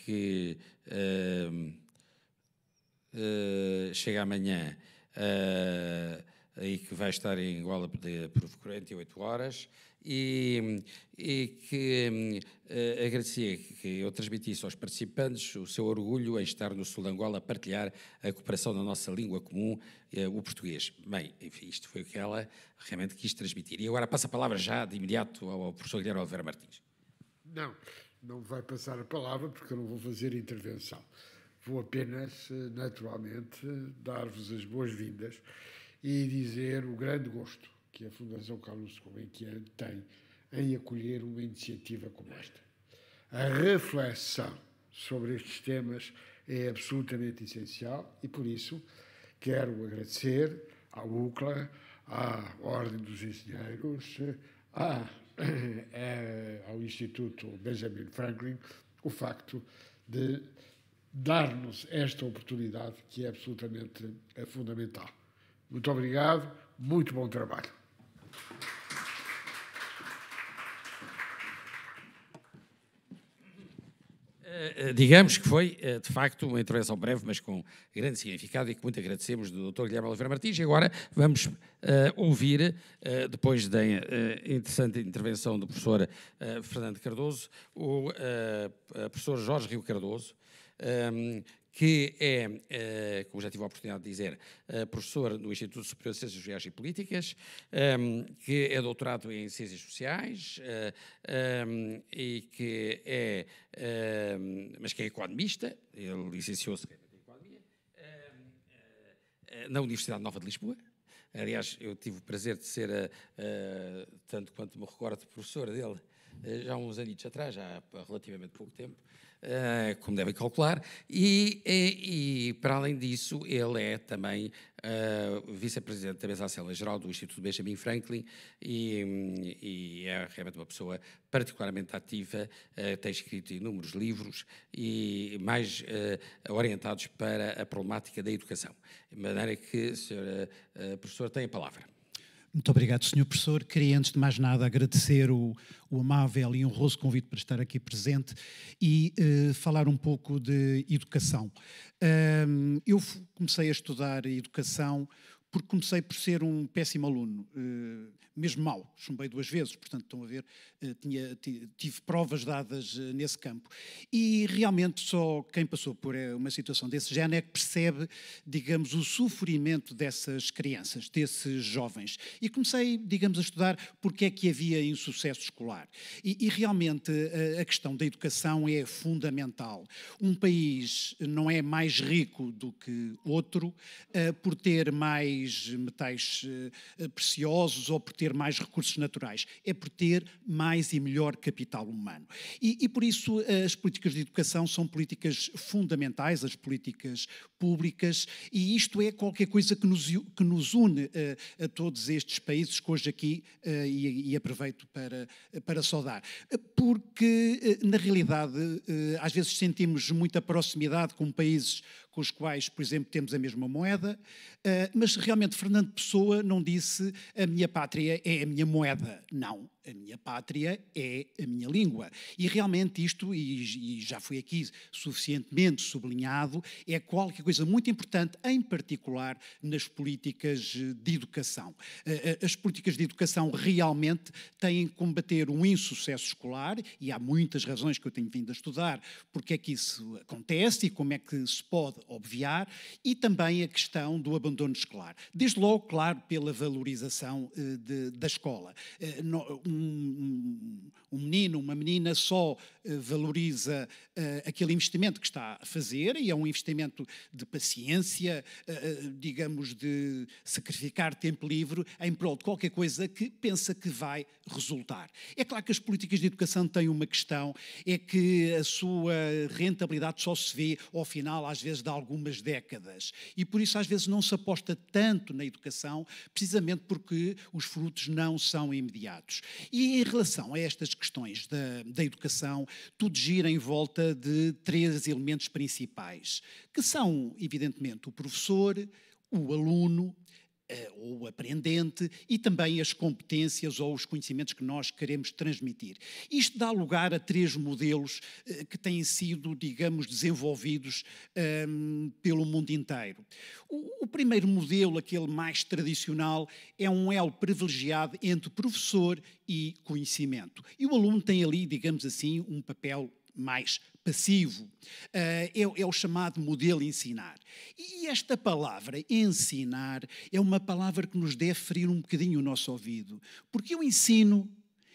Speaker 1: que chega amanhã e que vai estar em Angola por 48 horas e, e que uh, agradecia que eu transmitisse aos participantes o seu orgulho em estar no sul de Angola a partilhar a cooperação da nossa língua comum, uh, o português. Bem, enfim, isto foi o que ela realmente quis transmitir. E agora passa a palavra já de imediato ao professor Guilherme Oliveira Martins.
Speaker 4: Não, não vai passar a palavra porque eu não vou fazer intervenção. Vou apenas, eh, naturalmente, dar-vos as boas-vindas e dizer o grande gosto que a Fundação Carlos Gulbenkian tem em acolher uma iniciativa como esta. A reflexão sobre estes temas é absolutamente essencial e, por isso, quero agradecer à UCLA, à Ordem dos Engenheiros, à, eh, ao Instituto Benjamin Franklin, o facto de dar-nos esta oportunidade que é absolutamente eh, fundamental. Muito obrigado, muito bom trabalho.
Speaker 1: Eh, eh, digamos que foi, eh, de facto, uma intervenção breve, mas com grande significado e que muito agradecemos do Dr. Guilherme Oliveira Martins. E agora vamos uh, ouvir, uh, depois da uh, interessante intervenção do professor Fernando Cardoso, o professor Jorge Rio Cardoso, um, que é, eh, como já tive a oportunidade de dizer, eh, professor do Instituto Superior de Ciências Sociais e Políticas, ehm, que é doutorado em Ciências Sociais eh, ehm, e que é, ehm, mas que é economista, ele licenciou-se em Economia, na Universidade Nova de Lisboa, Aliás, eu tive o prazer de ser, tanto quanto me recordo, professor dele, já há uns anos atrás, já há relativamente pouco tempo. Eh, como devem calcular, e, e, eh, e, para além disso, ele é também uh, vice-presidente da mesa geral do Instituto Benjamin Franklin e, hum, e, é realmente uma pessoa particularmente ativa, uh, tem escrito inúmeros livros e mais orientados para a problemática da educação. De maneira que, senhora professora, tem a palavra.
Speaker 8: Muito obrigado, Sr. Professor. Queria, antes de mais nada, agradecer o, o amável e honroso convite para estar aqui presente e eh, falar um pouco de educação. eu comecei a estudar educação porque comecei por ser um péssimo aluno, eh, mesmo mau, chumbei duas vezes, portanto, estão a ver, eh, tinha, tive provas dadas eh, nesse campo. E realmente só quem passou por uma situação desse género é que percebe, digamos, o sofrimento dessas crianças, desses jovens. E comecei, digamos, a estudar porque é que havia insucesso escolar. E, e realmente a questão da educação é fundamental. Um país não é mais rico do que outro por ter mais mais metais eh, preciosos ou por ter mais recursos naturais. É por ter mais e melhor capital humano. E, e por isso eh, as políticas de educação são políticas fundamentais, as políticas públicas, e isto é qualquer coisa que nos, que nos une a, eh, a todos estes países que hoje aqui, e, e aproveito para, para saudar. Porque, na realidade, às vezes sentimos muita proximidade com países com os quais, por exemplo, temos a mesma moeda, ah, mas realmente Fernando Pessoa não disse a minha pátria é a minha moeda, não a minha pátria é a minha língua. E realmente isto, e, e já foi aqui suficientemente sublinhado, é qualquer coisa muito importante, em particular nas políticas de educação. As políticas de educação realmente têm que combater o insucesso escolar, e há muitas razões que eu tenho vindo a estudar porque é que isso acontece e como é que se pode obviar, e também a questão do abandono escolar. Desde logo, claro, pela valorização eh, de, da escola. Eh, um um, um menino, uma menina só eh, valoriza eh, aquele investimento que está a fazer e é um investimento de paciência, eh, digamos, de sacrificar tempo livre em prol de qualquer coisa que pensa que vai resultar. É claro que as políticas de educação têm uma questão, é que a sua rentabilidade só se vê ao final, às vezes, de algumas décadas. E por isso, às vezes, não se aposta tanto na educação, precisamente porque os frutos não são imediatos. E em relação a estas questões da, da educação, tudo gira em volta de três elementos principais, que são, evidentemente, o professor, o aluno eh, ou aprendente e também as competências ou os conhecimentos que nós queremos transmitir. Isto dá lugar a três modelos eh, que têm sido, digamos, desenvolvidos um, ehm, pelo mundo inteiro. O, o primeiro modelo, aquele mais tradicional, é um elo privilegiado entre professor e conhecimento. E o aluno tem ali, digamos assim, um papel mais passivo. Uh, é, é, o chamado modelo ensinar. E esta palavra, ensinar, é uma palavra que nos deve ferir um bocadinho o nosso ouvido. Porque eu ensino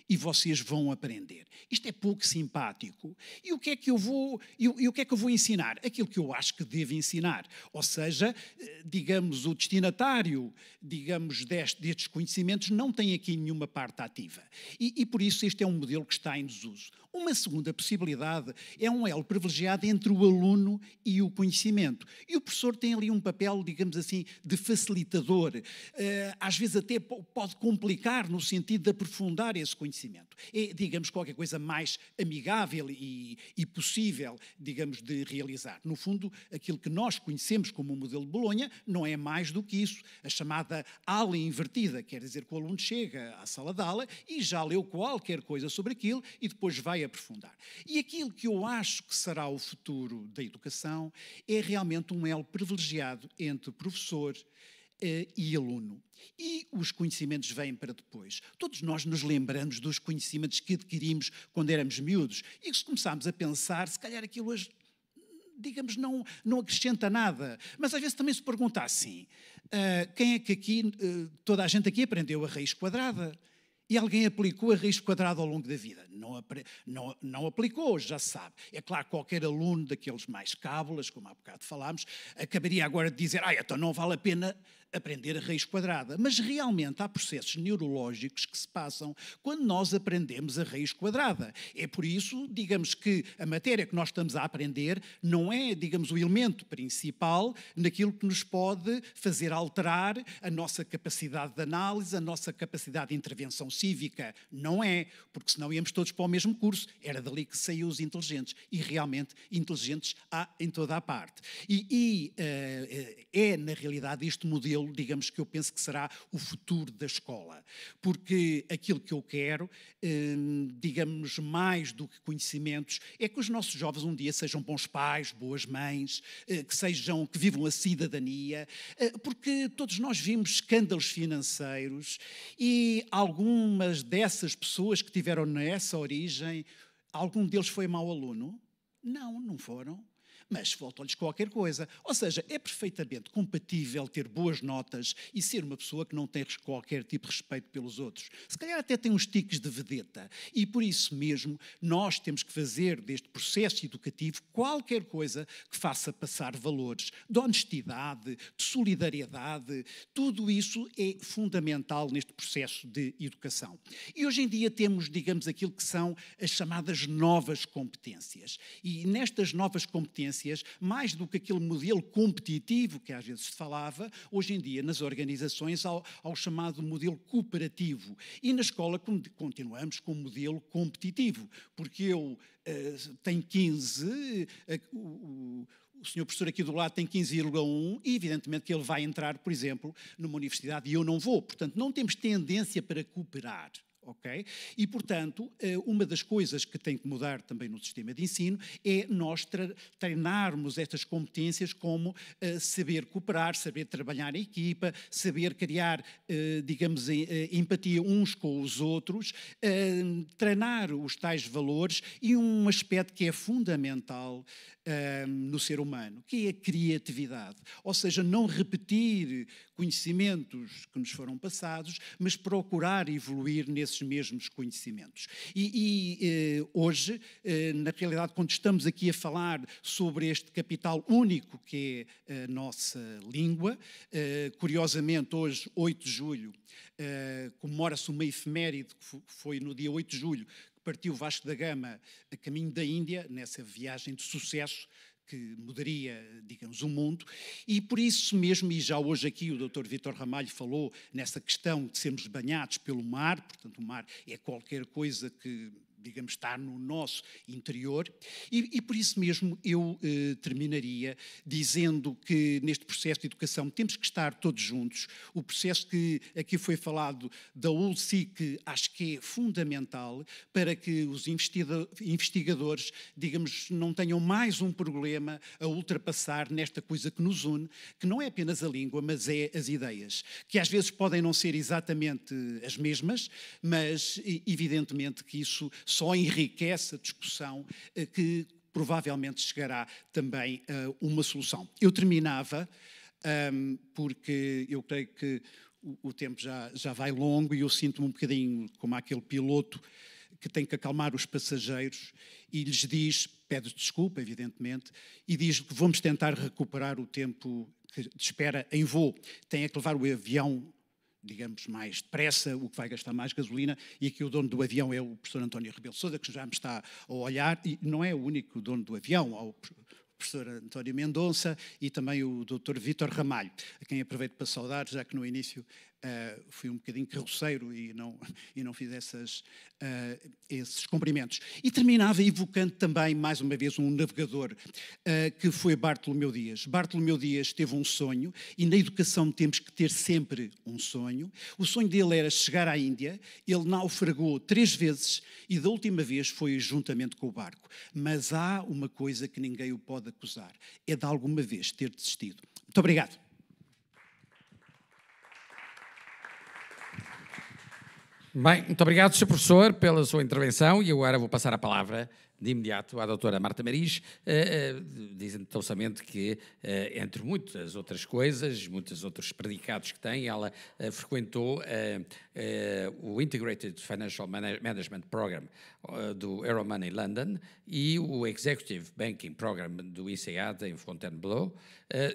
Speaker 8: e vocês vão aprender. Isto é pouco simpático. E o que é que eu vou, e, o que é que eu vou ensinar? Aquilo que eu acho que devo ensinar. Ou seja, eh, digamos, o destinatário, digamos, destes, destes conhecimentos não tem aqui nenhuma parte ativa. E, e por isso este é um modelo que está em desuso. Uma segunda possibilidade é um elo privilegiado entre o aluno e o conhecimento. E o professor tem ali um papel, digamos assim, de facilitador. Eh, às vezes até pode complicar no sentido de aprofundar esse conhecimento conhecimento. É, digamos, qualquer coisa mais amigável e, e, possível, digamos, de realizar. No fundo, aquilo que nós conhecemos como o modelo de Bolonha não é mais do que isso. A chamada aula invertida, quer dizer que o aluno chega à sala de aula e já leu qualquer coisa sobre aquilo e depois vai aprofundar. E aquilo que eu acho que será o futuro da educação é realmente um elo privilegiado entre professor, eh, e aluno. E os conhecimentos vêm para depois. Todos nós nos lembramos dos conhecimentos que adquirimos quando éramos miúdos e se começámos a pensar, se calhar aquilo hoje, digamos, não, não acrescenta nada. Mas às vezes também se pergunta assim: uh, quem é que aqui, uh, toda a gente aqui aprendeu a raiz quadrada? E alguém aplicou a raiz quadrada ao longo da vida? Não, não, não aplicou, já se sabe. É claro, qualquer aluno daqueles mais cábulas, como há bocado falámos, acabaria agora de dizer, ah, então não vale a pena aprender a raiz quadrada. Mas realmente há processos neurológicos que se passam quando nós aprendemos a raiz quadrada. É por isso, digamos que a matéria que nós estamos a aprender não é, digamos, o elemento principal naquilo que nos pode fazer alterar a nossa capacidade de análise, a nossa capacidade de intervenção cívica. Não é, porque senão íamos todos para o mesmo curso. Era dali que saíam os inteligentes. E realmente, inteligentes há em toda a parte. E, e uh, é, na realidade, este modelo digamos que eu penso que será o futuro da escola. Porque aquilo que eu quero, hum, digamos, mais do que conhecimentos, é que os nossos jovens um dia sejam bons pais, boas mães, eh, que sejam, que vivam a cidadania, eh, porque todos nós vimos escândalos financeiros e algumas dessas pessoas que tiveram nessa origem, algum deles foi mau aluno? Não, não foram mas faltou-lhes qualquer coisa. Ou seja, é perfeitamente compatível ter boas notas e ser uma pessoa que não tem qualquer tipo de respeito pelos outros. Se calhar até tem uns tiques de vedeta. E por isso mesmo, nós temos que fazer deste processo educativo qualquer coisa que faça passar valores de honestidade, de solidariedade. Tudo isso é fundamental neste processo de educação. E hoje em dia temos, digamos, aquilo que são as chamadas novas competências. E nestas novas competências, competências, mais do que aquele modelo competitivo que às vezes se falava, hoje em dia nas organizações ao, ao chamado modelo cooperativo. E na escola continuamos com o modelo competitivo, porque eu eh, tenho 15, eh, o, o senhor professor aqui do lado tem 15,1 e evidentemente que ele vai entrar, por exemplo, numa universidade e eu não vou. Portanto, não temos tendência para cooperar ok? E, portanto, eh, uma das coisas que tem que mudar também no sistema de ensino é nós treinarmos estas competências como eh, saber cooperar, saber trabalhar em equipa, saber criar, eh, digamos, empatia uns com os outros, treinar os tais valores e um aspecto que é fundamental no ser humano, que é a criatividade. Ou seja, não repetir conhecimentos que nos foram passados, mas procurar evoluir nesses mesmos conhecimentos. E, e eh, hoje, eh, na realidade, quando estamos aqui a falar sobre este capital único que é a nossa língua, eh, curiosamente, hoje, 8 de julho, eh, comemora-se uma efeméride que foi no dia 8 de julho partiu Vasco da Gama a caminho da Índia, nessa viagem de sucesso que mudaria, digamos, o mundo, e por isso mesmo, e já hoje aqui o Dr. Vitor Ramalho falou nessa questão de sermos banhados pelo mar, portanto, o mar é qualquer coisa que digamos, está no nosso interior, e, e por isso mesmo eu eh, terminaria dizendo que neste processo de educação temos que estar todos juntos. O processo que aqui foi falado da ULSIC acho que é fundamental para que os investigadores, digamos, não tenham mais um problema a ultrapassar nesta coisa que nos une, que não é apenas a língua, mas é as ideias, que às vezes podem não ser exatamente as mesmas, mas evidentemente que isso só enriquece a discussão eh, que provavelmente chegará também a eh, uma solução. Eu terminava, ehm, porque eu creio que o tempo já, já vai longo e eu sinto-me um bocadinho como aquele piloto que tem que acalmar os passageiros e lhes diz, pede desculpa, evidentemente, e diz que vamos tentar recuperar o tempo de espera em voo. Tem é que levar o avião digamos, mais depressa, o que vai gastar mais gasolina, e aqui o dono do avião é o professor António Rebelo Sousa, que já me está a olhar, e não é o único dono do avião, há o professor António Mendonça e também o doutor Vítor Ramalho, a quem aproveito para saudar, já que no início uh, fui um bocadinho carroceiro e não, <laughs> e não fiz essas, uh, esses cumprimentos. E terminava evocando também, mais uma vez, um navegador, uh, que foi Bartolomeu Dias. Bartolomeu Dias teve um sonho, e na educação temos que ter sempre um sonho. O sonho dele era chegar à Índia, ele naufragou três vezes e da última vez foi juntamente com o barco. Mas há uma coisa que ninguém o pode acusar: é de alguma vez ter desistido. Muito obrigado.
Speaker 1: Bem, muito obrigado, Sr. Professor, pela sua intervenção e agora vou passar a palavra de imediato à doutora Marta Maris, uh, uh, dizendo tão que, uh, entre muitas outras coisas, muitos outros predicados que tem, ela frequentou o Integrated Financial Management Program do Euromoney London e o Executive Banking Program do INSEAD em Fontainebleau,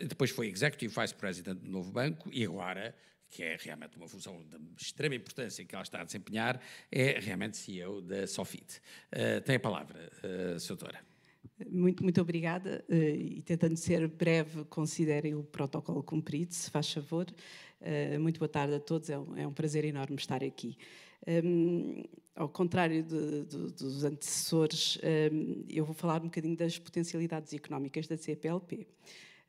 Speaker 1: depois foi Executive Vice President do Novo Banco e agora que é realmente uma função de extrema importância que ela está a desempenhar, é realmente CEO da Sofit. Uh, tem a palavra, uh, Doutora.
Speaker 2: Muito, muito obrigada uh, e tentando ser breve, considerem o protocolo cumprido, se faz favor. Uh, muito boa tarde a todos, é um, é um prazer enorme estar aqui. Um, ehm, ao contrário de, de, dos antecessores, um, ehm, eu vou falar um bocadinho das potencialidades económicas da CPLP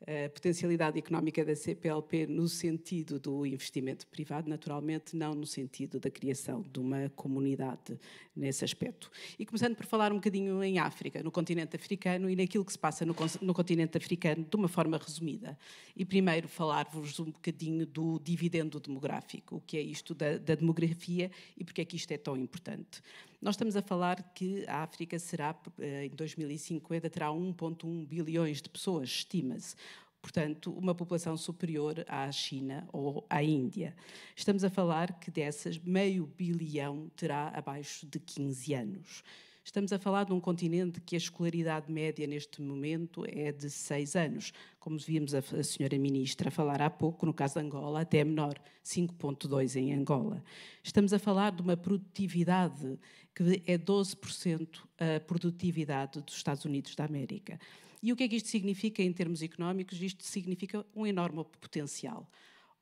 Speaker 2: a potencialidade económica da CPLP no sentido do investimento privado, naturalmente, não no sentido da criação de uma comunidade nesse aspecto. E começando por falar um bocadinho em África, no continente africano e naquilo que se passa no, no continente africano de uma forma resumida. E primeiro falar-vos um bocadinho do dividendo demográfico, o que é isto da, da demografia e porque é que isto é tão importante. Nós estamos a falar que a África será, eh, em 2050, terá 1,1 bilhões de pessoas, estima-se portanto, uma população superior à China ou à Índia. Estamos a falar que dessas, meio bilhão terá abaixo de 15 anos. Estamos a falar de um continente que a escolaridade média neste momento é de seis anos. Como vimos a, a senhora ministra falar há pouco, no caso de Angola, até é menor, 5,2 em Angola. Estamos a falar de uma produtividade que é 12% a produtividade dos Estados Unidos da América. E o que é que isto significa em termos económicos? Isto significa um enorme potencial.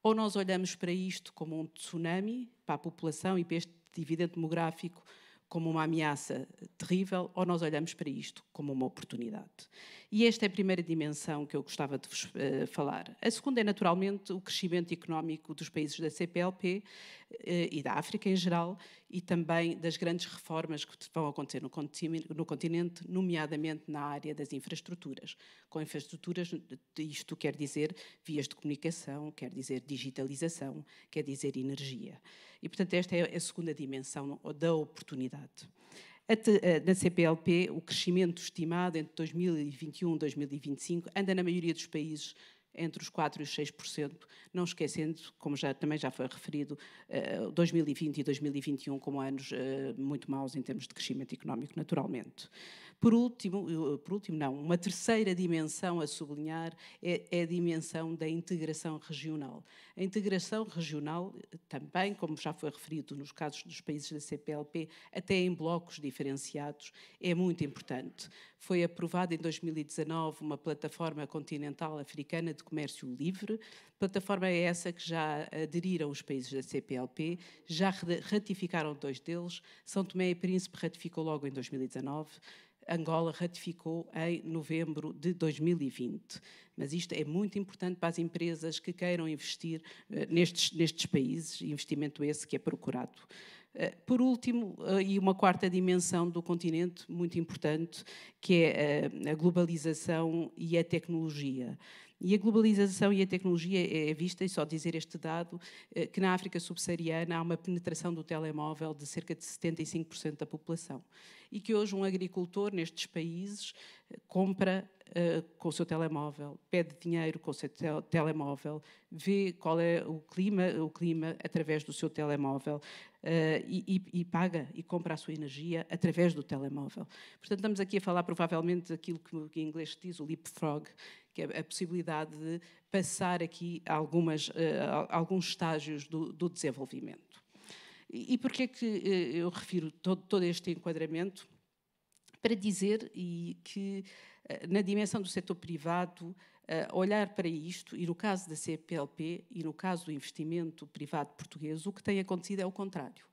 Speaker 2: Ou nós olhamos para isto como um tsunami, para a população e para este dividendo demográfico como uma ameaça terrível ou nós olhamos para isto como uma oportunidade. E esta é a primeira dimensão que eu gostava de vos uh, falar. A segunda é, naturalmente, o crescimento económico dos países da CPLP, eh, e da África em geral, e também das grandes reformas que vão acontecer no continente, nomeadamente na área das infraestruturas. Com infraestruturas, isto quer dizer vias de comunicação, quer dizer digitalização, quer dizer energia. E, portanto, esta é a segunda dimensão da oportunidade. Na CPLP, o crescimento estimado entre 2021 e 2025 anda, na maioria dos países, entre os 4% e os 6%, não esquecendo, como já, também já foi referido, 2020 eh, e 2021 como anos eh, muito maus em termos de crescimento económico, naturalmente. Por último, eh, por último não, uma terceira dimensão a sublinhar é, é a dimensão da integração regional. A integração regional eh, também, como já foi referido nos casos dos países da CPLP, até em blocos diferenciados, é muito importante. Foi aprovada em 2019 uma plataforma continental africana de comércio livre, plataforma é essa que já aderiram os países da CPLP, já ratificaram dois deles, São Tomé e Príncipe ratificou logo em 2019, Angola ratificou em novembro de 2020. Mas isto é muito importante para as empresas que queiram investir eh, nestes, nestes países, investimento esse que é procurado. Eh, por último, eh, e uma quarta dimensão do continente muito importante, que é a globalização e a tecnologia. E a globalização e a tecnologia é, é vista, e só dizer este dado, eh, que na África subsaariana há uma penetração do telemóvel de cerca de 75% da população. E que hoje um agricultor nestes países eh, compra Uh, com o seu telemóvel, pede dinheiro com o seu telemóvel, vê qual é o clima, o clima através do seu telemóvel uh, e, e, e, paga e compra a sua energia através do telemóvel. Portanto, estamos aqui a falar provavelmente daquilo que, que em inglês se diz o leapfrog, que é a possibilidade de passar aqui algumas, eh, alguns estágios do, do desenvolvimento. E, por porquê é que eh, eu refiro todo, todo este enquadramento? Para dizer e que, eh, na dimensão do setor privado, olhar para isto, e no caso da CPLP e no caso do investimento privado português, o que tem acontecido é o contrário.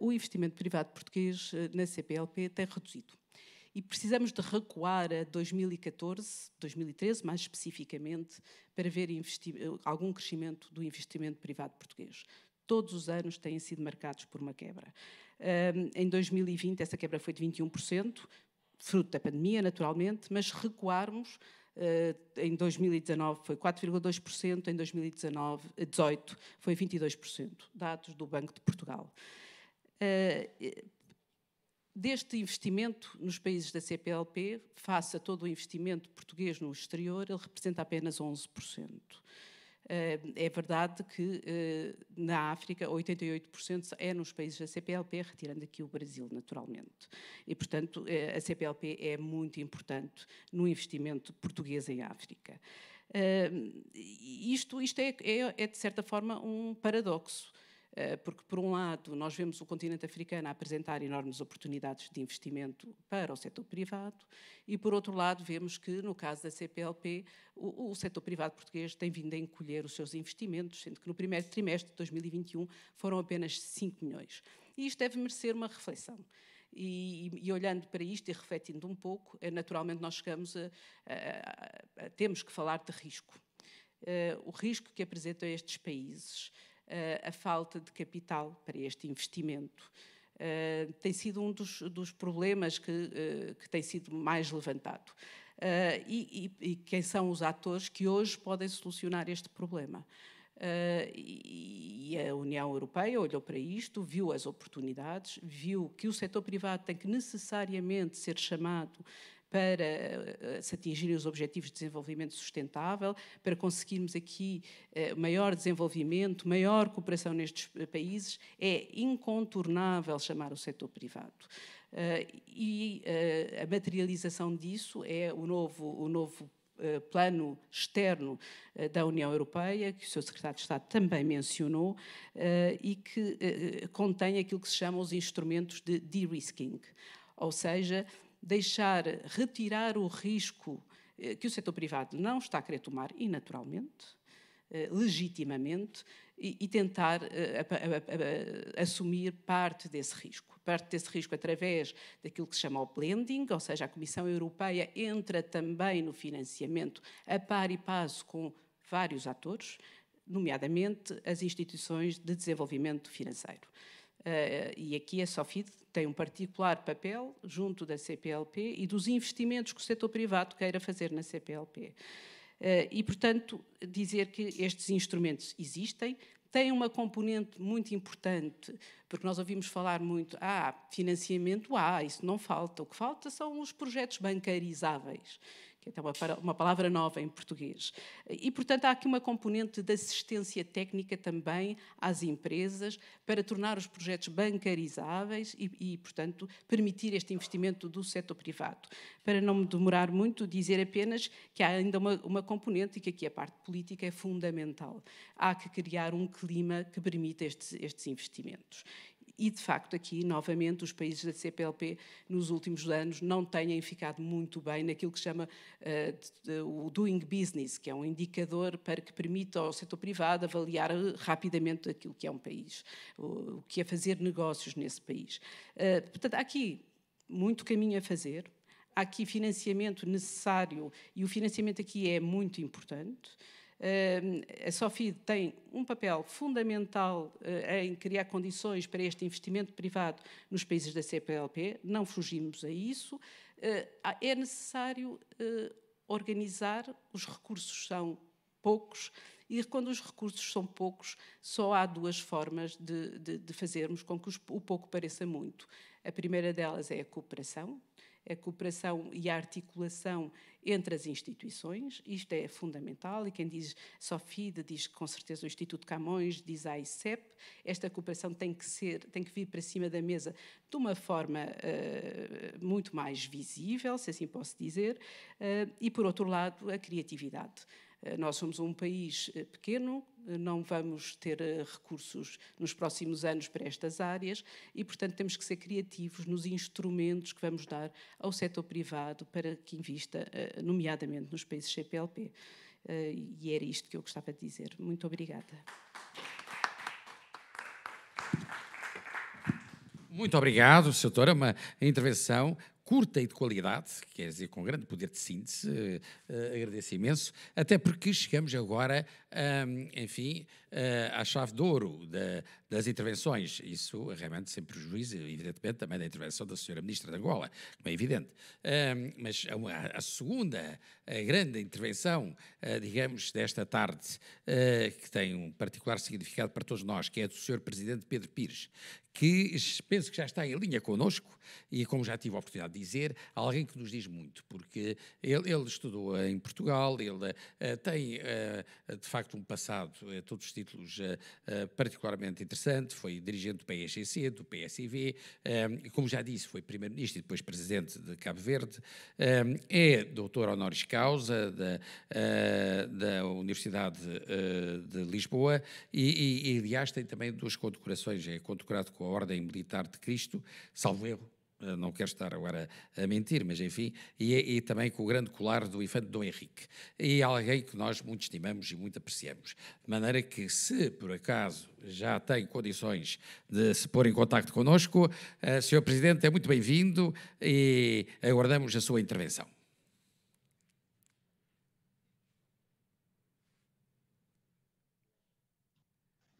Speaker 2: O investimento privado português na CPLP tem reduzido e precisamos de recuar a 2014, 2013 mais especificamente, para ver algum crescimento do investimento privado português. Todos os anos têm sido marcados por uma quebra. Um, em 2020, essa quebra foi de 21%, fruto da pandemia, naturalmente, mas recuarmos Uh, em 2019 foi 4,2%, em 2018 foi 22%, dados do Banco de Portugal. Uh, deste investimento nos países da CPLP, face a todo o investimento português no exterior, ele representa apenas 11%. Eh, é verdade que eh, na África 88% é nos países da CPLP, retirando aqui o Brasil, naturalmente. E, portanto, eh, a CPLP é muito importante no investimento português em África. Isto, isto é, é, é, de certa forma, um paradoxo eh, porque, por um lado, nós vemos o continente africano apresentar enormes oportunidades de investimento para o setor privado, e, por outro lado, vemos que, no caso da CPLP, o, o setor privado português tem vindo a encolher os seus investimentos, sendo que no primeiro trimestre de 2021 foram apenas 5 milhões. E isto deve merecer uma reflexão. E, e, olhando para isto e refletindo um pouco, eh, naturalmente nós chegamos a, a, a, a temos que falar de risco. Uh, o risco que apresentam estes países eh, a falta de capital para este investimento. Uh, tem sido um dos, dos problemas que, uh, que, tem sido mais levantado. Uh, e, e, e, quem são os atores que hoje podem solucionar este problema? E, e a União Europeia olhou para isto, viu as oportunidades, viu que o setor privado tem que necessariamente ser chamado para eh, se atingirem os objetivos de desenvolvimento sustentável, para conseguirmos aqui eh, maior desenvolvimento, maior cooperação nestes eh, países, é incontornável chamar o setor privado. e a materialização disso é o novo, o novo plano externo da União Europeia, que o seu secretário de Estado também mencionou, e que contém aquilo que se chama os instrumentos de de-risking, ou seja, deixar retirar o risco eh, que o setor privado não está a querer tomar, e naturalmente, eh, legitimamente, e, tentar eh, assumir parte desse risco. Parte desse risco através daquilo que se chama o blending, ou seja, a Comissão Europeia entra também no financiamento a par e passo com vários atores, nomeadamente as instituições de desenvolvimento financeiro. Eh, e aqui a Sofid tem um particular papel junto da CPLP e dos investimentos que o setor privado queira fazer na CPLP. Eh, e, portanto, dizer que estes instrumentos existem, tem uma componente muito importante, porque nós ouvimos falar muito, ah, financiamento há, ah, isso não falta, o que falta são os projetos bancarizáveis que é até uma, uma palavra nova em português. E, portanto, há aqui uma componente de assistência técnica também às empresas para tornar os projetos bancarizáveis e, e portanto, permitir este investimento do setor privado. Para não me demorar muito, dizer apenas que há ainda uma, uma componente e que aqui a parte política é fundamental. Há que criar um clima que permita estes, estes investimentos e, de facto, aqui, novamente, os países da CPLP, nos últimos anos, não têm ficado muito bem naquilo que se chama uh, o Doing Business, que é um indicador para que permita ao setor privado avaliar eh, rapidamente aquilo que é um país, o, que é fazer negócios nesse país. Uh, portanto, há aqui muito caminho a fazer, há aqui financiamento necessário, e o financiamento aqui é muito importante. A SOFID tem um papel fundamental eh, em criar condições para este investimento privado nos países da CPLP, não fugimos a isso. Eh, é necessário eh, organizar, os recursos são poucos e quando os recursos são poucos, só há duas formas de, de, de fazermos com que o pouco pareça muito. A primeira delas é a cooperação, a cooperação e a articulação entre as instituições, isto é fundamental, e quem diz SOFIDE diz com certeza o Instituto Camões, diz a ICEP, esta cooperação tem que, ser, tem que vir para cima da mesa de uma forma uh, muito mais visível, se assim posso dizer, uh, e por outro lado a criatividade. Eh, nós somos um país eh, pequeno, eh, não vamos ter recursos nos próximos anos para estas áreas e, portanto, temos que ser criativos nos instrumentos que vamos dar ao setor privado para que invista, nomeadamente nos países CPLP. E era isto que eu gostava de dizer. Muito obrigada.
Speaker 1: Muito obrigado, Sra. Doutora, uma intervenção curta e de qualidade, quer dizer, com grande poder de síntese, uh, uh, agradeço imenso, até porque chegamos agora, enfim, uh, à chave de ouro da, das intervenções. Isso realmente sem prejuízo, evidentemente, também da intervenção da senhora Ministra da Angola, como é evidente. mas a, a segunda a grande intervenção, uh, digamos, desta tarde, uh, que tem um particular significado para todos nós, que é a do senhor Presidente Pedro Pires, que penso que já está em linha conosco e, como já tive a oportunidade de dizer, alguém que nos diz muito, porque ele, ele estudou em Portugal, ele uh, tem, de facto, um passado, eh, todos os títulos particularmente interessantes interessante, foi dirigente do PSGC, do PSIV, um, ehm, como já disse, foi primeiro-ministro e depois presidente de Cabo Verde, um, ehm, é doutor honoris causa da, uh, da Universidade uh, de Lisboa e, e, e, aliás, tem também duas condecorações, é condecorado com a Ordem Militar de Cristo, salvo erro, eh, não quero estar agora a mentir, mas enfim, e, e, também com o grande colar do infante Dom Henrique. E é alguém que nós muito estimamos e muito apreciamos. De maneira que, se por acaso já tem condições de se pôr em contato connosco, eh, Sr. Presidente, é muito bem-vindo e aguardamos a sua intervenção.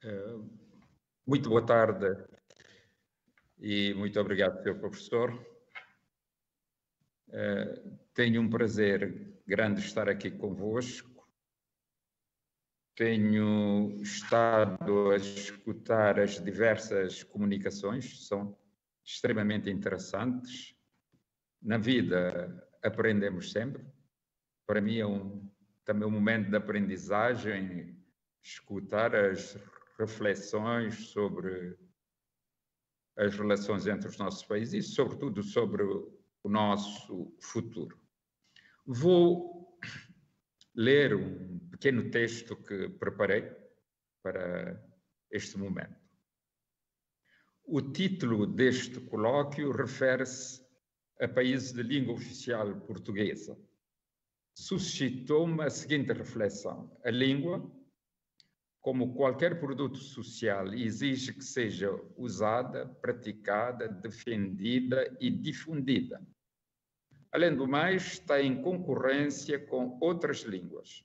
Speaker 9: Eh, muito boa tarde e muito obrigado, Sr. Professor. Uh, tenho um prazer grande estar aqui convosco. Tenho estado a escutar as diversas comunicações, são extremamente interessantes. Na vida aprendemos sempre. Para mim é um, também um momento de aprendizagem, escutar as reflexões sobre as relações entre os nossos países e, sobretudo, sobre o nosso futuro. Vou ler um pequeno texto que preparei para este momento. O título deste colóquio refere-se a países de língua oficial portuguesa. Suscitou-me a seguinte reflexão: a língua, como qualquer produto social, exige que seja usada, praticada, defendida e difundida. Além do mais, está em concorrência com outras línguas.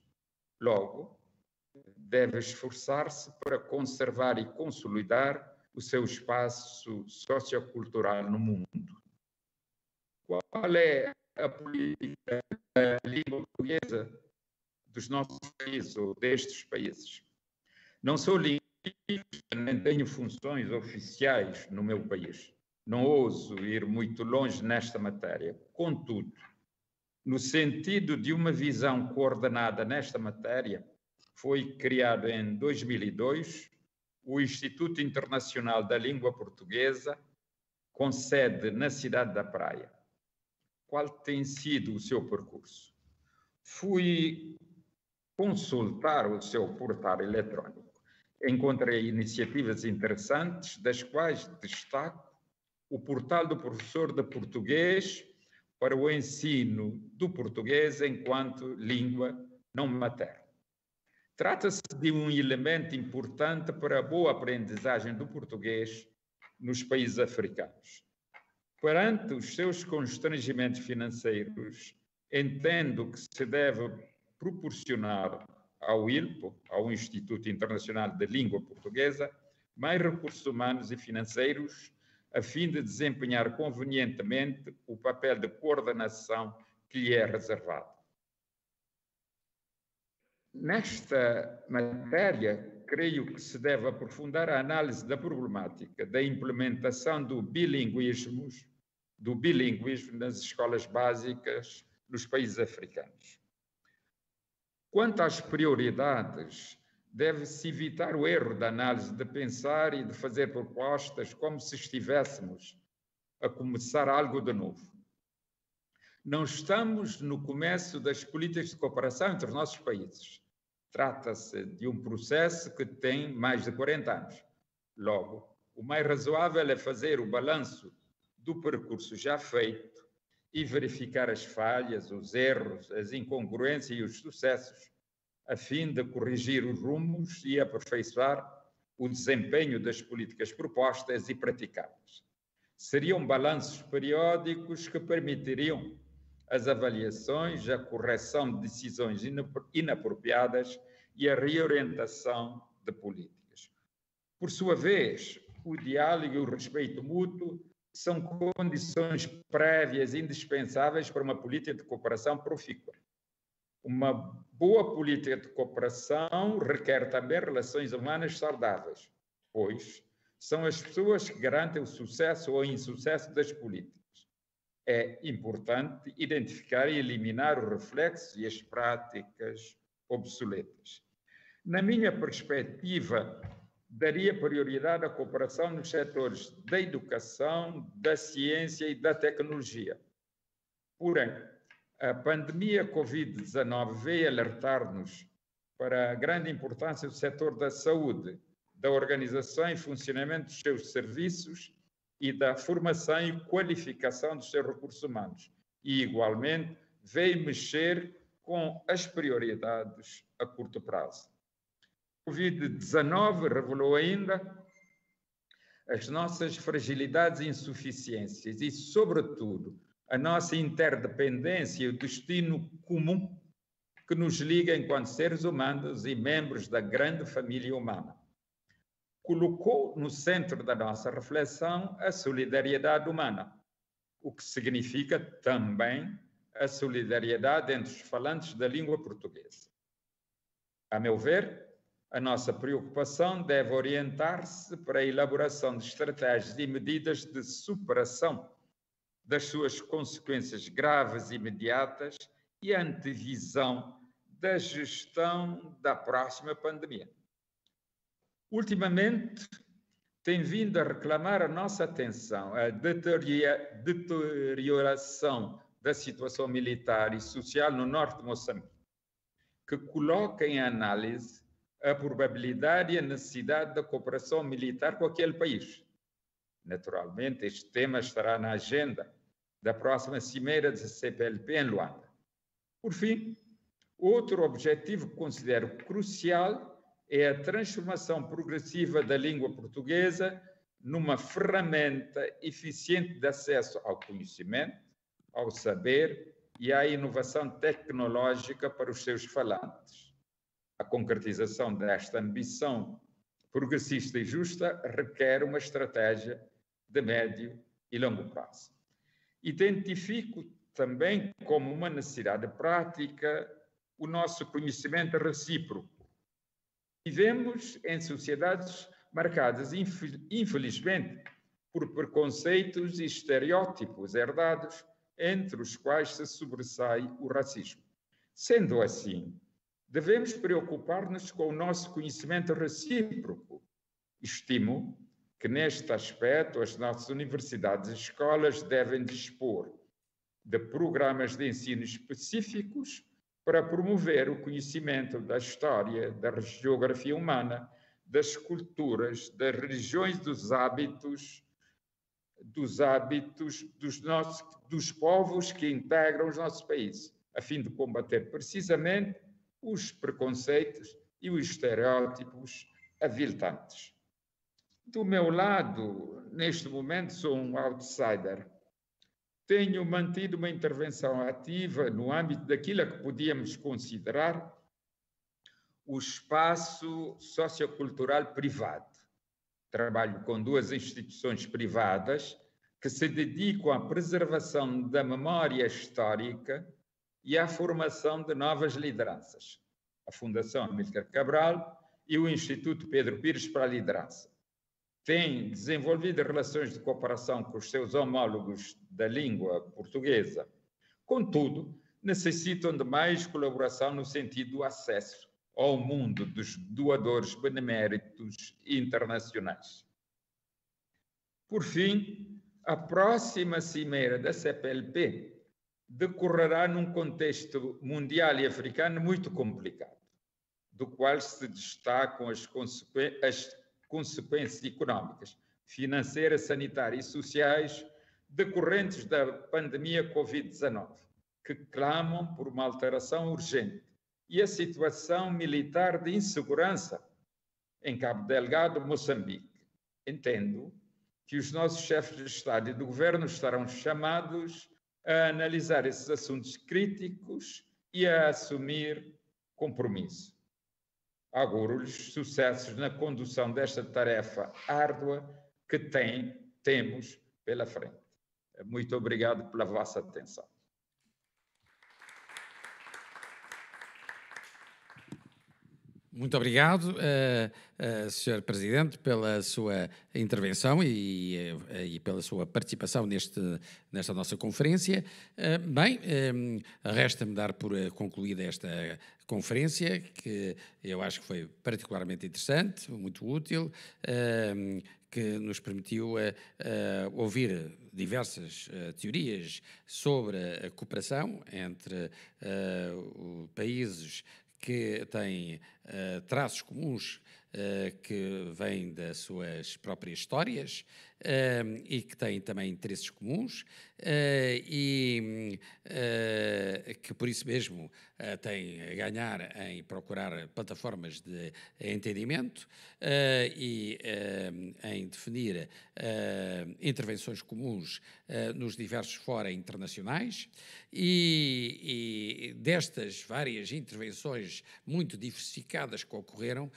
Speaker 9: Logo, deve esforçar-se para conservar e consolidar o seu espaço sociocultural no mundo. Qual é a política da língua portuguesa dos nossos países ou destes países? Não sou linguista, nem tenho funções oficiais no meu país. Não ouso ir muito longe nesta matéria. Contudo, no sentido de uma visão coordenada nesta matéria, foi criado em 2002 o Instituto Internacional da Língua Portuguesa, com sede na cidade da Praia. Qual tem sido o seu percurso? Fui consultar o seu portal eletrônico Encontrei iniciativas interessantes, das quais destaco o portal do professor de português para o ensino do português enquanto língua não materna. Trata-se de um elemento importante para a boa aprendizagem do português nos países africanos. Perante os seus constrangimentos financeiros, entendo que se deve proporcionar ao ILPO, ao Instituto Internacional da Língua Portuguesa, mais recursos humanos e financeiros, a fim de desempenhar convenientemente o papel de coordenação que lhe é reservado. Nesta matéria, creio que se deve aprofundar a análise da problemática da implementação do bilinguismo, do bilinguismo nas escolas básicas nos países africanos. Quanto às prioridades, deve-se evitar o erro da análise de pensar e de fazer propostas como se estivéssemos a começar algo de novo. Não estamos no começo das políticas de cooperação entre os nossos países. Trata-se de um processo que tem mais de 40 anos. Logo, o mais razoável é fazer o balanço do percurso já feito e verificar as falhas, os erros, as incongruências e os sucessos, a fim de corrigir os rumos e aperfeiçoar o desempenho das políticas propostas e praticadas. Seriam balanços periódicos que permitiriam as avaliações, a correção de decisões inapropriadas e a reorientação de políticas. Por sua vez, o diálogo e o respeito mútuo são condições prévias indispensáveis para uma política de cooperação profícua. Uma boa política de cooperação requer também relações humanas saudáveis, pois são as pessoas que garantem o sucesso ou insucesso das políticas. É importante identificar e eliminar os reflexos e as práticas obsoletas. Na minha perspectiva, daria prioridade à cooperação nos setores da educação, da ciência e da tecnologia. Porém, a pandemia Covid-19 veio alertar-nos para a grande importância do setor da saúde, da organização e funcionamento dos seus serviços e da formação e qualificação dos seus recursos humanos. E, igualmente, veio mexer com as prioridades a curto prazo. Covid-19 revelou ainda as nossas fragilidades e insuficiências e, sobretudo, a nossa interdependência e o destino comum que nos liga enquanto seres humanos e membros da grande família humana. Colocou no centro da nossa reflexão a solidariedade humana, o que significa também a solidariedade entre os falantes da língua portuguesa. A meu ver, a nossa preocupação deve orientar-se para a elaboração de estratégias e medidas de superação das suas consequências graves e imediatas e antevisão da gestão da próxima pandemia. Ultimamente, tem vindo a reclamar a nossa atenção a deterioração da situação militar e social no norte de Moçambique, que coloca em análise a probabilidade e a necessidade da cooperação militar com aquele país. Naturalmente, este tema estará na agenda da próxima cimeira da CPLP em Luanda. Por fim, outro objetivo que considero crucial é a transformação progressiva da língua portuguesa numa ferramenta eficiente de acesso ao conhecimento, ao saber e à inovação tecnológica para os seus falantes. A concretização desta ambição progressista e justa requer uma estratégia de médio e longo prazo. Identifico também como uma necessidade prática o nosso conhecimento recíproco. Vivemos em sociedades marcadas, infelizmente, por preconceitos e estereótipos herdados, entre os quais se sobressai o racismo. Sendo assim, Devemos preocupar-nos com o nosso conhecimento recíproco. Estimo que, neste aspecto, as nossas universidades e escolas devem dispor de programas de ensino específicos para promover o conhecimento da história, da geografia humana, das culturas, das religiões, dos hábitos, dos hábitos dos, nossos, dos povos que integram os nossos países, a fim de combater precisamente os preconceitos e os estereótipos aviltantes. Do meu lado, neste momento, sou um outsider. Tenho mantido uma intervenção ativa no âmbito daquilo que podíamos considerar o espaço sociocultural privado. Trabalho com duas instituições privadas que se dedicam à preservação da memória histórica e à formação de novas lideranças, a Fundação Amílcar Cabral e o Instituto Pedro Pires para a Liderança. têm desenvolvido relações de cooperação com os seus homólogos da língua portuguesa. Contudo, necessitam de mais colaboração no sentido do acesso ao mundo dos doadores beneméritos internacionais. Por fim, a próxima cimeira da CPLP decorrerá num contexto mundial e africano muito complicado, do qual se destacam as, consequ... as consequências económicas, financeiras, sanitárias e sociais decorrentes da pandemia Covid-19, que clamam por uma alteração urgente, e a situação militar de insegurança em Cabo Delgado, Moçambique. Entendo que os nossos chefes de Estado e do governo estarão chamados a analisar esses assuntos críticos e a assumir compromisso. Auguro-lhes sucessos na condução desta tarefa árdua que tem, temos pela frente. Muito obrigado pela vossa atenção.
Speaker 1: Muito obrigado, uh, eh, uh, eh, Sr. Presidente, pela sua intervenção e, uh, e pela sua participação neste, nesta nossa conferência. bem, um, resta-me dar por concluída esta conferência, que eu acho que foi particularmente interessante, muito útil, que nos permitiu ouvir diversas teorias sobre a cooperação entre países que têm eh, traços comuns uh, que vêm das suas próprias histórias uh, e que têm também interesses comuns e que por isso mesmo têm a ganhar em procurar plataformas de entendimento e em definir intervenções comuns nos diversos fora internacionais e, e destas várias intervenções muito diversificadas que ocorreram, hum,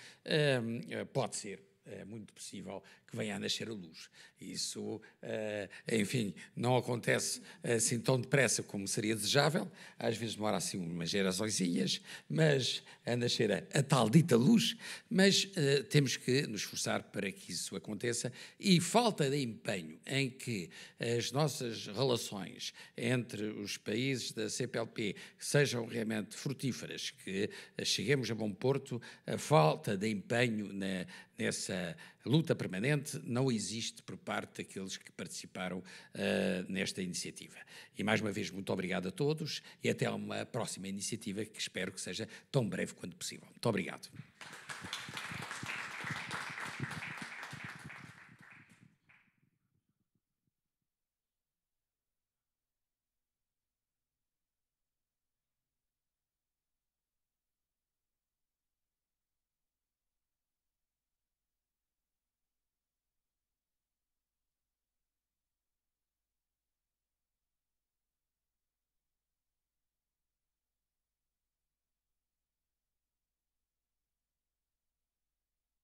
Speaker 1: eh, pode ser, é muito possível que venha a nascer a luz. Isso, eh, enfim, não acontece eh, assim tão depressa como seria desejável, às vezes demora assim umas geraçõezinhas, mas a nascer a, a tal dita luz, mas uh, temos que nos esforçar para que isso aconteça e falta de empenho em que as nossas relações entre os países da CPLP sejam realmente frutíferas, que cheguemos a bom porto, a falta de empenho na, nessa luta permanente não existe por parte daqueles que participaram uh, nesta iniciativa. E mais uma vez, muito obrigado a todos e até uma próxima iniciativa que espero que seja tão breve quanto possível. Muito obrigado.